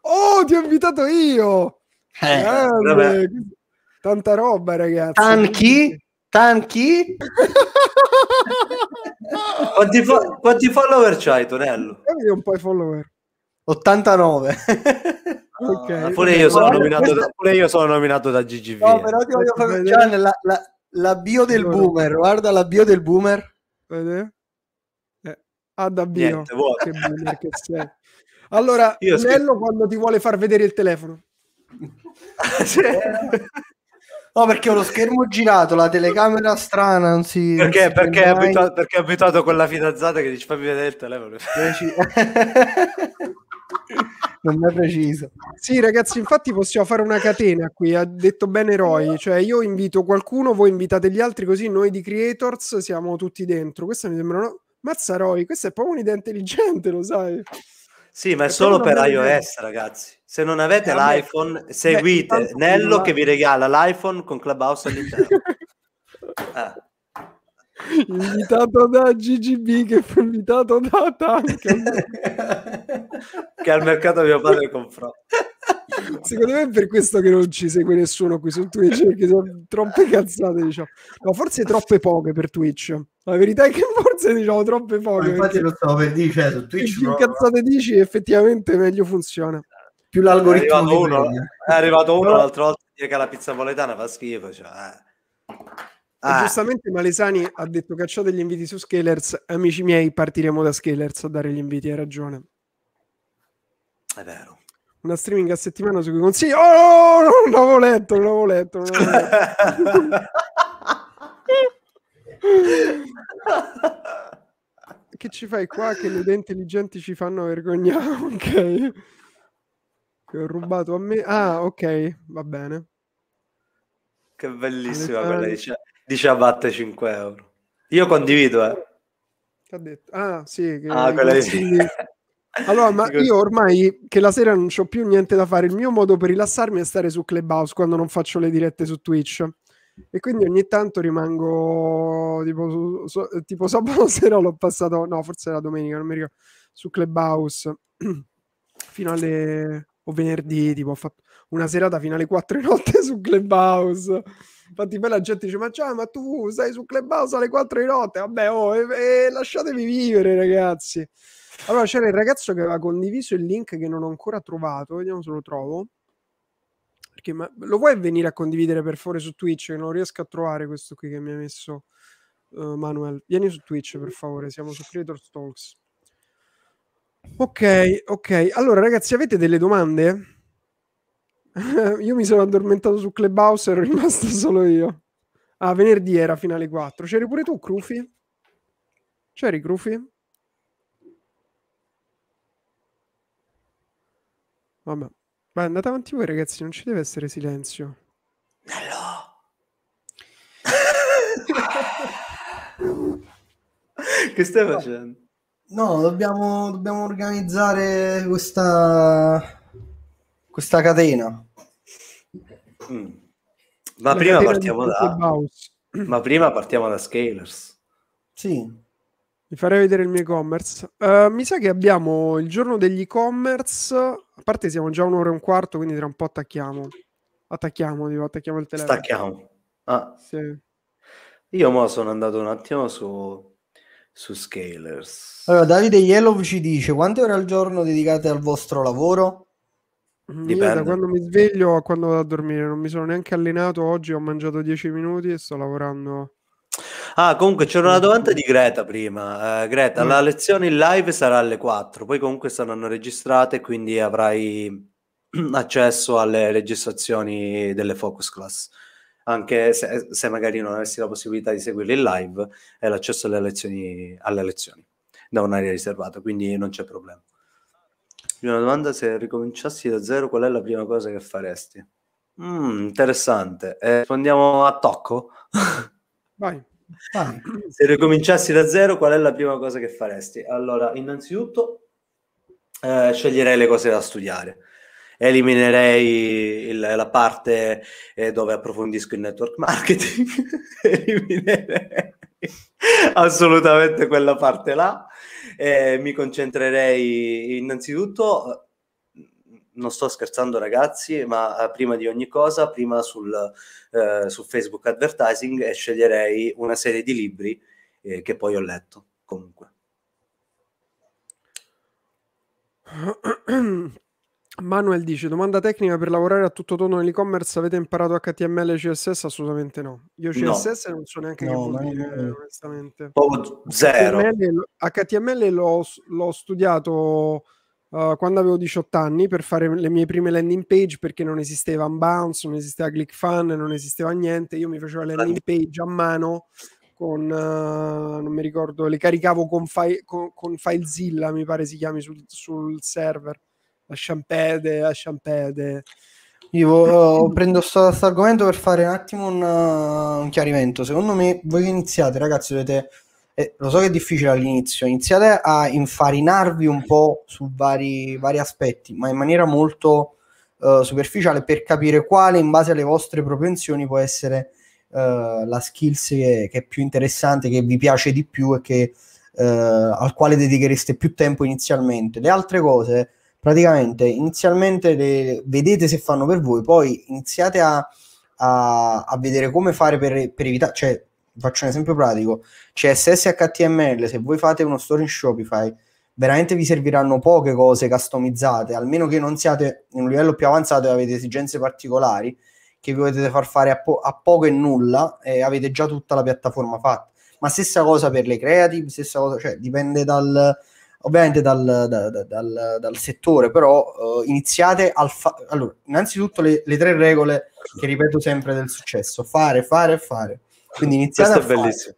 Oh, ti ho invitato io! Eh, Tanta roba, ragazzi. Anche? Tanchi? quanti, fo- quanti, follower c'hai, Tonello? Eh, io un po' di follower. 89. No, okay. Ah, pure, io sono nominato da, pure io sono nominato da GGV. No, però ti voglio far vedere la, la, la, bio del no, boomer. Guarda la bio del boomer. Vedi? Eh, ad ah, avvio. che boomer che sei. Allora, Nello quando ti vuole far vedere il telefono. sì. Eh. No, perché ho lo schermo girato, la telecamera strana, non si... Perché, non si perché, è, abituato, perché è abituato con la fidanzata che dice fammi vedere il telefono. non è preciso. Sì, ragazzi, infatti possiamo fare una catena qui, ha detto bene Roy, cioè io invito qualcuno, voi invitate gli altri così noi di Creators siamo tutti dentro. Questa mi sembra una... Mazza Roy, questa è proprio un'idea intelligente, lo sai. Sì, ma è, è solo per iOS, idea. ragazzi. Se non avete l'iPhone, seguite beh, Nello prima... che vi regala l'iPhone con Clubhouse all'interno. ah. Invitato da GGB che fu invitato da Tanken che al mercato mio padre comprò. Secondo me è per questo che non ci segue nessuno qui su Twitch perché sono troppe cazzate, diciamo. Ma forse troppe poche per Twitch. La verità è che forse diciamo troppe poche. Ma infatti lo stavo per dire, cioè, su Twitch più no, cazzate no. dici effettivamente meglio funziona più l'algoritmo. È arrivato uno, è arrivato uno Però... l'altra volta dire che la pizza napoletana fa schifo. Cioè, ah. Giustamente Malesani ha detto cacciate gli inviti su Scalers. Amici miei, partiremo da Scalers a dare gli inviti, hai ragione. È vero. Una streaming a settimana su cui consiglio. Oh, no, non l'avevo letto, non l'avevo letto. Non l'avevo letto. che ci fai qua che le idee intelligenti ci fanno vergognare? Ok. Che ho rubato a me. Ah, ok, va bene. Che bellissima quella di, di ciabatte 5 euro. Io condivido, eh. Che ha detto? Ah, sì. Che ah, quella di... Allora, ma io ormai che la sera non ho più niente da fare, il mio modo per rilassarmi è stare su Clubhouse quando non faccio le dirette su Twitch. E quindi ogni tanto rimango tipo, su, su, tipo sabato sera l'ho passato, no, forse era domenica, non mi ricordo, su Clubhouse fino alle o venerdì, tipo ho fatto una serata fino alle 4 di notte su Clubhouse. Infatti poi la gente dice, ma ciao, ma tu sei su Clubhouse alle 4 di notte? Vabbè, oh, e, e lasciatemi vivere ragazzi. Allora c'era il ragazzo che aveva condiviso il link che non ho ancora trovato, vediamo se lo trovo. Perché, ma, lo vuoi venire a condividere per favore su Twitch? Che non riesco a trovare questo qui che mi ha messo uh, Manuel. Vieni su Twitch per favore, siamo su Creator Talks. Ok, ok. Allora, ragazzi, avete delle domande? io mi sono addormentato su Clubhouse, e ero rimasto solo io. Ah, venerdì era finale 4. C'eri pure tu, Crufi? C'eri, Crufi? Vabbè. Vai, andate avanti voi, ragazzi, non ci deve essere silenzio. Allora. che stai facendo? No, dobbiamo, dobbiamo organizzare questa, questa catena. Mm. Ma, prima catena da, ma, prima partiamo da, Scalers. Sì. Vi farei vedere il mio e-commerce. Uh, mi sa che abbiamo il giorno degli e-commerce. A parte siamo già un'ora e un quarto, quindi tra un po' attacchiamo. Attacchiamo, dico, attacchiamo il telefono. Stacchiamo. Ah. Sì. Io mo sono andato un attimo su su Scalers. Allora, Davide Yellow ci dice quante ore al giorno dedicate al vostro lavoro? Dipende. da quando mi sveglio a quando vado a dormire, non mi sono neanche allenato oggi, ho mangiato 10 minuti e sto lavorando. Ah, comunque c'era una mm. domanda di Greta prima. Eh, Greta, mm. la lezione in live sarà alle 4, poi comunque saranno registrate, quindi avrai accesso alle registrazioni delle focus class anche se, se, magari non avessi la possibilità di seguirli in live, è eh, l'accesso alle lezioni, alle lezioni da un'area riservata, quindi non c'è problema. Una domanda, se ricominciassi da zero, qual è la prima cosa che faresti? Mm, interessante. Eh, rispondiamo a tocco. Vai. Vai. Se ricominciassi da zero, qual è la prima cosa che faresti? Allora, innanzitutto eh, sceglierei le cose da studiare eliminerei il, la parte eh, dove approfondisco il network marketing, eliminerei assolutamente quella parte là, eh, mi concentrerei innanzitutto non sto scherzando ragazzi, ma eh, prima di ogni cosa, prima sul, eh, su Facebook Advertising e eh, sceglierei una serie di libri eh, che poi ho letto comunque. Manuel dice: Domanda tecnica per lavorare a tutto tono nell'e-commerce. Avete imparato HTML e CSS? Assolutamente no. Io CSS no. non so neanche no, che vuol dire, non... onestamente. Poco zero. HTML, HTML l'ho, l'ho, studiato uh, quando avevo 18 anni per fare le mie prime landing page perché non esisteva Unbounce, non esisteva ClickFun, non esisteva niente. Io mi facevo le landing page a mano con, uh, non mi ricordo, le caricavo con, fi- con, con FileZilla, mi pare si chiami sul, sul server lasciam perdere, lasciam perdere. Io prendo questo argomento per fare un attimo un, uh, un, chiarimento. Secondo me, voi che iniziate, ragazzi, dovete. Eh, lo so che è difficile all'inizio, iniziate a infarinarvi un po' su vari, vari aspetti, ma in maniera molto uh, superficiale per capire quale, in base alle vostre propensioni, può essere uh, la skills che, che, è più interessante, che vi piace di più e che, uh, al quale dedichereste più tempo inizialmente. Le altre cose praticamente inizialmente le, vedete se fanno per voi, poi iniziate a, a, a vedere come fare per, per evitare, cioè faccio un esempio pratico, CSS e HTML, se voi fate uno store in Shopify, veramente vi serviranno poche cose customizzate, almeno che non siate in un livello più avanzato e avete esigenze particolari, che vi potete far fare a, po- a poco e nulla e avete già tutta la piattaforma fatta. Ma stessa cosa per le creative, stessa cosa, cioè dipende dal, ovviamente dal, da, da, dal, dal settore, però eh, iniziate al fa- allora, innanzitutto le, le, tre regole che ripeto sempre del successo, fare, fare, fare. Quindi iniziate Questo a fare. Bellissimo.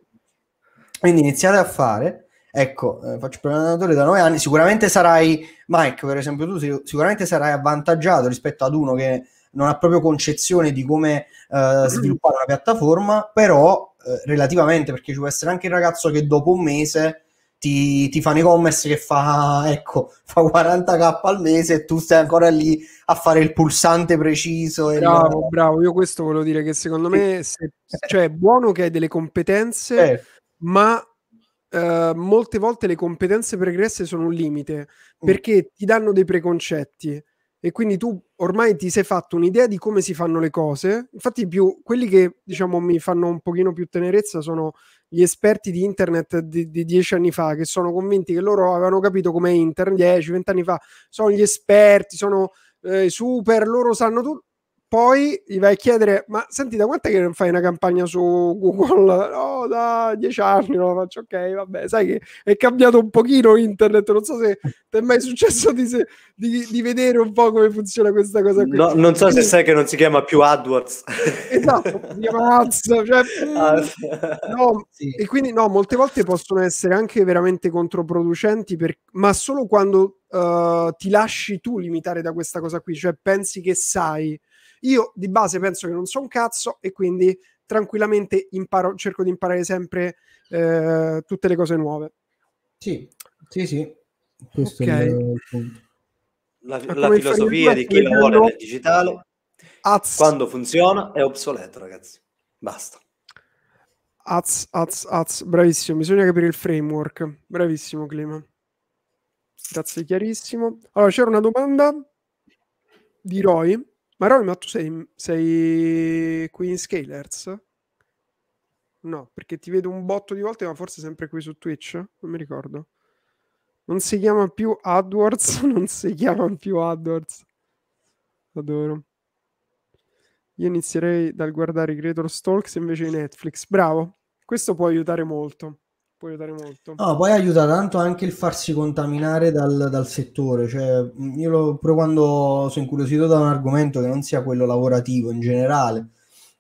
Quindi iniziate a fare. Ecco, eh, faccio programmatore da 9 anni, sicuramente sarai, Mike per esempio tu, sicuramente sarai avvantaggiato rispetto ad uno che non ha proprio concezione di come eh, sviluppare una piattaforma, però eh, relativamente, perché ci può essere anche il ragazzo che dopo un mese ti, ti fa un e-commerce che fa, ecco, fa 40k al mese e tu stai ancora lì a fare il pulsante preciso. bravo, il... bravo. Io questo volevo dire che secondo me se, cioè, è buono che hai delle competenze, eh. ma Uh, molte volte le competenze pregresse sono un limite mm. perché ti danno dei preconcetti e quindi tu ormai ti sei fatto un'idea di come si fanno le cose. Infatti, più quelli che diciamo mi fanno un pochino più tenerezza sono gli esperti di internet di, di dieci anni fa, che sono convinti che loro avevano capito com'è internet dieci, vent'anni fa, sono gli esperti, sono eh, super, loro sanno tutto poi gli vai a chiedere: Ma senti, da quant'è che non fai una campagna su Google? No, da dieci anni non la faccio. Ok, vabbè, sai che è cambiato un pochino internet. Non so se ti è mai successo di, se, di, di, vedere un po' come funziona questa cosa qui. No, non so se sai che non si chiama più AdWords. Esatto, si chiama Ads. Cioè, mm, ah, no, sì. E quindi no, molte volte possono essere anche veramente controproducenti, per, ma solo quando uh, ti lasci tu limitare da questa cosa qui, cioè pensi che sai io di base penso che non so un cazzo e quindi tranquillamente imparo, cerco di imparare sempre eh, tutte le cose nuove. Sì, sì, sì. Questo okay. è il punto. La, la filosofia di chi lavora nel digitale azz. quando funziona è obsoleto, ragazzi. Basta. Az, az, az, bravissimo. Bisogna capire il framework. Bravissimo, Clima. Grazie, chiarissimo. Allora, c'era una domanda di Roy ma Rory, ma tu sei, sei qui in Scalers? No, perché ti vedo un botto di volte, ma forse sempre qui su Twitch, non mi ricordo. Non si chiama più AdWords, non si chiama più AdWords. Adoro. Io inizierei dal guardare i Creator Stalks invece di Netflix. Bravo, questo può aiutare molto può aiutare molto. No, poi aiuta tanto anche il farsi contaminare dal, dal settore, cioè io lo, proprio quando sono incuriosito da un argomento che non sia quello lavorativo in generale,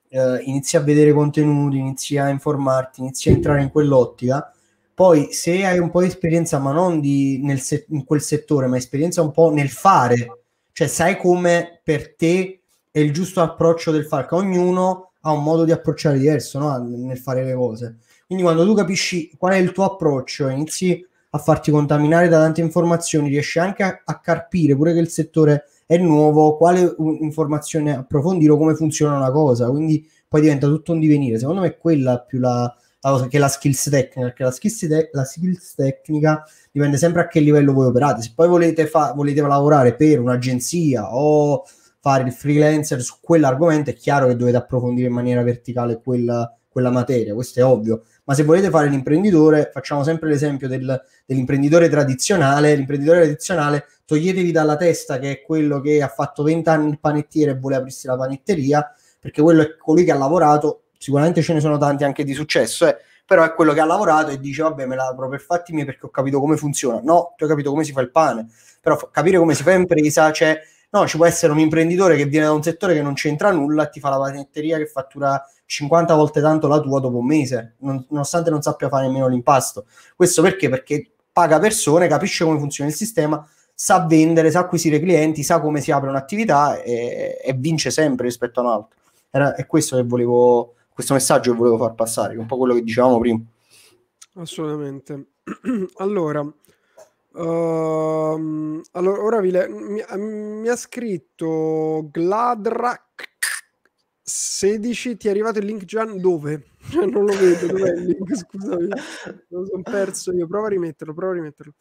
eh, inizi a vedere contenuti, inizi a informarti, inizi a entrare in quell'ottica, poi se hai un po' di esperienza, ma non di, nel, in quel settore, ma esperienza un po' nel fare, cioè sai come per te è il giusto approccio del fare, ognuno ha un modo di approcciare diverso no? nel fare le cose quindi quando tu capisci qual è il tuo approccio, e inizi a farti contaminare da tante informazioni, riesci anche a, a carpire pure che il settore è nuovo, quale informazione approfondire o come funziona una cosa, quindi poi diventa tutto un divenire. Secondo me è quella più la, la cosa che la skills tecnica, perché la skills, te- la skills, tecnica dipende sempre a che livello voi operate. Se poi volete, fa- volete lavorare per un'agenzia o fare il freelancer su quell'argomento, è chiaro che dovete approfondire in maniera verticale quella, quella materia, questo è ovvio ma se volete fare l'imprenditore, facciamo sempre l'esempio del, dell'imprenditore tradizionale, l'imprenditore tradizionale toglietevi dalla testa che è quello che ha fatto 20 anni il panettiere e vuole aprirsi la panetteria, perché quello è colui che ha lavorato, sicuramente ce ne sono tanti anche di successo, eh, però è quello che ha lavorato e dice vabbè me la apro per fatti miei perché ho capito come funziona, no, tu hai capito come si fa il pane, però capire come si fa impresa c'è... Cioè, No, ci può essere un imprenditore che viene da un settore che non c'entra nulla, e ti fa la panetteria che fattura 50 volte tanto la tua dopo un mese, non, nonostante non sappia fare nemmeno l'impasto. Questo perché? Perché paga persone, capisce come funziona il sistema, sa vendere, sa acquisire clienti, sa come si apre un'attività e, e vince sempre rispetto a un altro. Era, è questo che volevo, questo messaggio che volevo far passare, che un po' quello che dicevamo prima. Assolutamente. allora, Uh, allora, ora vi le- mi, ehm, mi, ha scritto Gladrak 16, ti è arrivato il link Gian dove? Cioè, non lo vedo, dov'è il link? Scusami, lo sono perso io, prova a rimetterlo, prova a rimetterlo.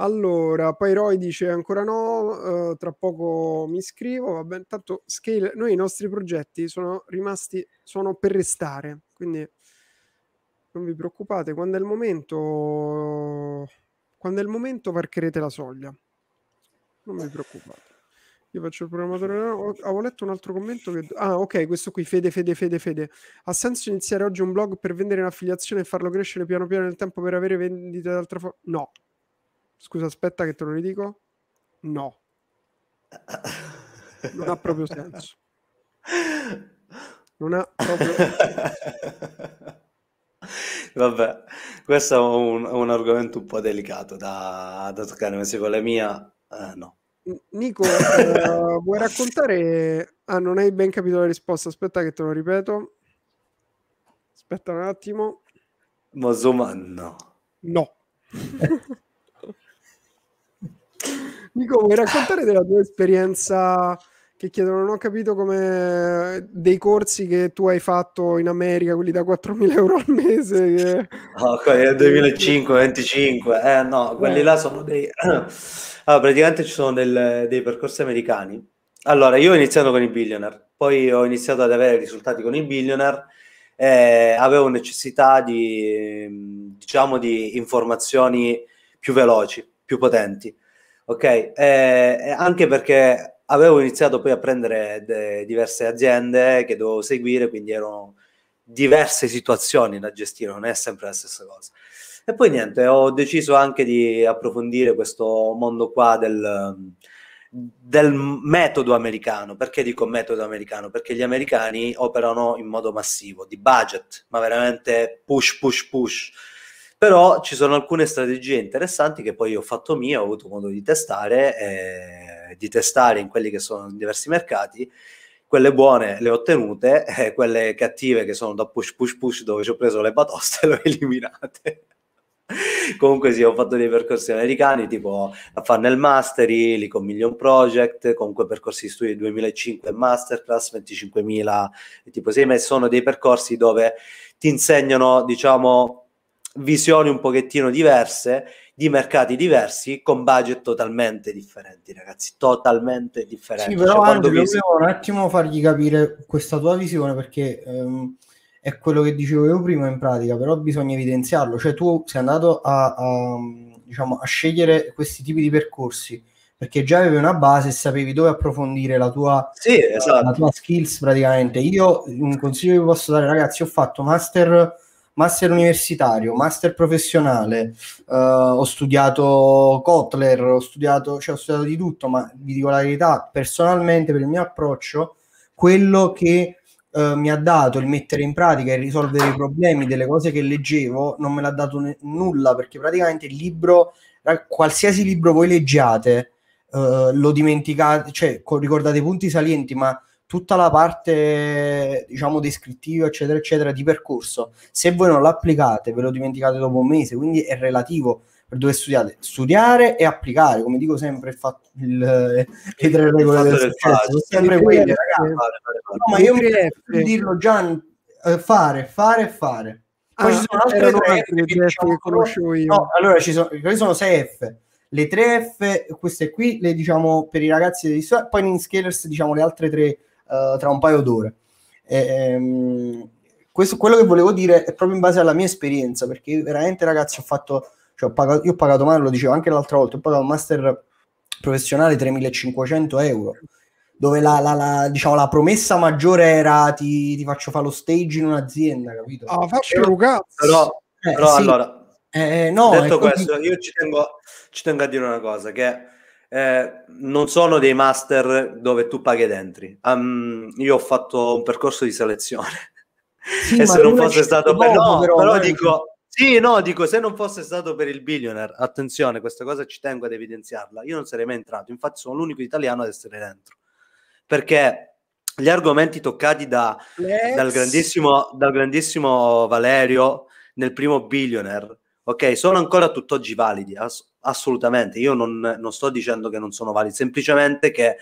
Allora, poi Roy dice ancora no, uh, tra poco mi scrivo. Vabbè, intanto scale, noi i nostri progetti sono rimasti, sono per restare, quindi non vi preoccupate, quando è il momento quando è il momento varcherete la soglia. Non vi preoccupate. Io faccio il programmatore. Ho, avevo letto un altro commento che... Ah, ok, questo qui, Fede, Fede, Fede, Fede. Ha senso iniziare oggi un blog per vendere un'affiliazione e farlo crescere piano piano nel tempo per avere vendite d'altra forma? No. Scusa, aspetta che te lo ridico. No. Non ha proprio senso. Non ha proprio... senso Vabbè, questo è un, un, argomento un po' delicato da, da toccare, ma secondo la mia, eh, no. Nico, eh, vuoi raccontare? Ah, non hai ben capito la risposta. Aspetta, che te lo ripeto. Aspetta un attimo. Mosoman, no. No. Nico, vuoi raccontare della tua esperienza che chiedono non ho capito come dei corsi che tu hai fatto in America, quelli da 4.000 euro al mese. Che... No, quelli da 2005, 25, eh no, eh. quelli eh. là sono dei... Ah, praticamente ci sono del, dei percorsi americani. Allora, io ho iniziato con i billionaire, poi ho iniziato ad avere risultati con i billionaire, eh, avevo necessità di, diciamo, di informazioni più veloci, più potenti, ok? Eh, anche perché avevo iniziato poi a prendere de- diverse aziende che dovevo seguire, quindi erano diverse situazioni da gestire, non è sempre la stessa cosa. E poi niente, ho deciso anche di approfondire questo mondo qua del, del metodo americano. Perché dico metodo americano? Perché gli americani operano in modo massivo, di budget, ma veramente push, push, push però ci sono alcune strategie interessanti che poi ho fatto mia, ho avuto modo di testare, eh, di testare in quelli che sono diversi mercati, quelle buone le ho ottenute, eh, quelle cattive che sono da push push push dove ci ho preso le batoste le ho eliminate. Comunque sì, ho fatto dei percorsi americani tipo a Funnel Mastery, l'Econ Million Project, comunque percorsi di studio 2005 Masterclass, 25.000 e tipo sì, ma sono dei percorsi dove ti insegnano diciamo visioni un pochettino diverse di mercati diversi con budget totalmente differenti, ragazzi, totalmente differenti. Sì, però cioè, Angelo, vis- volevo un attimo fargli capire questa tua visione perché ehm, è quello che dicevo io prima in pratica, però bisogna evidenziarlo, cioè tu sei andato a, a, diciamo, a scegliere questi tipi di percorsi perché già avevi una base e sapevi dove approfondire la tua, sì, esatto. la tua skills praticamente. Io un consiglio che vi posso dare, ragazzi, ho fatto master master universitario, master professionale, uh, ho studiato Kotler, ho studiato, cioè, ho studiato di tutto, ma vi dico la verità, personalmente per il mio approccio, quello che uh, mi ha dato il mettere in pratica e risolvere i problemi delle cose che leggevo non me l'ha dato ne- nulla, perché praticamente il libro, qualsiasi libro voi leggiate, uh, lo dimenticate, cioè ricordate i punti salienti, ma tutta la parte diciamo descrittiva eccetera eccetera di percorso se voi non l'applicate ve lo dimenticate dopo un mese quindi è relativo per dove studiate studiare e applicare come dico sempre il fatto il, le tre regole del successo sono sempre quelle ragazzi no, ma io mi devo dirlo Gian eh, fare fare fare poi ci ah, sono altre tre F che diciamo, io no, allora ci sono, ci sono 6 F le 3 F, queste qui le diciamo per i ragazzi degli studi, poi in Scalers diciamo le altre tre eh, tra un paio d'ore. E, um, questo, quello che volevo dire è proprio in base alla mia esperienza, perché veramente ragazzi ho fatto, cioè, ho pagato, io ho pagato, male, lo dicevo anche l'altra volta, ho pagato un master professionale 3.500 euro, dove la, la, la, diciamo, la promessa maggiore era ti, ti, faccio fare lo stage in un'azienda, capito? Ah, faccio un cazzo! Però, eh, però sì. allora, eh, eh no, detto questo, così... io ci tengo, ci tengo a dire una cosa, che eh, non sono dei master dove tu paghi ed entri. Um, io ho fatto un percorso di selezione. Sì, e se non fosse stato per... No, però, però eh. dico... Sì, no, dico, se non fosse stato per il billionaire, attenzione, questa cosa ci tengo ad evidenziarla, io non sarei mai entrato, infatti sono l'unico italiano ad essere dentro, perché gli argomenti toccati da, dal, grandissimo, dal, grandissimo, Valerio nel primo billionaire, ok, sono ancora tutt'oggi validi, ass- assolutamente. Io non, non sto dicendo che non sono validi, semplicemente che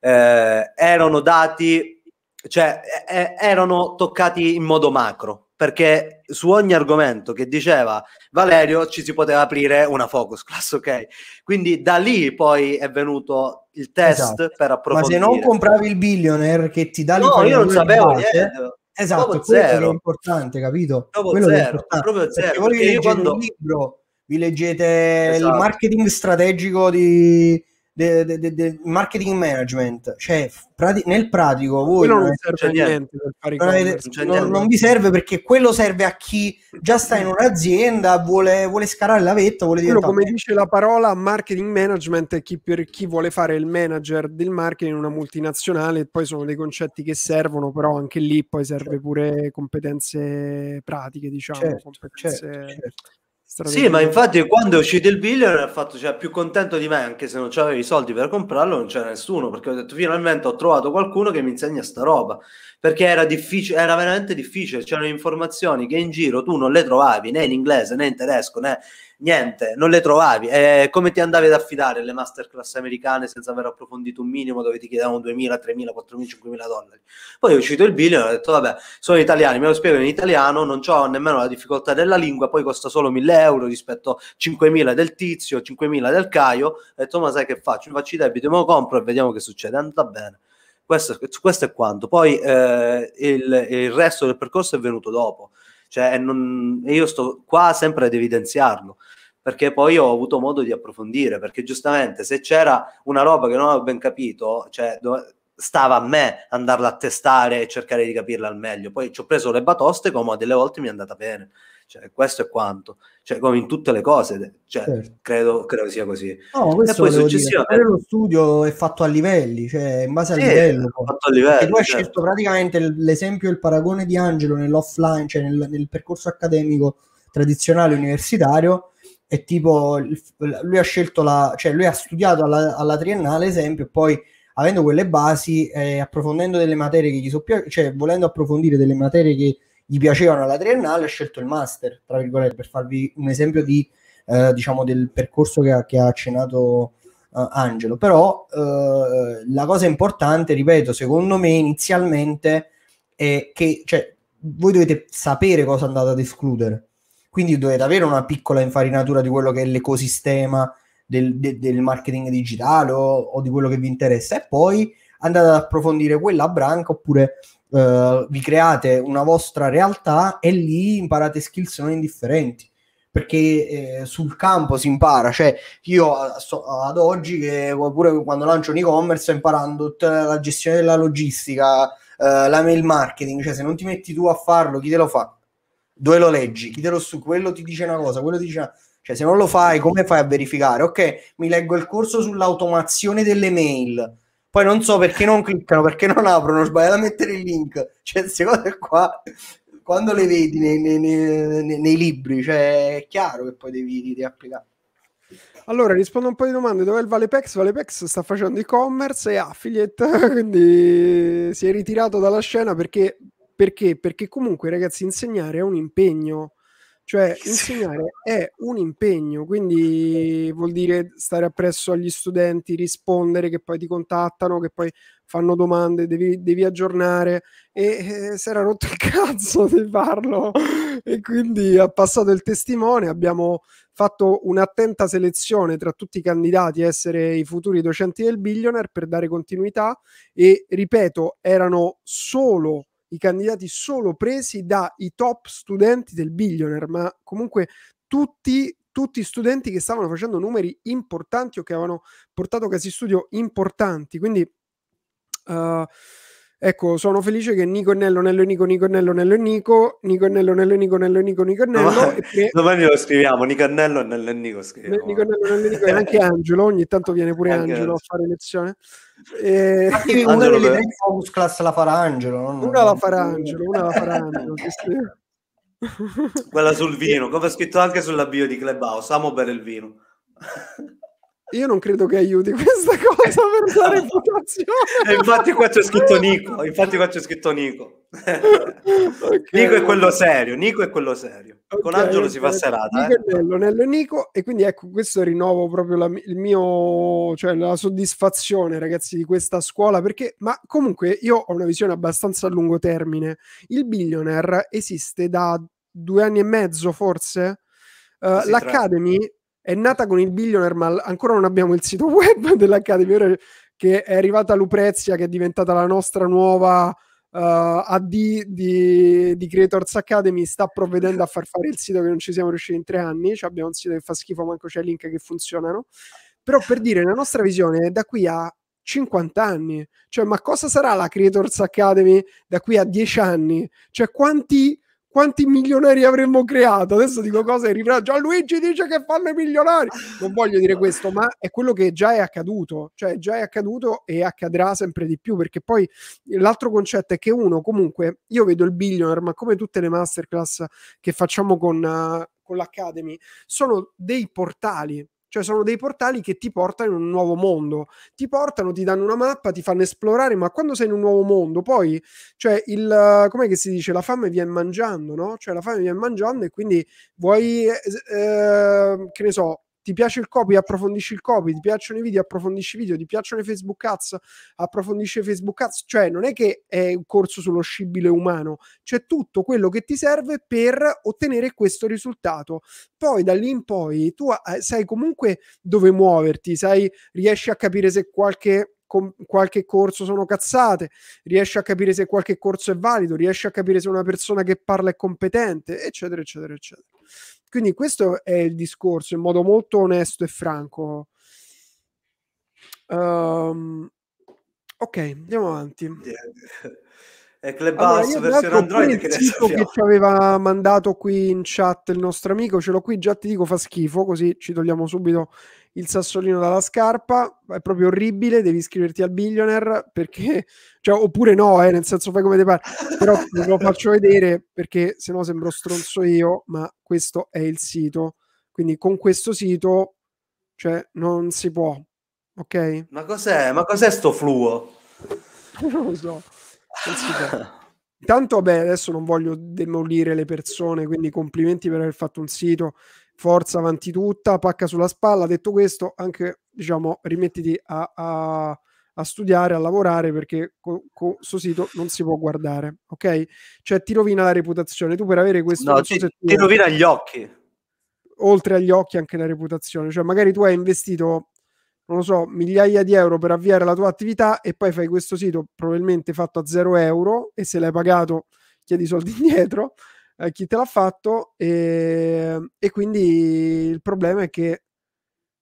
eh, erano dati, cioè eh, erano toccati in modo macro, perché su ogni argomento che diceva Valerio ci si poteva aprire una focus class, ok? Quindi da lì poi è venuto il test esatto. per approfondire. Ma se non compravi il billionaire che ti dà No, io non sapevo base, niente. Esatto, quello zero. è importante, capito? Dopo quello zero, è Proprio zero. Perché perché io quando... un libro vi leggete esatto. il marketing strategico di de, de, de, marketing management, cioè prati- nel pratico voi non, non, cioè, niente, non, avete, non, cioè, vi serve perché quello serve a chi già sta in un'azienda, vuole, vuole scarare la vetta, vuole Quello, come dice la parola marketing management è chi, per chi vuole fare il manager del marketing in una multinazionale, poi sono dei concetti che servono, però anche lì poi serve certo. pure competenze pratiche, diciamo, certo, competenze... Certo, certo sì, ma infatti quando è uscito il Biller ha fatto, cioè, più contento di me, anche se non avevo i soldi per comprarlo, non c'era nessuno, perché ho detto finalmente ho trovato qualcuno che mi insegna sta roba, perché era difficile, era veramente difficile, c'erano informazioni che in giro tu non le trovavi né in inglese né in tedesco né niente, non le trovavi. Eh, come ti andavi ad affidare le masterclass americane senza aver approfondito un minimo dove ti chiedevano 2.000, 3.000, 4.000, 5.000 dollari? Poi è uscito il bill e ho detto, vabbè, sono italiani, me lo spiego in italiano, non ho nemmeno la difficoltà della lingua, poi costa solo 1.000 euro rispetto a 5.000 del tizio, 5.000 del Caio. Ho detto, ma sai che faccio? Mi faccio i debiti, me lo compro e vediamo che succede. È andata bene. Questo, questo è quanto. Poi eh, il, il resto del percorso è venuto dopo cioè, non, io sto qua sempre ad evidenziarlo perché poi ho avuto modo di approfondire, perché giustamente se c'era una roba che non avevo ben capito, cioè, stava a me andarla a testare e cercare di capirla al meglio. Poi ci ho preso le batoste, come delle volte mi è andata bene. Cioè, questo è quanto. Cioè, come in tutte le cose, cioè, certo. credo, credo, sia così. No, e poi successivamente... Dire, lo studio è fatto a livelli, cioè in base sì, al livello. Fatto a livelli, tu hai certo. scelto praticamente l'esempio, il paragone di Angelo nell'offline, cioè nel, nel percorso accademico tradizionale universitario, è tipo, lui ha scelto la, cioè lui ha studiato alla, alla triennale, esempio, e poi avendo quelle basi, eh, approfondendo delle materie che gli sono piaciute, cioè volendo approfondire delle materie che gli piacevano la triennale, ha scelto il master, tra virgolette, per farvi un esempio di, eh, diciamo, del percorso che ha, che ha accennato eh, Angelo. Però eh, la cosa importante, ripeto, secondo me inizialmente è che cioè, voi dovete sapere cosa andate ad escludere. Quindi dovete avere una piccola infarinatura di quello che è l'ecosistema del, de, del marketing digitale o, o di quello che vi interessa e poi andate ad approfondire quella branca oppure uh, vi create una vostra realtà e lì imparate skills non indifferenti perché eh, sul campo si impara, cioè io eh, ad oggi che pure quando lancio un e-commerce sto imparando tutta la gestione della logistica, eh, la mail marketing, cioè se non ti metti tu a farlo, chi te lo fa? Dove lo leggi? Chi te lo su? Quello ti dice una cosa, quello ti dice una... Cioè se non lo fai, come fai a verificare? Ok, mi leggo il corso sull'automazione delle mail, poi non so perché non cliccano, perché non aprono, sbagliano a mettere il link. Cioè, queste cose qua, quando le vedi nei, nei, nei, nei libri, cioè, è chiaro che poi devi riapplicare. Allora, rispondo a un po' di domande. Dov'è il Valepex? Valepex sta facendo e-commerce e affiliate, quindi si è ritirato dalla scena perché, perché, perché comunque, ragazzi, insegnare è un impegno. Cioè, insegnare è un impegno, quindi vuol dire stare appresso agli studenti, rispondere, che poi ti contattano, che poi fanno domande, devi, devi aggiornare. E eh, si era rotto il cazzo di farlo. e quindi ha passato il testimone. Abbiamo fatto un'attenta selezione tra tutti i candidati a essere i futuri docenti del Billionaire per dare continuità. E ripeto, erano solo i candidati solo presi dai top studenti del billionaire, ma comunque tutti tutti studenti che stavano facendo numeri importanti o che avevano portato casi studio importanti. Quindi uh, Ecco, sono felice che Nico e Nello, Nello e Nico, Nico e Nello, Nello e Nico, Nico e Nello, Nello e Nico, Nello e Nico, Nico e Nello. Domani, lo scriviamo, Nico e Nello, Nello e Nico scriviamo. Nico e Nello, Nello e Nico e anche Angelo, ogni tanto viene pure anche Angelo a fare lezione. E... una delle tre focus class la farà Angelo. Non... Una la farà Angelo, una la farà Angelo. Quella sul vino, come ho scritto anche sull'avvio di Clubhouse, amo bere il vino. Io non credo che aiuti questa cosa per la reputazione. Eh, infatti qua c'è scritto Nico, infatti qua c'è scritto Nico. okay. Nico è quello serio, Nico è quello serio. Okay, Con Angelo okay. si fa serata. Nico eh. è bello, Nello Nico e quindi ecco, questo rinnovo proprio la, il mio, cioè la soddisfazione ragazzi di questa scuola perché, ma comunque io ho una visione abbastanza a lungo termine. Il Billionaire esiste da due anni e mezzo forse? Uh, L'Academy... Tra è nata con il Billionaire, ma ancora non abbiamo il sito web dell'Academy, ora che è arrivata Luprezia, che è diventata la nostra nuova... Uh, eh, AD di, di, Creators Academy sta provvedendo a far fare il sito che non ci siamo riusciti in tre anni. Cioè abbiamo un sito che fa schifo, manco c'è link che funzionano. Però per dire, la nostra visione è da qui a 50 anni. Cioè, ma cosa sarà la Creators Academy da qui a 10 anni? Cioè, quanti quanti milionari avremmo creato? Adesso dico cose riprendo. Gianluigi dice che fanno i milionari. Non voglio dire questo, ma è quello che già è accaduto, cioè già è accaduto e accadrà sempre di più. Perché poi l'altro concetto è che uno, comunque, io vedo il billionaire, ma come tutte le masterclass che facciamo con, uh, con l'Academy, sono dei portali cioè sono dei portali che ti portano in un nuovo mondo, ti portano, ti danno una mappa, ti fanno esplorare, ma quando sei in un nuovo mondo, poi, cioè, il, com'è che si dice, la fame viene mangiando, no? Cioè la fame viene mangiando e quindi vuoi, eh, che ne so, ti piace il copy, approfondisci il copy, ti piacciono i video, approfondisci i video, ti piacciono i Facebook ads, approfondisci i Facebook ads, cioè non è che è un corso sullo scibile umano, c'è tutto quello che ti serve per ottenere questo risultato. Poi da lì in poi tu eh, sai comunque dove muoverti, sai, riesci a capire se qualche qualche corso sono cazzate, riesci a capire se qualche corso è valido, riesci a capire se una persona che parla è competente, eccetera, eccetera, eccetera. Quindi questo è il discorso in modo molto onesto e franco. Um, ok, andiamo avanti eh, Clubhouse allora, versione Android che sito che ci aveva mandato qui in chat il nostro amico ce l'ho qui già ti dico fa schifo così ci togliamo subito il sassolino dalla scarpa è proprio orribile devi iscriverti al billionaire perché cioè, oppure no eh, nel senso fai come ti pare però ve lo faccio vedere perché se no sembro stronzo io ma questo è il sito quindi con questo sito cioè non si può ok ma cos'è ma cos'è sto fluo non lo so Intanto, beh, adesso non voglio demolire le persone, quindi complimenti per aver fatto un sito, forza avanti tutta, pacca sulla spalla. Detto questo, anche diciamo, rimettiti a, a, a studiare, a lavorare, perché questo co- sito non si può guardare, ok? Cioè ti rovina la reputazione, tu per avere questo... No, ti, ti rovina gli occhi. Oltre agli occhi anche la reputazione, cioè magari tu hai investito non lo so, migliaia di euro per avviare la tua attività e poi fai questo sito probabilmente fatto a zero euro e se l'hai pagato chiedi soldi indietro a eh, chi te l'ha fatto e, e, quindi il problema è che,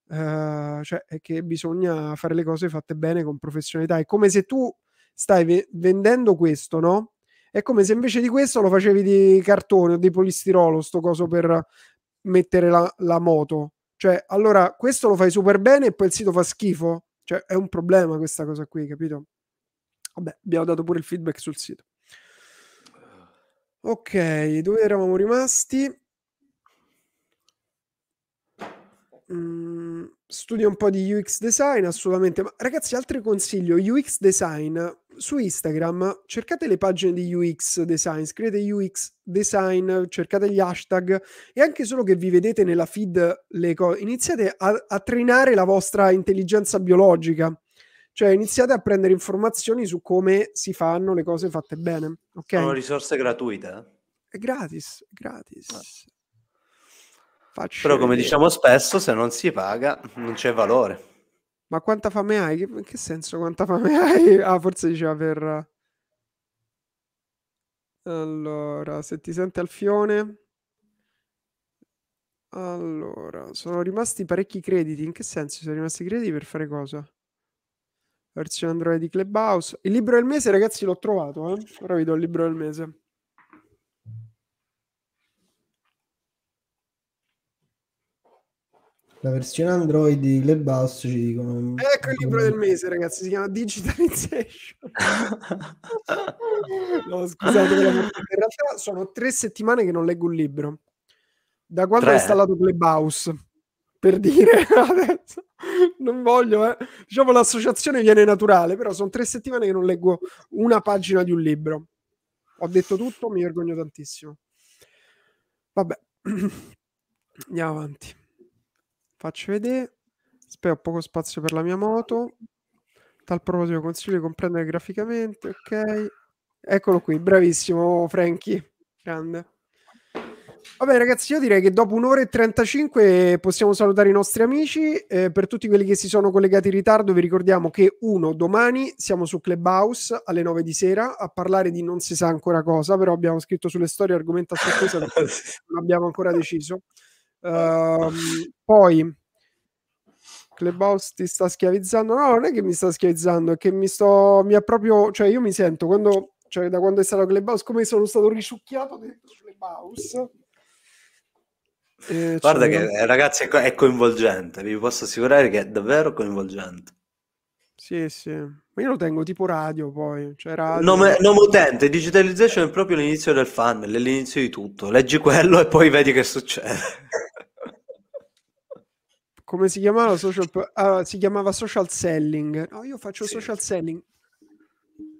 eh, cioè, è che bisogna fare le cose fatte bene con professionalità. È come se tu stai ve- vendendo questo, no? È come se invece di questo lo facevi di cartone o di polistirolo, sto coso per mettere la, la moto cioè, allora, questo lo fai super bene e poi il sito fa schifo? Cioè, è un problema questa cosa qui, capito? Vabbè, abbiamo dato pure il feedback sul sito. Ok, dove eravamo rimasti? Mm, studia un po' di UX design, assolutamente. Ma ragazzi, altro consiglio, UX design su Instagram, cercate le pagine di UX design, scrivete UX design, cercate gli hashtag e anche solo che vi vedete nella feed le cose, iniziate a, a trainare la vostra intelligenza biologica. Cioè, iniziate a prendere informazioni su come si fanno le cose fatte bene. Okay? Sono risorse gratuite. Eh? È gratis, è gratis. Ah. Faccio Però come vedere. diciamo spesso, se non si paga non c'è valore. Ma quanta fame hai? In che senso quanta fame hai? Ah, forse diceva per... Allora, se ti sente Alfione... Allora, sono rimasti parecchi crediti. In che senso sono rimasti crediti per fare cosa? Versione Android di Clubhouse. Il libro del mese, ragazzi, l'ho trovato. Eh? Ora vi do il libro del mese. La versione Android di Clubhouse ci dicono... Ecco il libro del mese, ragazzi, si chiama Digitalization. no, scusate, in realtà sono tre settimane che non leggo un libro. Da quando ho installato Clubhouse, per dire, adesso non voglio, eh. diciamo l'associazione viene naturale, però sono tre settimane che non leggo una pagina di un libro. Ho detto tutto, mi vergogno tantissimo. Vabbè, andiamo avanti. Faccio vedere. Spero poco spazio per la mia moto. Tal proposito consiglio di comprendere graficamente. Ok. Eccolo qui, bravissimo Franky. Grande. Vabbè ragazzi, io direi che dopo un'ora e 35 possiamo salutare i nostri amici. Eh, per tutti quelli che si sono collegati in ritardo, vi ricordiamo che uno, domani siamo su Clubhouse alle 9 di sera a parlare di non si sa ancora cosa, però abbiamo scritto sulle storie argomento a sorpresa, non abbiamo ancora deciso. Ehm, poi Clubhouse ti sta schiavizzando? No, non è che mi sta schiavizzando, è che mi sto, mi ha proprio, cioè io mi sento quando, cioè da quando è stato Clubhouse, come sono stato risucchiato dentro Clubhouse. Eh, Guarda cioè... che ragazzi è, co- è coinvolgente, vi posso assicurare che è davvero coinvolgente. Sì, sì. Ma io lo tengo tipo radio poi. Cioè radio... Nome, nome utente, digitalization è proprio l'inizio del funnel, è l'inizio di tutto. Leggi quello e poi vedi che succede. come si chiamava social, uh, si chiamava social selling. No, io faccio sì. social selling.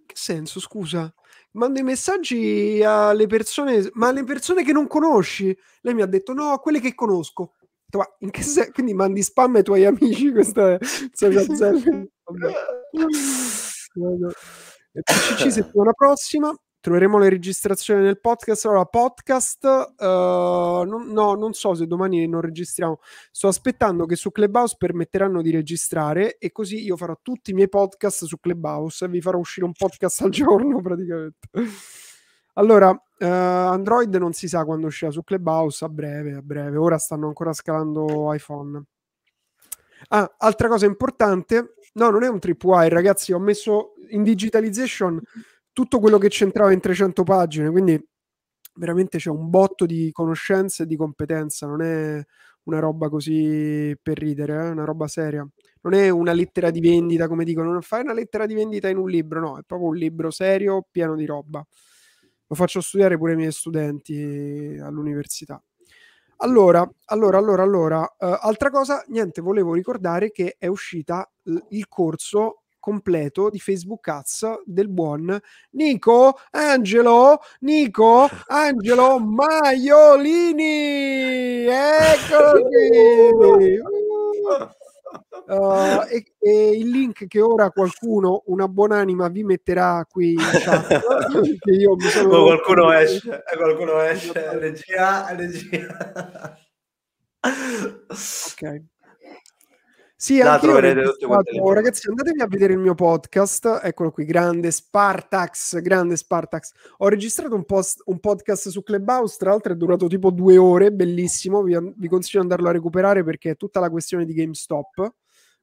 Che senso, scusa? Mando i messaggi alle persone, ma alle persone che non conosci. Lei mi ha detto no, a quelle che conosco. Ma in che se... Quindi mandi spam ai tuoi amici questa social selling. Vabbè. E PCC settimana prossima troveremo le registrazioni nel podcast. Allora, podcast, uh, non, no, non so se domani non registriamo. Sto aspettando che su Clubhouse permetteranno di registrare e così io farò tutti i miei podcast su Clubhouse e vi farò uscire un podcast al giorno praticamente. Allora, uh, Android non si sa quando uscirà su Clubhouse, a breve, a breve. Ora stanno ancora scalando iPhone. Ah, altra cosa importante, no, non è un tripwire, ragazzi, ho messo in digitalization tutto quello che c'entrava in 300 pagine, quindi veramente c'è un botto di conoscenze e di competenza, non è una roba così per ridere, eh, è eh? una roba seria. Non è una lettera di vendita, come dicono, non fai una lettera di vendita in un libro, no, è proprio un libro serio, pieno di roba. Lo faccio studiare pure i miei studenti all'università. Allora, allora, allora, allora, uh, altra cosa, niente, volevo ricordare che è uscita il corso completo di Facebook Ads del buon Nico Angelo Nico Angelo Maiolini eccolo Uh, e, e, il link che ora qualcuno, una buonanima, vi metterà qui in chat. io mi sono... No, qualcuno esce, eh, qualcuno esce, regia, regia. ok. Sì, la troverete tutte quante. Ragazzi, andatevi a vedere il mio podcast, eccolo qui, grande Spartax, grande Spartax. Ho registrato un, post, un podcast su Clubhouse, tra l'altro è durato tipo due ore, bellissimo, vi, vi, consiglio di andarlo a recuperare perché è tutta la questione di GameStop.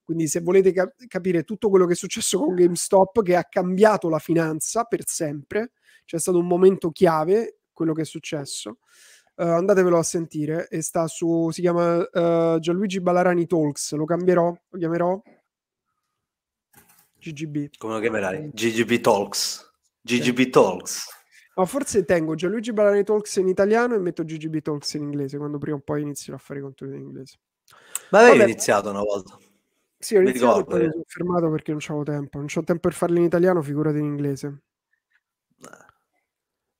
Quindi se volete cap- capire tutto quello che è successo con GameStop, che ha cambiato la finanza per sempre, c'è stato un momento chiave, quello che è successo. Uh, andatevelo a sentire e sta su si chiama uh, Gianluigi Balarani Talks lo cambierò lo chiamerò GGB come lo chiamerai eh. GGB Talks GGB sì. Talks ma forse tengo Gianluigi Balarani Talks in italiano e metto GGB Talks in inglese quando prima o poi inizierò a fare i contenuti in inglese ma avevi Vabbè. iniziato una volta sì, ho mi iniziato e poi mi sono fermato perché non avevo tempo. Non ho tempo per farli in italiano, figurati in inglese.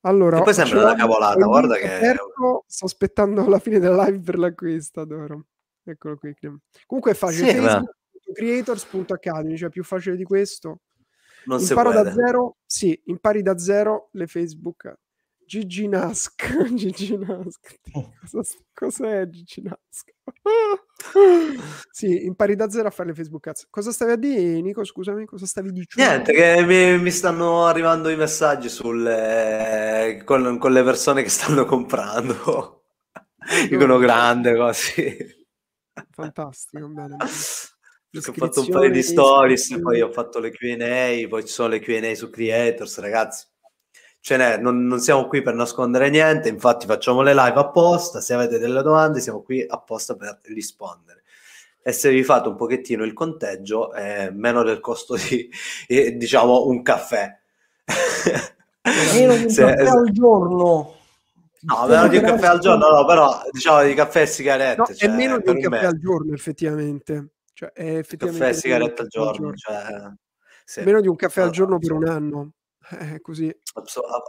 Allora, e poi sembra una cavolata, guarda che... Aperto, sto aspettando la fine della live per l'acquisto, adoro. Eccolo qui. Comunque è facile. Sì, Facebook.creators.academy, cioè più facile di questo. Non Imparo da zero, sì, impari da zero le Facebook Gigi Nask. Gigi Nask. Eh. Cosa, cos'è Gigi Nask? sì, impari da zero a fare le Facebook cazzo. Cosa stavi a dire, Nico? Scusami, cosa stavi dicendo? Niente, che mi, mi stanno arrivando i messaggi sulle, eh, con, con, le persone che stanno comprando. Dicono grande così. Fantastico, bene. Ho fatto un paio di stories, poi ho fatto le QA, poi ci sono le QA su Creators, ragazzi ce non, non, siamo qui per nascondere niente, infatti facciamo le live apposta, se avete delle domande siamo qui apposta per rispondere. E se vi fate un pochettino il conteggio, è meno del costo di, eh, diciamo, un caffè. Meno di un caffè al giorno. No, meno di un caffè al giorno, no, però diciamo di caffè e sigarette. No, cioè, è meno di un caffè me. al giorno, effettivamente. Cioè, è effettivamente caffè e sigarette al giorno. giorno. Cioè, sì. Meno di un caffè al ah, giorno per un anno eh, così.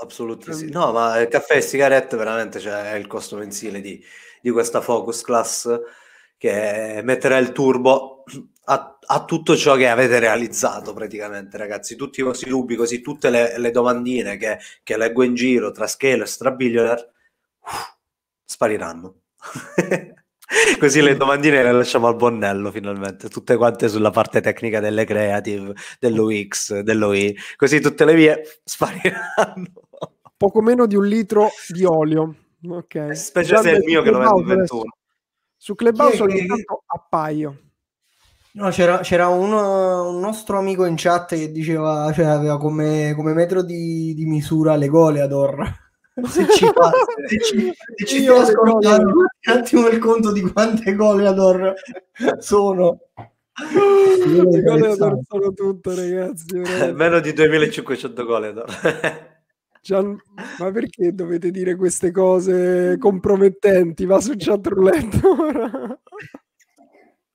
assolutamente sì. Ehm no, ma il eh, caffè e sigarette veramente cioè, è il costo mensile di, di, questa Focus Class che metterà il turbo a, a, tutto ciò che avete realizzato praticamente, ragazzi. Tutti i vostri dubbi, così tutte le, le domandine che, che, leggo in giro tra Scale e Strabillionaire spariranno. Così le domandine le lasciamo al Bonnello finalmente, tutte quante sulla parte tecnica delle creative, dell'UX, dell'OI, così tutte le vie spariranno. Poco meno di un litro di olio. Ok. Eh, specie se è il mio che lo vendo 21. Su Clubhouse ogni tanto appaio. No, c'era, c'era uno, un nostro amico in chat che diceva, cioè aveva come, come metro di, di misura le Goleador se ci fa, se ci, se ci io ascoltando un attimo il conto di quante Goleador sono le Goleador sono tutte ragazzi eh, meno di 2500 Goleador Gian... ma perché dovete dire queste cose compromettenti va su chat roulette ora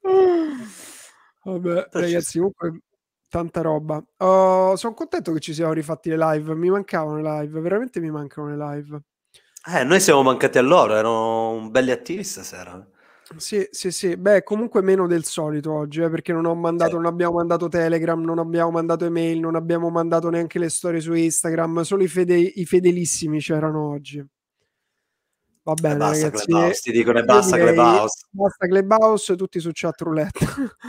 Vabbè, ragazzi, comunque tanta roba. Oh, sono contento che ci siamo rifatti le live. Mi mancavano le live, veramente mi mancano le live. Eh, noi siamo mancati a loro, erano belli attivi stasera. Sì, sì, sì. Beh, comunque meno del solito oggi, eh, perché non ho mandato, sì. non abbiamo mandato Telegram, non abbiamo mandato email, non abbiamo mandato neanche le storie su Instagram, solo i, fede- i fedelissimi c'erano oggi. Va bene, basta ragazzi. Clubhouse, ti dicono basta Clubhouse. Basta Clubhouse, tutti su chat roulette.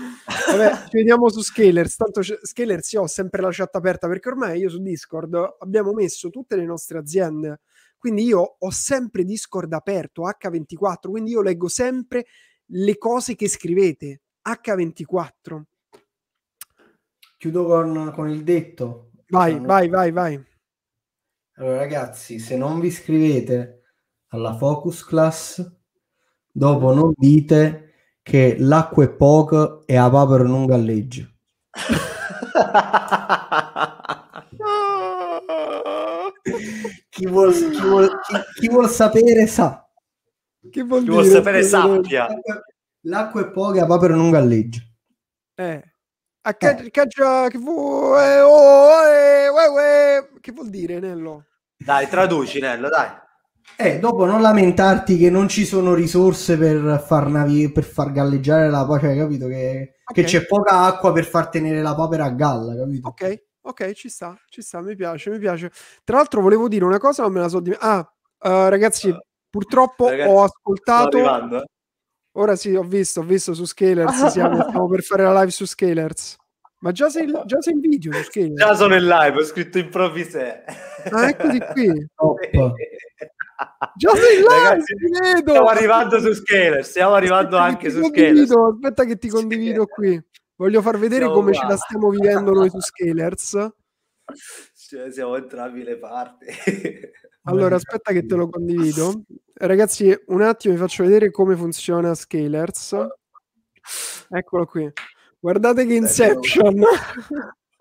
Vabbè, ci vediamo su Scalers. Tanto Scalers io ho sempre la chat aperta perché ormai io su Discord abbiamo messo tutte le nostre aziende. Quindi io ho sempre Discord aperto, H24, quindi io leggo sempre le cose che scrivete, H24. Chiudo con, con il detto. Vai, cioè, vai, vai, vai. Allora ragazzi, se non vi iscrivete alla focus class, dopo non dite che l'acqua è poca e a papero non galleggia. chi, vuol, chi, vuol, chi, chi, vuol, sapere sa. Chi vuol, chi vuol sapere sappia. L'acqua, l'acqua è poca e a papero non galleggia. Eh. A eh. che, eh. caccia, che, vu- eh, oh, eh, che vuol dire Nello? Dai, traduci Nello, dai. Eh, dopo non lamentarti che non ci sono risorse per far, navi- per far galleggiare la papera, hai capito? Che, okay. che, c'è poca acqua per far tenere la papera a galla, capito? Ok, ok, ci sta, ci sta, mi piace, mi piace. Tra l'altro volevo dire una cosa, ma me la so dimenticata. Ah, uh, ragazzi, uh, purtroppo ragazzi, ho ascoltato... Eh. Ora sì, ho visto, ho visto su Scalers, siamo, stiamo per fare la live su Scalers. Ma già sei, già sei in video, Scalers. Già sono in live, ho scritto improvvise. Ah, eccoti qui. Già José Ragazzi, vedo. Stiamo arrivando su Scaler, stiamo arrivando anche su Scaler. Aspetta che ti condivido sì. qui. Voglio far vedere stiamo come qua. ce la stiamo vivendo noi su Scalers. Cioè, siamo entrambi le parti. allora, aspetta che te lo condivido. Ragazzi, un attimo vi faccio vedere come funziona Scalers. Eccolo qui. Guardate che Inception.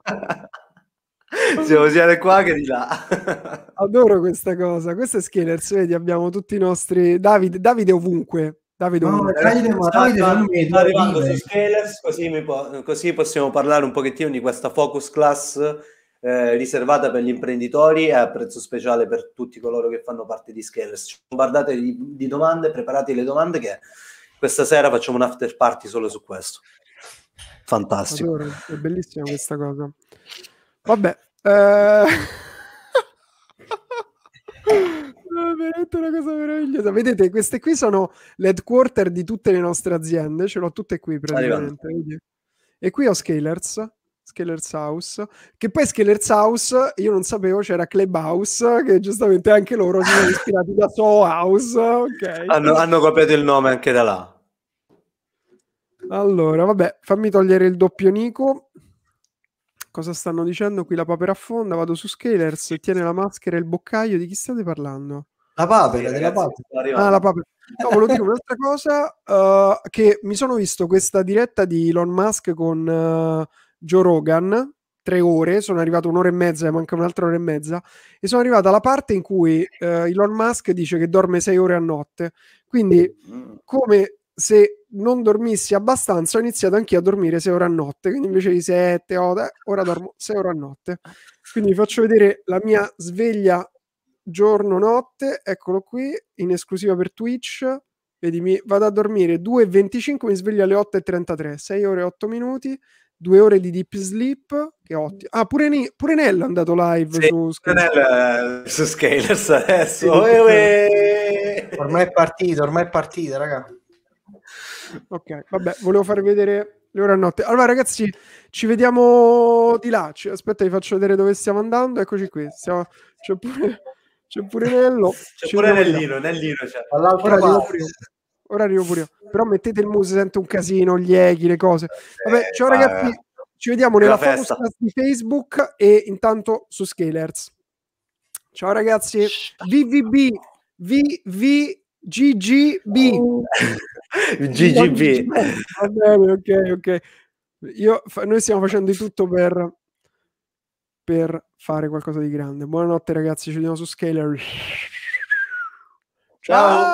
Siamo sia di qua che di là. Adoro questa cosa. Questo è Skinners, vedi, abbiamo tutti i nostri... Davide, Davide ovunque. Davide, no, ovunque. Davide, ma Davide, sta, Davide, sta arrivando su Scalers, così, po- così, possiamo parlare un pochettino di questa focus class eh, riservata per gli imprenditori e a prezzo speciale per tutti coloro che fanno parte di Scalers. Guardate di, di domande, preparate le domande che questa sera facciamo un after party solo su questo. Fantastico. Adoro, è bellissima questa cosa. Vabbè. Eh... veramente una cosa meravigliosa. Vedete, queste qui sono le l'headquarter di tutte le nostre aziende, ce l'ho tutte qui praticamente. E qui ho Scalers, Scalers House, che poi Scalers House, io non sapevo, c'era Clubhouse, che giustamente anche loro si sono ispirati da So House. Okay. Hanno, hanno copiato il nome anche da là. Allora, vabbè, fammi togliere il doppio Nico. Cosa stanno dicendo? Qui la papera affonda, vado su Scalers, tiene la maschera e il boccaio, di chi state parlando? La papera, sì, della papera. Ah, la papera. No, volevo dire un'altra cosa, uh, che mi sono visto questa diretta di Elon Musk con uh, Joe Rogan, tre ore, sono arrivato un'ora e mezza, e manca un'altra ora e mezza, e sono arrivato alla parte in cui uh, Elon Musk dice che dorme sei ore a notte. Quindi, mm. come se non dormissi abbastanza ho iniziato anch'io a dormire 6 ore a notte, quindi invece di 7, 8, eh, ora dormo 6 ore a notte. Quindi vi faccio vedere la mia sveglia giorno-notte, eccolo qui, in esclusiva per Twitch. Vedi, vado a dormire 2.25, mi sveglio alle 8.33, 6 ore e 8 minuti, 2 ore di deep sleep, che ottimo. Ah, pure, Ni- pure Nell è andato live sì, su, Nell, eh, su Scalers adesso. Sì, Ormai è partito, ormai è partita, ragazzi ok, vabbè, volevo far vedere le ore a notte. Allora, ragazzi, ci vediamo di là. Ci, aspetta, vi faccio vedere dove stiamo andando. Eccoci qui. Stiamo, c'è, pure, c'è pure Nello. C'è pure Nellino, Nellino c'è. Cioè. ora, arrivo pure io. ora arrivo pure io. Però mettete il muso, sento un casino, gli eghi, le cose. Vabbè, eh, ciao eh, ragazzi. Vabbè. Ci vediamo nella festa di Facebook e intanto su Scalers. Ciao ragazzi, VVB, VV GGB. Oh. GGB. Va bene, ok, ok. Io, noi stiamo facendo di tutto per, per fare qualcosa di grande. Buonanotte ragazzi, ci vediamo su Scalar. Ciao. Ciao.